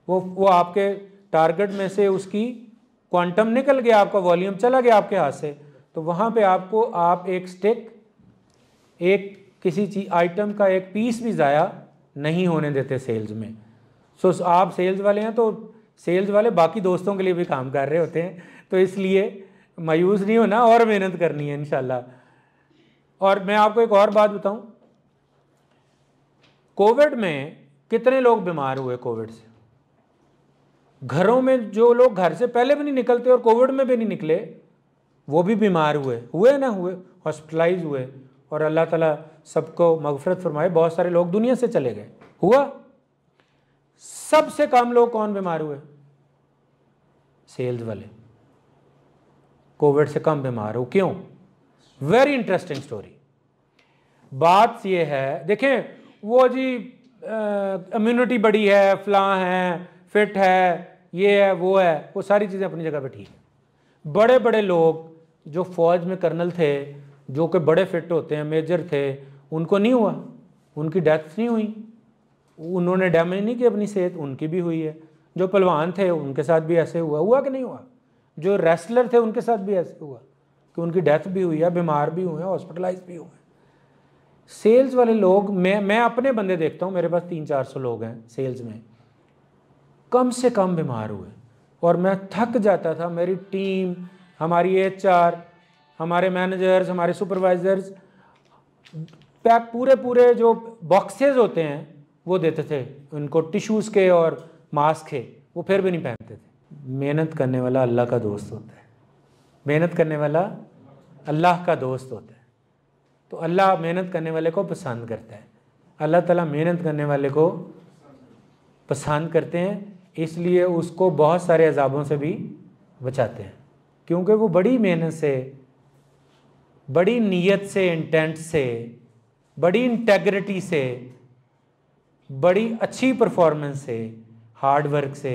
वो वो आपके टारगेट में से उसकी क्वांटम निकल गया आपका वॉल्यूम चला गया आपके हाथ से तो वहाँ पे आपको आप एक स्टिक एक किसी चीज आइटम का एक पीस भी ज़ाया नहीं होने देते सेल्स में सो so, आप सेल्स वाले हैं तो सेल्स वाले बाकी दोस्तों के लिए भी काम कर रहे होते हैं तो इसलिए मायूस नहीं होना और मेहनत करनी है इन और मैं आपको एक और बात बताऊँ कोविड में कितने लोग बीमार हुए कोविड से घरों में जो लोग घर से पहले भी नहीं निकलते और कोविड में भी नहीं निकले वो भी बीमार हुए हुए ना हुए हॉस्पिटलाइज हुए और अल्लाह ताला सबको मगफरत फरमाए बहुत सारे लोग दुनिया से चले गए हुआ सबसे कम लोग कौन बीमार हुए सेल्स वाले कोविड से कम बीमार हो क्यों वेरी इंटरेस्टिंग स्टोरी बात यह है देखें वो जी इम्यूनिटी बड़ी है फलां है फिट है ये है वो है वो सारी चीज़ें अपनी जगह पर ठीक है बड़े बड़े लोग जो फौज में कर्नल थे जो कि बड़े फिट होते हैं मेजर थे उनको नहीं हुआ उनकी डेथ नहीं हुई उन्होंने डैमेज नहीं की अपनी सेहत उनकी भी हुई है जो पलवान थे उनके साथ भी ऐसे हुआ हुआ कि नहीं हुआ जो रेसलर थे उनके साथ भी ऐसे हुआ कि उनकी डेथ भी हुई है बीमार भी हुए हैं हॉस्पिटलाइज भी हुए हैं सेल्स वाले लोग मैं मैं अपने बंदे देखता हूँ मेरे पास तीन चार सौ लोग हैं सेल्स में कम से कम बीमार हुए और मैं थक जाता था मेरी टीम हमारी एच आर हमारे मैनेजर्स हमारे सुपरवाइजर्स पैक पूरे पूरे जो बॉक्सेस होते हैं वो देते थे उनको टिश्यूज़ के और मास्क के वो फिर भी नहीं पहनते थे मेहनत करने वाला अल्लाह का दोस्त होता है मेहनत करने वाला अल्लाह का दोस्त होता है तो अल्लाह मेहनत करने वाले को पसंद करता है अल्लाह ताला मेहनत करने वाले को पसंद करते हैं इसलिए उसको बहुत सारे अजाबों से भी बचाते हैं क्योंकि वो बड़ी मेहनत से बड़ी नीयत से इंटेंट से बड़ी इंटेग्रिटी से बड़ी अच्छी परफॉर्मेंस से हार्ड वर्क से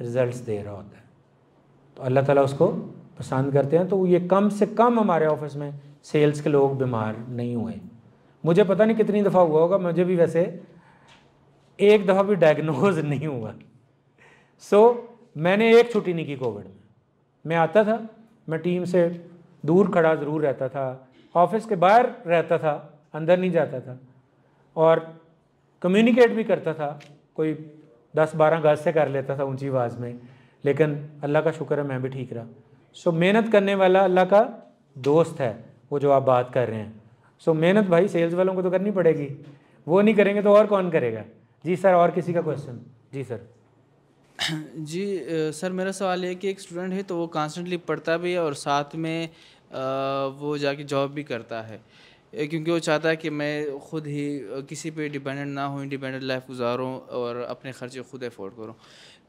रिजल्ट्स दे रहा होता है तो अल्लाह ताला उसको पसंद करते हैं तो ये कम से कम हमारे ऑफिस में सेल्स के लोग बीमार नहीं हुए मुझे पता नहीं कितनी दफ़ा हुआ होगा मुझे भी वैसे एक दफ़ा भी डायग्नोज नहीं हुआ सो so, मैंने एक छुट्टी नहीं की कोविड में मैं आता था मैं टीम से दूर खड़ा ज़रूर रहता था ऑफिस के बाहर रहता था अंदर नहीं जाता था और कम्युनिकेट भी करता था कोई दस बारह गज से कर लेता था ऊंची आवाज़ में लेकिन अल्लाह का शुक्र है मैं भी ठीक रहा सो so, मेहनत करने वाला अल्लाह का दोस्त है वो जो आप बात कर रहे हैं सो so, मेहनत भाई सेल्स वालों को तो करनी पड़ेगी वो नहीं करेंगे तो और कौन करेगा जी सर और किसी का क्वेश्चन जी सर जी सर मेरा सवाल है कि एक स्टूडेंट है तो वो कॉन्स्टेंटली पढ़ता भी है और साथ में वो जाके जॉब भी करता है क्योंकि वो चाहता है कि मैं खुद ही किसी पे डिपेंडेंट ना हो इंडिपेंडेंट लाइफ गुजारूँ और अपने खर्चे खुद अफोर्ड करूँ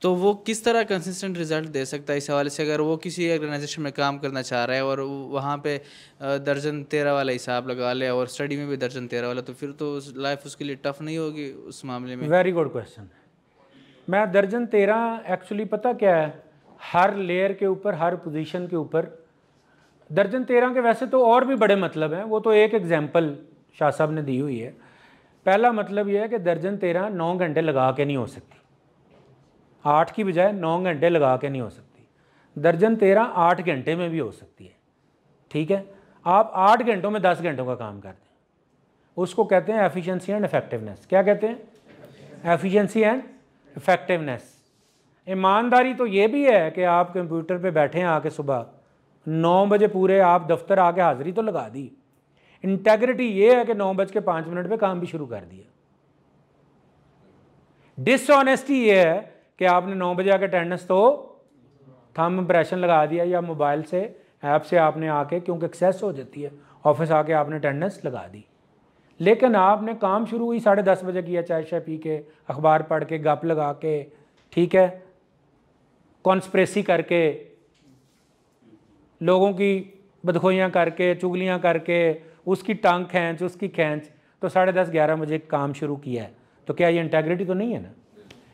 तो वो किस तरह कंसिस्टेंट रिजल्ट दे सकता है इस हवाले से अगर वो किसी ऑर्गेनाइजेशन में काम करना चाह रहा है और वहाँ पे दर्जन तेरह वाला हिसाब लगा ले और स्टडी में भी दर्जन तेरह वाला तो फिर तो उस लाइफ उसके लिए टफ नहीं होगी उस मामले में वेरी गुड क्वेश्चन मैं दर्जन तेरह एक्चुअली पता क्या है हर लेयर के ऊपर हर पोजिशन के ऊपर दर्जन तेरह के वैसे तो और भी बड़े मतलब हैं वो तो एक एग्जाम्पल शाह साहब ने दी हुई है पहला मतलब ये है कि दर्जन तेरह नौ घंटे लगा के नहीं हो सकती आठ की बजाय नौ घंटे लगा के नहीं हो सकती दर्जन तेरह आठ घंटे में भी हो सकती है ठीक है आप आठ घंटों में दस घंटों का काम करते हैं उसको कहते हैं एफिशिएंसी एंड इफेक्टिवनेस क्या कहते हैं एफिशिएंसी एंड इफेक्टिवनेस ईमानदारी तो ये भी है कि आप कंप्यूटर पे बैठे हैं आके सुबह नौ बजे पूरे आप दफ्तर आके हाज़िरी तो लगा दी इंटेग्रिटी ये है कि नौ बज के पाँच मिनट पर काम भी शुरू कर दिया डिसऑनेस्टी ये है कि आपने नौ बजे आके अटेंडेंस तो थम इंप्रेशन लगा दिया या मोबाइल से ऐप से आपने आके क्योंकि एक्सेस हो जाती है ऑफिस आके आपने अटेंडेंस लगा दी लेकिन आपने काम शुरू हुई साढ़े दस बजे किया चाय शाय पी के अखबार पढ़ के गप लगा के ठीक है कॉन्सप्रेसी करके लोगों की बदखोइयाँ करके चुगलियाँ करके उसकी टांग खींच उसकी खींच तो साढ़े दस ग्यारह बजे काम शुरू किया है तो क्या ये इंटेग्रिटी तो नहीं है ना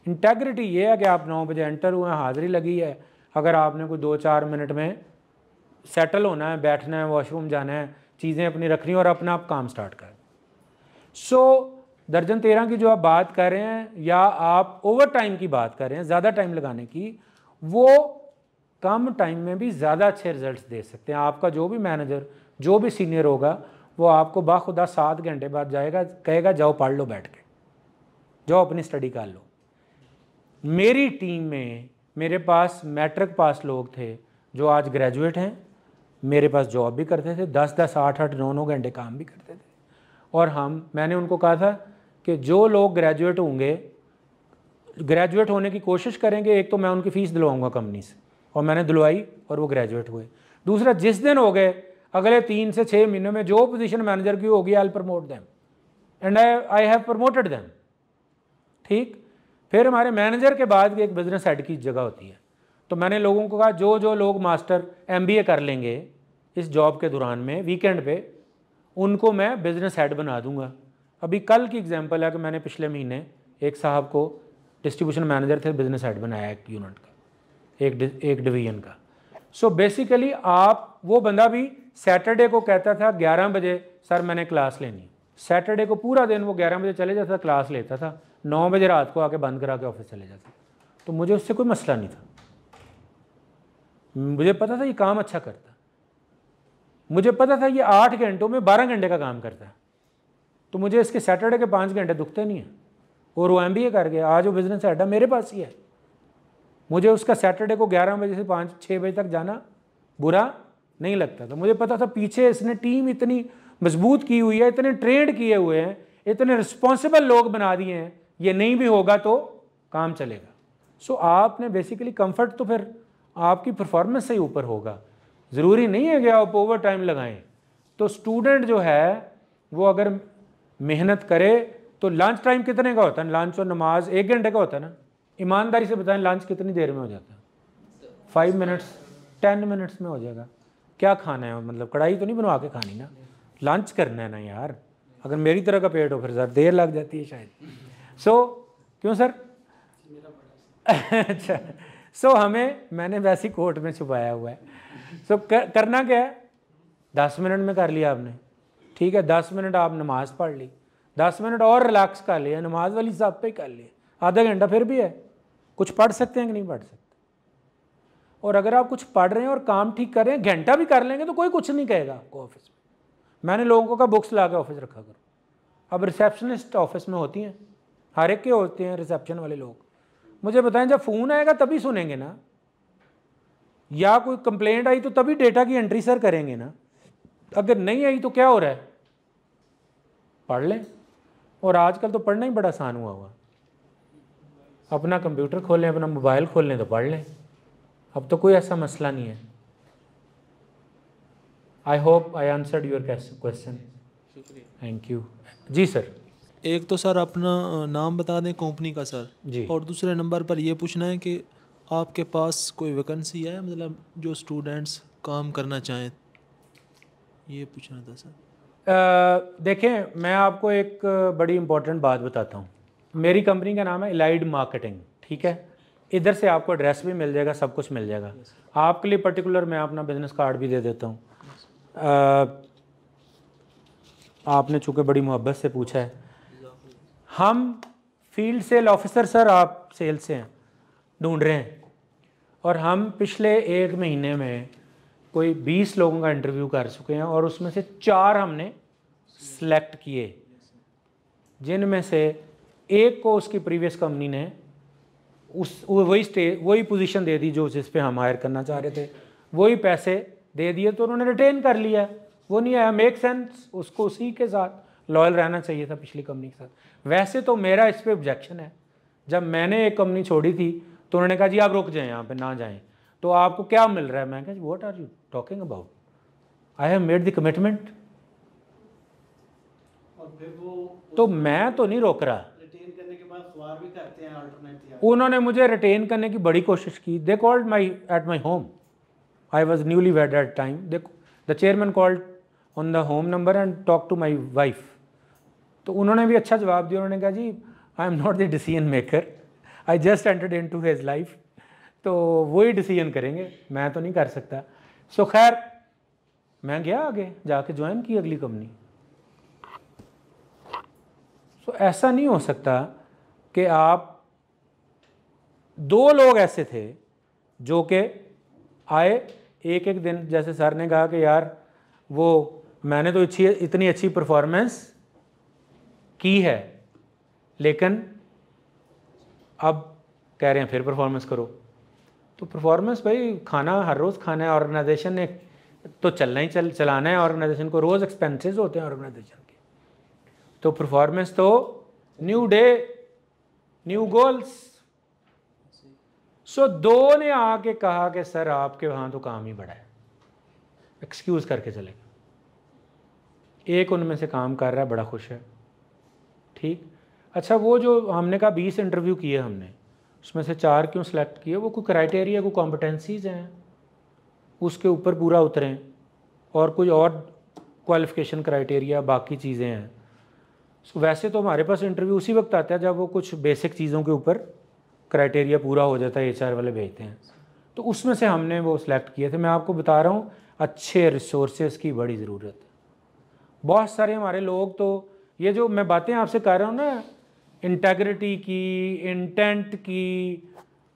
इंटेग्रिटी ये है कि आप नौ बजे एंटर हुए हैं हाज़िरी लगी है अगर आपने कोई दो चार मिनट में सेटल होना है बैठना है वॉशरूम जाना है चीज़ें अपनी रखनी और अपना आप काम स्टार्ट करें सो so, दर्जन तेरह की जो आप बात कर रहे हैं या आप ओवर टाइम की बात कर रहे हैं ज़्यादा टाइम लगाने की वो कम टाइम में भी ज़्यादा अच्छे रिजल्ट्स दे सकते हैं आपका जो भी मैनेजर जो भी सीनियर होगा वो आपको बाखुदा सात घंटे बाद जाएगा कहेगा जाओ पढ़ लो बैठ के जाओ अपनी स्टडी कर लो मेरी टीम में मेरे पास मैट्रिक पास लोग थे जो आज ग्रेजुएट हैं मेरे पास जॉब भी करते थे दस दस आठ आठ नौ नौ घंटे काम भी करते थे और हम मैंने उनको कहा था कि जो लोग ग्रेजुएट होंगे ग्रेजुएट होने की कोशिश करेंगे एक तो मैं उनकी फ़ीस दिलवाऊंगा कंपनी से और मैंने दिलवाई और वो ग्रेजुएट हुए दूसरा जिस दिन हो गए अगले तीन से छः महीनों में जो पोजीशन मैनेजर की होगी I promote them and I I have promoted them ठीक फिर हमारे मैनेजर के बाद भी एक बिजनेस हेड की जगह होती है तो मैंने लोगों को कहा जो जो लोग मास्टर एम कर लेंगे इस जॉब के दौरान में वीकेंड पे उनको मैं बिजनेस हेड बना दूंगा अभी कल की एग्जांपल है कि मैंने पिछले महीने एक साहब को डिस्ट्रीब्यूशन मैनेजर थे बिजनेस हेड बनाया एक यूनिट का एक एक डिवीजन का सो so बेसिकली आप वो बंदा भी सैटरडे को कहता था ग्यारह बजे सर मैंने क्लास लेनी सैटरडे को पूरा दिन वो ग्यारह बजे चले जाता क्लास लेता था नौ बजे रात को आके बंद करा के ऑफिस चले जाते तो मुझे उससे कोई मसला नहीं था मुझे पता था ये काम अच्छा करता मुझे पता था ये आठ घंटों में बारह घंटे का काम करता है तो मुझे इसके सैटरडे के पाँच घंटे दुखते नहीं हैं और वो एम बी ए कर गया आज वो बिज़नेस अड्डा मेरे पास ही है मुझे उसका सैटरडे को ग्यारह बजे से पाँच छः बजे तक जाना बुरा नहीं लगता था मुझे पता था पीछे इसने टीम इतनी मजबूत की हुई है इतने ट्रेंड किए हुए हैं इतने रिस्पॉन्सिबल लोग बना दिए हैं ये नहीं भी होगा तो काम चलेगा सो so, आपने बेसिकली कंफर्ट तो फिर आपकी परफॉर्मेंस से ही ऊपर होगा ज़रूरी नहीं है कि आप ओवर टाइम लगाएं तो स्टूडेंट जो है वो अगर मेहनत करे तो लंच टाइम कितने का होता है लंच और नमाज एक घंटे का होता है ना ईमानदारी से बताएं लंच कितनी देर में हो जाता है फाइव मिनट्स टेन मिनट्स में हो जाएगा क्या खाना है मतलब कढ़ाई तो नहीं बनवा के खानी ना लंच करना है ना यार अगर मेरी तरह का पेट हो फिर ज़्यादा देर लग जाती है शायद सो so, क्यों सर अच्छा सो so, हमें मैंने वैसी कोर्ट में छुपाया हुआ है सो so, कर, करना क्या है दस मिनट में कर लिया आपने ठीक है दस मिनट आप नमाज पढ़ ली दस मिनट और रिलैक्स कर लिया नमाज वाली हिसाब पे कर लिया आधा घंटा फिर भी है कुछ पढ़ सकते हैं कि नहीं पढ़ सकते और अगर आप कुछ पढ़ रहे हैं और काम ठीक कर रहे हैं घंटा भी कर लेंगे तो कोई कुछ नहीं कहेगा आपको ऑफिस में मैंने लोगों का बुक्स ला के ऑफिस रखा करो अब रिसेप्शनिस्ट ऑफिस में होती हैं हर एक के होते हैं रिसेप्शन वाले लोग मुझे बताएं जब फ़ोन आएगा तभी सुनेंगे ना या कोई कंप्लेंट आई तो तभी डेटा की एंट्री सर करेंगे ना अगर नहीं आई तो क्या हो रहा है पढ़ लें और आजकल तो पढ़ना ही बड़ा आसान हुआ हुआ अपना कंप्यूटर खोलें अपना मोबाइल खोल लें तो पढ़ लें अब तो कोई ऐसा मसला नहीं है I hope I answered your question thank you जी सर एक तो सर अपना नाम बता दें कंपनी का सर जी और दूसरे नंबर पर यह पूछना है कि आपके पास कोई वैकेंसी है मतलब जो स्टूडेंट्स काम करना चाहें ये पूछना था सर देखें मैं आपको एक बड़ी इम्पोर्टेंट बात बताता हूँ मेरी कंपनी का नाम है इलाइड मार्केटिंग ठीक है इधर से आपको एड्रेस भी मिल जाएगा सब कुछ मिल जाएगा yes, आपके लिए पर्टिकुलर मैं अपना बिज़नेस कार्ड भी दे देता हूँ yes, आपने चूँकि बड़ी मोहब्बत से पूछा है हम फील्ड सेल ऑफिसर सर आप सेल से हैं ढूंढ रहे हैं और हम पिछले एक महीने में कोई बीस लोगों का इंटरव्यू कर चुके हैं और उसमें से चार हमने सेलेक्ट किए जिनमें से एक को उसकी प्रीवियस कंपनी ने उस वही स्टे वही पोजीशन दे दी जो जिस पे हम हायर करना चाह रहे थे वही पैसे दे दिए तो उन्होंने रिटेन कर लिया वो नहीं आया मेक सेंस उसको उसी के साथ लॉयल रहना चाहिए था पिछली कंपनी के साथ वैसे तो मेरा इस पर ऑब्जेक्शन है जब मैंने एक कंपनी छोड़ी थी तो उन्होंने कहा जी आप रुक जाएं यहाँ पे ना जाएं तो आपको क्या मिल रहा है मैं कहा what are you talking about I have made the commitment तो मैं तो नहीं रोक रहा उन्होंने मुझे रिटेन करने की बड़ी कोशिश की they called my at my home I was newly wed at time they the chairman called on the home number and talk to my wife तो उन्होंने भी अच्छा जवाब दिया उन्होंने कहा जी I am not the decision maker I just entered into his life तो वो ही डिसीजन करेंगे मैं तो नहीं कर सकता सो so, खैर मैं गया आगे जाके ज्वाइन की अगली कंपनी सो so, ऐसा नहीं हो सकता कि आप दो लोग ऐसे थे जो कि आए एक एक दिन जैसे सर ने कहा कि यार वो मैंने तो अच्छी इतनी अच्छी परफॉर्मेंस की है लेकिन अब कह रहे हैं फिर परफॉर्मेंस करो तो परफॉर्मेंस भाई खाना हर रोज़ खाना है ऑर्गेनाइजेशन ने तो चलना ही चल चलाना है ऑर्गेनाइजेशन को रोज़ एक्सपेंसेस होते हैं ऑर्गेनाइजेशन के तो परफॉर्मेंस तो new day new goals so दो ने आके कहा कि सर आपके वहाँ तो काम ही बड़ा है एक्सक्यूज़ करके चले एक उनमें से काम कर रहा है बड़ा खुश है ठीक अच्छा वो जो हमने कहा बीस इंटरव्यू किए हमने उसमें से चार क्यों सिलेक्ट किए वो कोई क्राइटेरिया कोई कॉम्पिटेंसीज हैं उसके ऊपर पूरा उतरें और कुछ और क्वालिफिकेशन क्राइटेरिया बाकी चीज़ें हैं सो वैसे तो हमारे पास इंटरव्यू उसी वक्त आता है जब वो कुछ बेसिक चीज़ों के ऊपर क्राइटेरिया पूरा हो जाता है एच वाले भेजते हैं तो उसमें से हमने वो सिलेक्ट किए थे मैं आपको बता रहा हूँ अच्छे रिसोर्सेज की बड़ी ज़रूरत है बहुत सारे हमारे लोग तो ये जो मैं बातें आपसे कह रहा हूँ ना इंटेग्रिटी की इंटेंट की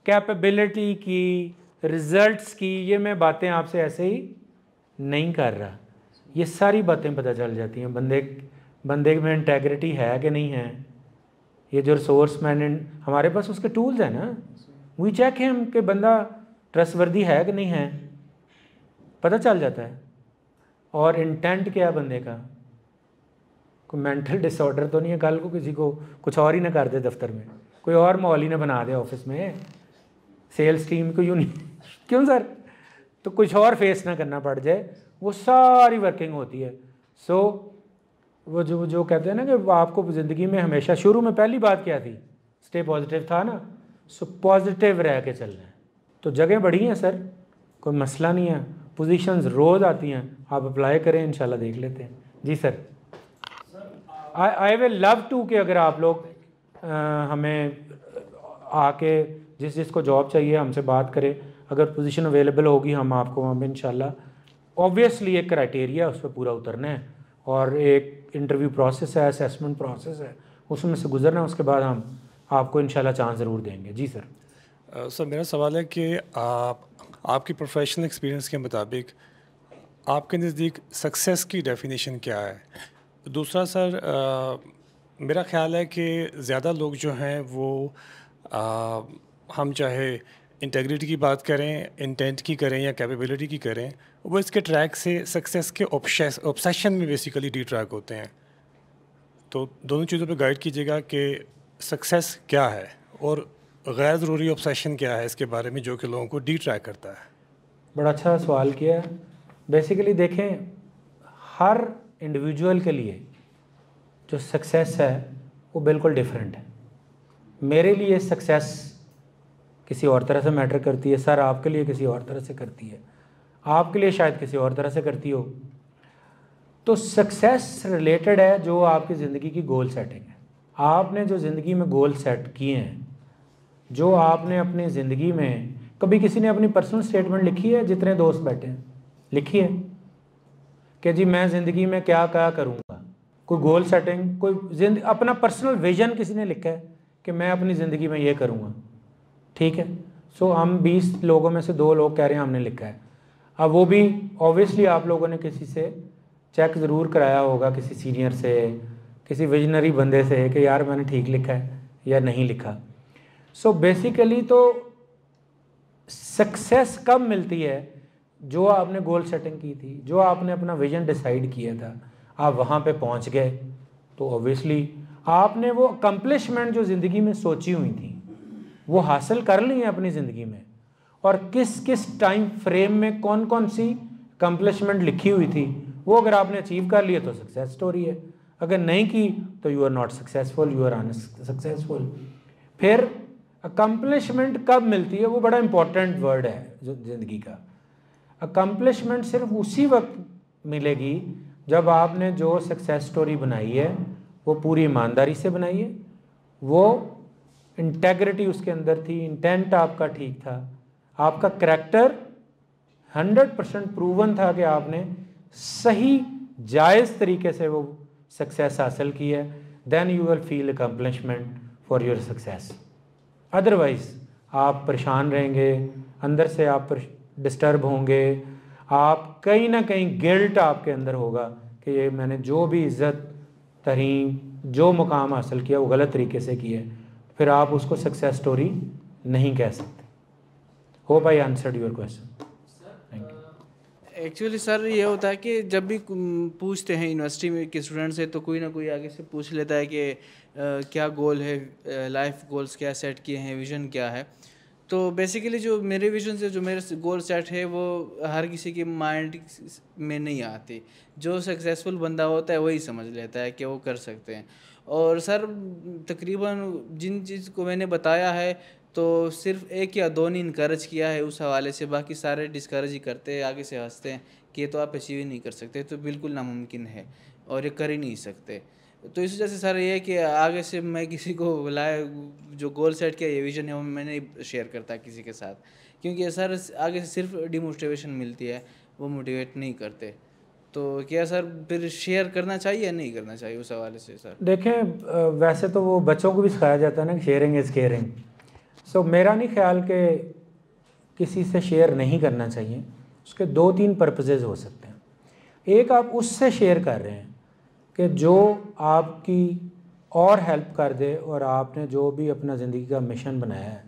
कैपेबिलिटी की रिजल्ट्स की ये मैं बातें आपसे ऐसे ही नहीं कर रहा ये सारी बातें पता चल जाती हैं बंदे बंदे में इंटेग्रिटी है कि नहीं है ये जो रिसोर्स मैन हमारे पास उसके टूल्स हैं ना वी चेक हैं कि बंदा ट्रस्टवर्दी है कि नहीं है पता चल जाता है और इंटेंट क्या है बंदे का कोई मेंटल डिसऑर्डर तो नहीं है कल को किसी को कुछ और ही ना कर दे दफ्तर में कोई और माहौल ही ना बना दे ऑफिस में सेल्स टीम को यूँ नहीं क्यों सर तो कुछ और फेस ना करना पड़ जाए वो सारी वर्किंग होती है सो so, वो जो जो कहते हैं ना कि आपको ज़िंदगी में हमेशा शुरू में पहली बात क्या थी स्टे पॉजिटिव था ना सो so, पॉजिटिव रह के चलना है तो जगह बढ़ी हैं सर कोई मसला नहीं है पोजीशंस रोज़ आती हैं आप अप्लाई करें इंशाल्लाह देख लेते हैं जी sir I will love to कि अगर आप लोग आ, हमें आके जिस जिसको जॉब चाहिए हमसे बात करें अगर पोजीशन अवेलेबल होगी हम आपको वहाँ पर इन ऑब्वियसली एक क्राइटेरिया उस पर पूरा उतरना है और एक इंटरव्यू प्रोसेस है असेसमेंट प्रोसेस है उसमें से गुजरना है उसके बाद हम आपको इन चांस ज़रूर देंगे जी सर सर मेरा सवाल है कि आप आपकी प्रोफेशनल एक्सपीरियंस के मुताबिक आपके नज़दीक सक्सेस की डेफिनेशन क्या है दूसरा सर आ, मेरा ख्याल है कि ज़्यादा लोग जो हैं वो आ, हम चाहे इंटेग्रिटी की बात करें इंटेंट की करें या कैपेबिलिटी की करें वो इसके ट्रैक से सक्सेस के ऑप्शन में बेसिकली डी ट्रैक होते हैं तो दोनों चीज़ों पे गाइड कीजिएगा कि सक्सेस क्या है और गैर ज़रूरी ऑप्शन क्या है इसके बारे में जो कि लोगों को डी ट्रैक करता है बड़ा अच्छा सवाल किया बेसिकली देखें हर इंडिविजुअल के लिए जो सक्सेस है वो बिल्कुल डिफरेंट है मेरे लिए सक्सेस किसी और तरह से मैटर करती है सर आपके लिए किसी और तरह से करती है आपके लिए शायद किसी और तरह से करती हो तो सक्सेस रिलेटेड है जो आपकी ज़िंदगी की गोल सेटिंग है आपने जो ज़िंदगी में गोल सेट किए हैं जो आपने अपनी ज़िंदगी में कभी किसी ने अपनी पर्सनल स्टेटमेंट लिखी है जितने दोस्त बैठे हैं लिखी है कि जी मैं ज़िंदगी में क्या क्या करूँगा कोई गोल सेटिंग कोई जिंद अपना पर्सनल विजन किसी ने लिखा है कि मैं अपनी ज़िंदगी में ये करूँगा ठीक है सो so, हम 20 लोगों में से दो लोग कह रहे हैं हमने लिखा है अब वो भी ऑब्वियसली आप लोगों ने किसी से चेक ज़रूर कराया होगा किसी सीनियर से किसी विजनरी बंदे से कि यार मैंने ठीक लिखा है या नहीं लिखा सो so, बेसिकली तो सक्सेस कब मिलती है जो आपने गोल सेटिंग की थी जो आपने अपना विजन डिसाइड किया था आप वहाँ पे पहुँच गए तो ऑब्वियसली आपने वो अकम्पलिशमेंट जो ज़िंदगी में सोची हुई थी वो हासिल कर ली है अपनी ज़िंदगी में और किस किस टाइम फ्रेम में कौन कौन सी अकम्पलिशमेंट लिखी हुई थी वो अगर आपने अचीव कर लिया तो सक्सेस स्टोरी है अगर नहीं की तो you are not successful you are unsuccessful फिर अकम्पलिशमेंट कब मिलती है वो बड़ा इंपॉर्टेंट वर्ड है ज़िंदगी का अकम्पलिशमेंट सिर्फ उसी वक्त मिलेगी जब आपने जो सक्सेस स्टोरी बनाई है वो पूरी ईमानदारी से बनाई है वो इंटेग्रिटी उसके अंदर थी इंटेंट आपका ठीक था आपका करैक्टर हंड्रेड परसेंट प्रूवन था कि आपने सही जायज़ तरीके से वो सक्सेस हासिल की है then you will feel accomplishment for your success otherwise आप परेशान रहेंगे अंदर से आप डिस्टर्ब होंगे आप कहीं ना कहीं गिल्ट आपके अंदर होगा कि ये मैंने जो भी इज़्ज़त तरीन जो मुकाम हासिल किया वो गलत तरीके से किए फिर आप उसको सक्सेस स्टोरी नहीं कह सकते hope I answer your question actually sir ये होता है कि जब भी पूछते हैं यूनिवर्सिटी में के स्टूडेंट से तो कोई ना कोई आगे से पूछ लेता है कि आ, क्या गोल है लाइफ गोल्स क्या सेट किए हैं विजन क्या है तो बेसिकली जो मेरे विजन से जो मेरे गोल सेट है वो हर किसी के माइंड में नहीं आती जो सक्सेसफुल बंदा होता है वही समझ लेता है कि वो कर सकते हैं और सर तकरीबन जिन चीज़ को मैंने बताया है तो सिर्फ एक या दो ने इनक्रेज किया है उस हवाले से बाकी सारे डिस्करेज ही करते हैं आगे से हंसते हैं कि ये तो आप अचीव ही नहीं कर सकते तो बिल्कुल नामुमकिन है और ये कर ही नहीं सकते तो इस वजह से सर ये कि आगे से मैं किसी को बुलाए जो गोल सेट किया ये विजन है वो मैं नहीं शेयर करता किसी के साथ क्योंकि सर आगे से सिर्फ डिमोटिवेशन मिलती है वो मोटिवेट नहीं करते तो क्या सर फिर शेयर करना चाहिए या नहीं करना चाहिए उस हवाले से सर देखें वैसे तो वो बच्चों को भी सिखाया जाता है ना शेयरिंग इज़ केयरिंग सो मेरा नहीं ख्याल कि किसी से शेयर नहीं करना चाहिए उसके दो तीन पर्पजेज़ हो सकते हैं एक आप उससे शेयर कर रहे हैं कि जो आपकी और हेल्प कर दे और आपने जो भी अपना ज़िंदगी का मिशन बनाया है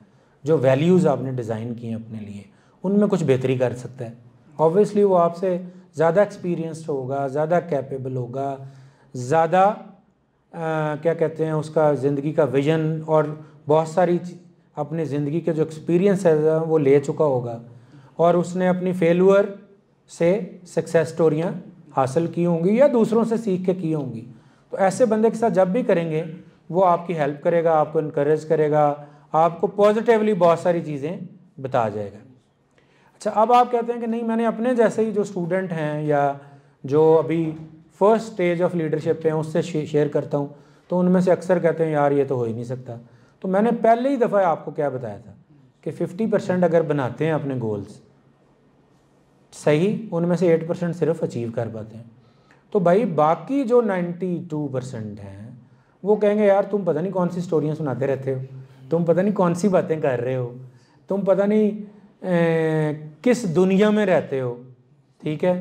जो वैल्यूज़ आपने डिज़ाइन किए अपने लिए उनमें कुछ बेहतरी कर सकता है ऑब्वियसली वो आपसे ज़्यादा एक्सपीरियंसड होगा ज़्यादा कैपेबल होगा ज़्यादा क्या कहते हैं उसका ज़िंदगी का विजन और बहुत सारी अपनी ज़िंदगी के जो एक्सपीरियंस है वो ले चुका होगा और उसने अपनी फेलअर से सक्सेस स्टोरियाँ हासिल की होंगी या दूसरों से सीख के की होंगी तो ऐसे बंदे के साथ जब भी करेंगे वो आपकी हेल्प करेगा आपको इनक्रेज करेगा आपको पॉजिटिवली बहुत सारी चीज़ें बता जाएगा अच्छा अब आप कहते हैं कि नहीं मैंने अपने जैसे ही जो स्टूडेंट हैं या जो अभी फर्स्ट स्टेज ऑफ लीडरशिप पे हैं उससे शेयर करता हूँ तो उनमें से अक्सर कहते हैं यार ये तो हो ही नहीं सकता तो मैंने पहले ही दफ़ा आपको क्या बताया था कि 50 परसेंट अगर बनाते हैं अपने गोल्स सही उनमें से एट परसेंट सिर्फ अचीव कर पाते हैं तो भाई बाकी जो नाइन्टी टू परसेंट हैं वो कहेंगे यार तुम पता नहीं कौन सी स्टोरियाँ सुनाते रहते हो तुम पता नहीं कौन सी बातें कर रहे हो तुम पता नहीं ए, किस दुनिया में रहते हो ठीक है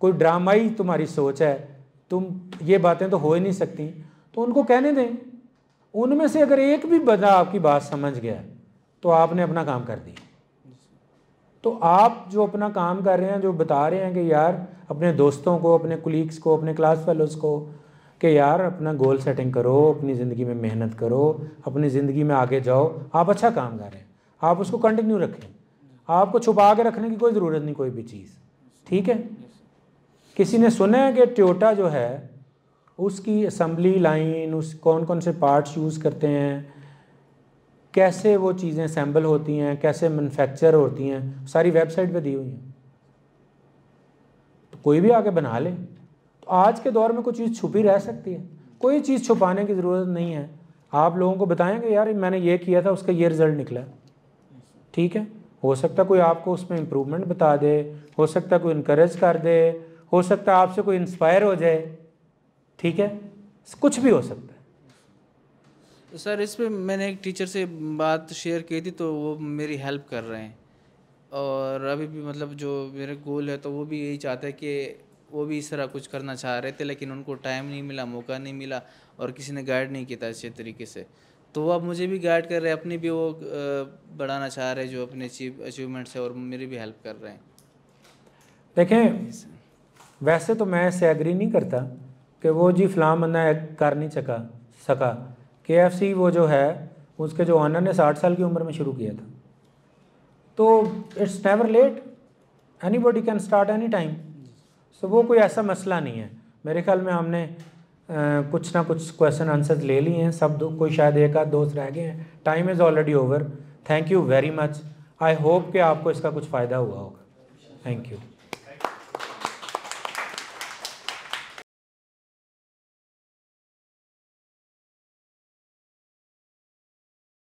कोई ड्रामाई तुम्हारी सोच है तुम ये बातें तो हो ही नहीं सकती तो उनको कहने दें उनमें से अगर एक भी बंदा आपकी बात समझ गया तो आपने अपना काम कर दिया तो आप जो अपना काम कर रहे हैं जो बता रहे हैं कि यार अपने दोस्तों को अपने कुलीग्स को अपने क्लास फेलोज़ को कि यार अपना गोल सेटिंग करो अपनी ज़िंदगी में मेहनत करो अपनी ज़िंदगी में आगे जाओ आप अच्छा काम कर रहे हैं आप उसको कंटिन्यू रखें आपको छुपा के रखने की कोई ज़रूरत नहीं कोई भी चीज़ ठीक है किसी ने सुना है कि ट्योटा जो है उसकी असम्बली लाइन उस कौन कौन से पार्ट्स यूज़ करते हैं कैसे वो चीज़ें सैम्बल होती हैं कैसे मैनुफेक्चर होती हैं सारी वेबसाइट पे दी हुई हैं तो कोई भी आके बना ले तो आज के दौर में कोई चीज़ छुपी रह सकती है कोई चीज़ छुपाने की ज़रूरत नहीं है आप लोगों को बताएंगे यार मैंने ये किया था उसका ये रिज़ल्ट निकला ठीक है हो सकता कोई आपको उसमें इम्प्रूवमेंट बता दे हो सकता कोई इनक्रेज कर दे हो सकता आपसे कोई इंस्पायर हो जाए ठीक है कुछ भी हो सकता तो सर इस पर मैंने एक टीचर से बात शेयर की थी तो वो मेरी हेल्प कर रहे हैं और अभी भी मतलब जो मेरे गोल है तो वो भी यही चाहता है कि वो भी इस तरह कुछ करना चाह रहे थे लेकिन उनको टाइम नहीं मिला मौका नहीं मिला और किसी ने गाइड नहीं किया अच्छे तरीके से तो वो अब मुझे भी गाइड कर रहे हैं अपनी भी वो बढ़ाना चाह रहे हैं जो अपने अचीवमेंट्स है और मेरी भी हेल्प कर रहे हैं देखें वैसे तो मैं ऐसे एग्री नहीं करता कि वो जी फलाम मना कर नहीं सका सका के वो जो है उसके जो ऑनर ने साठ साल की उम्र में शुरू किया था तो it's never late anybody can start any time so वो कोई ऐसा मसला नहीं है मेरे ख्याल में हमने आ, कुछ ना कुछ क्वेश्चन आंसर ले लिए हैं सब दो कोई शायद एक आध दोस्त रह गए हैं time is already over thank you very much I hope कि आपको इसका कुछ फ़ायदा हुआ होगा थैंक यू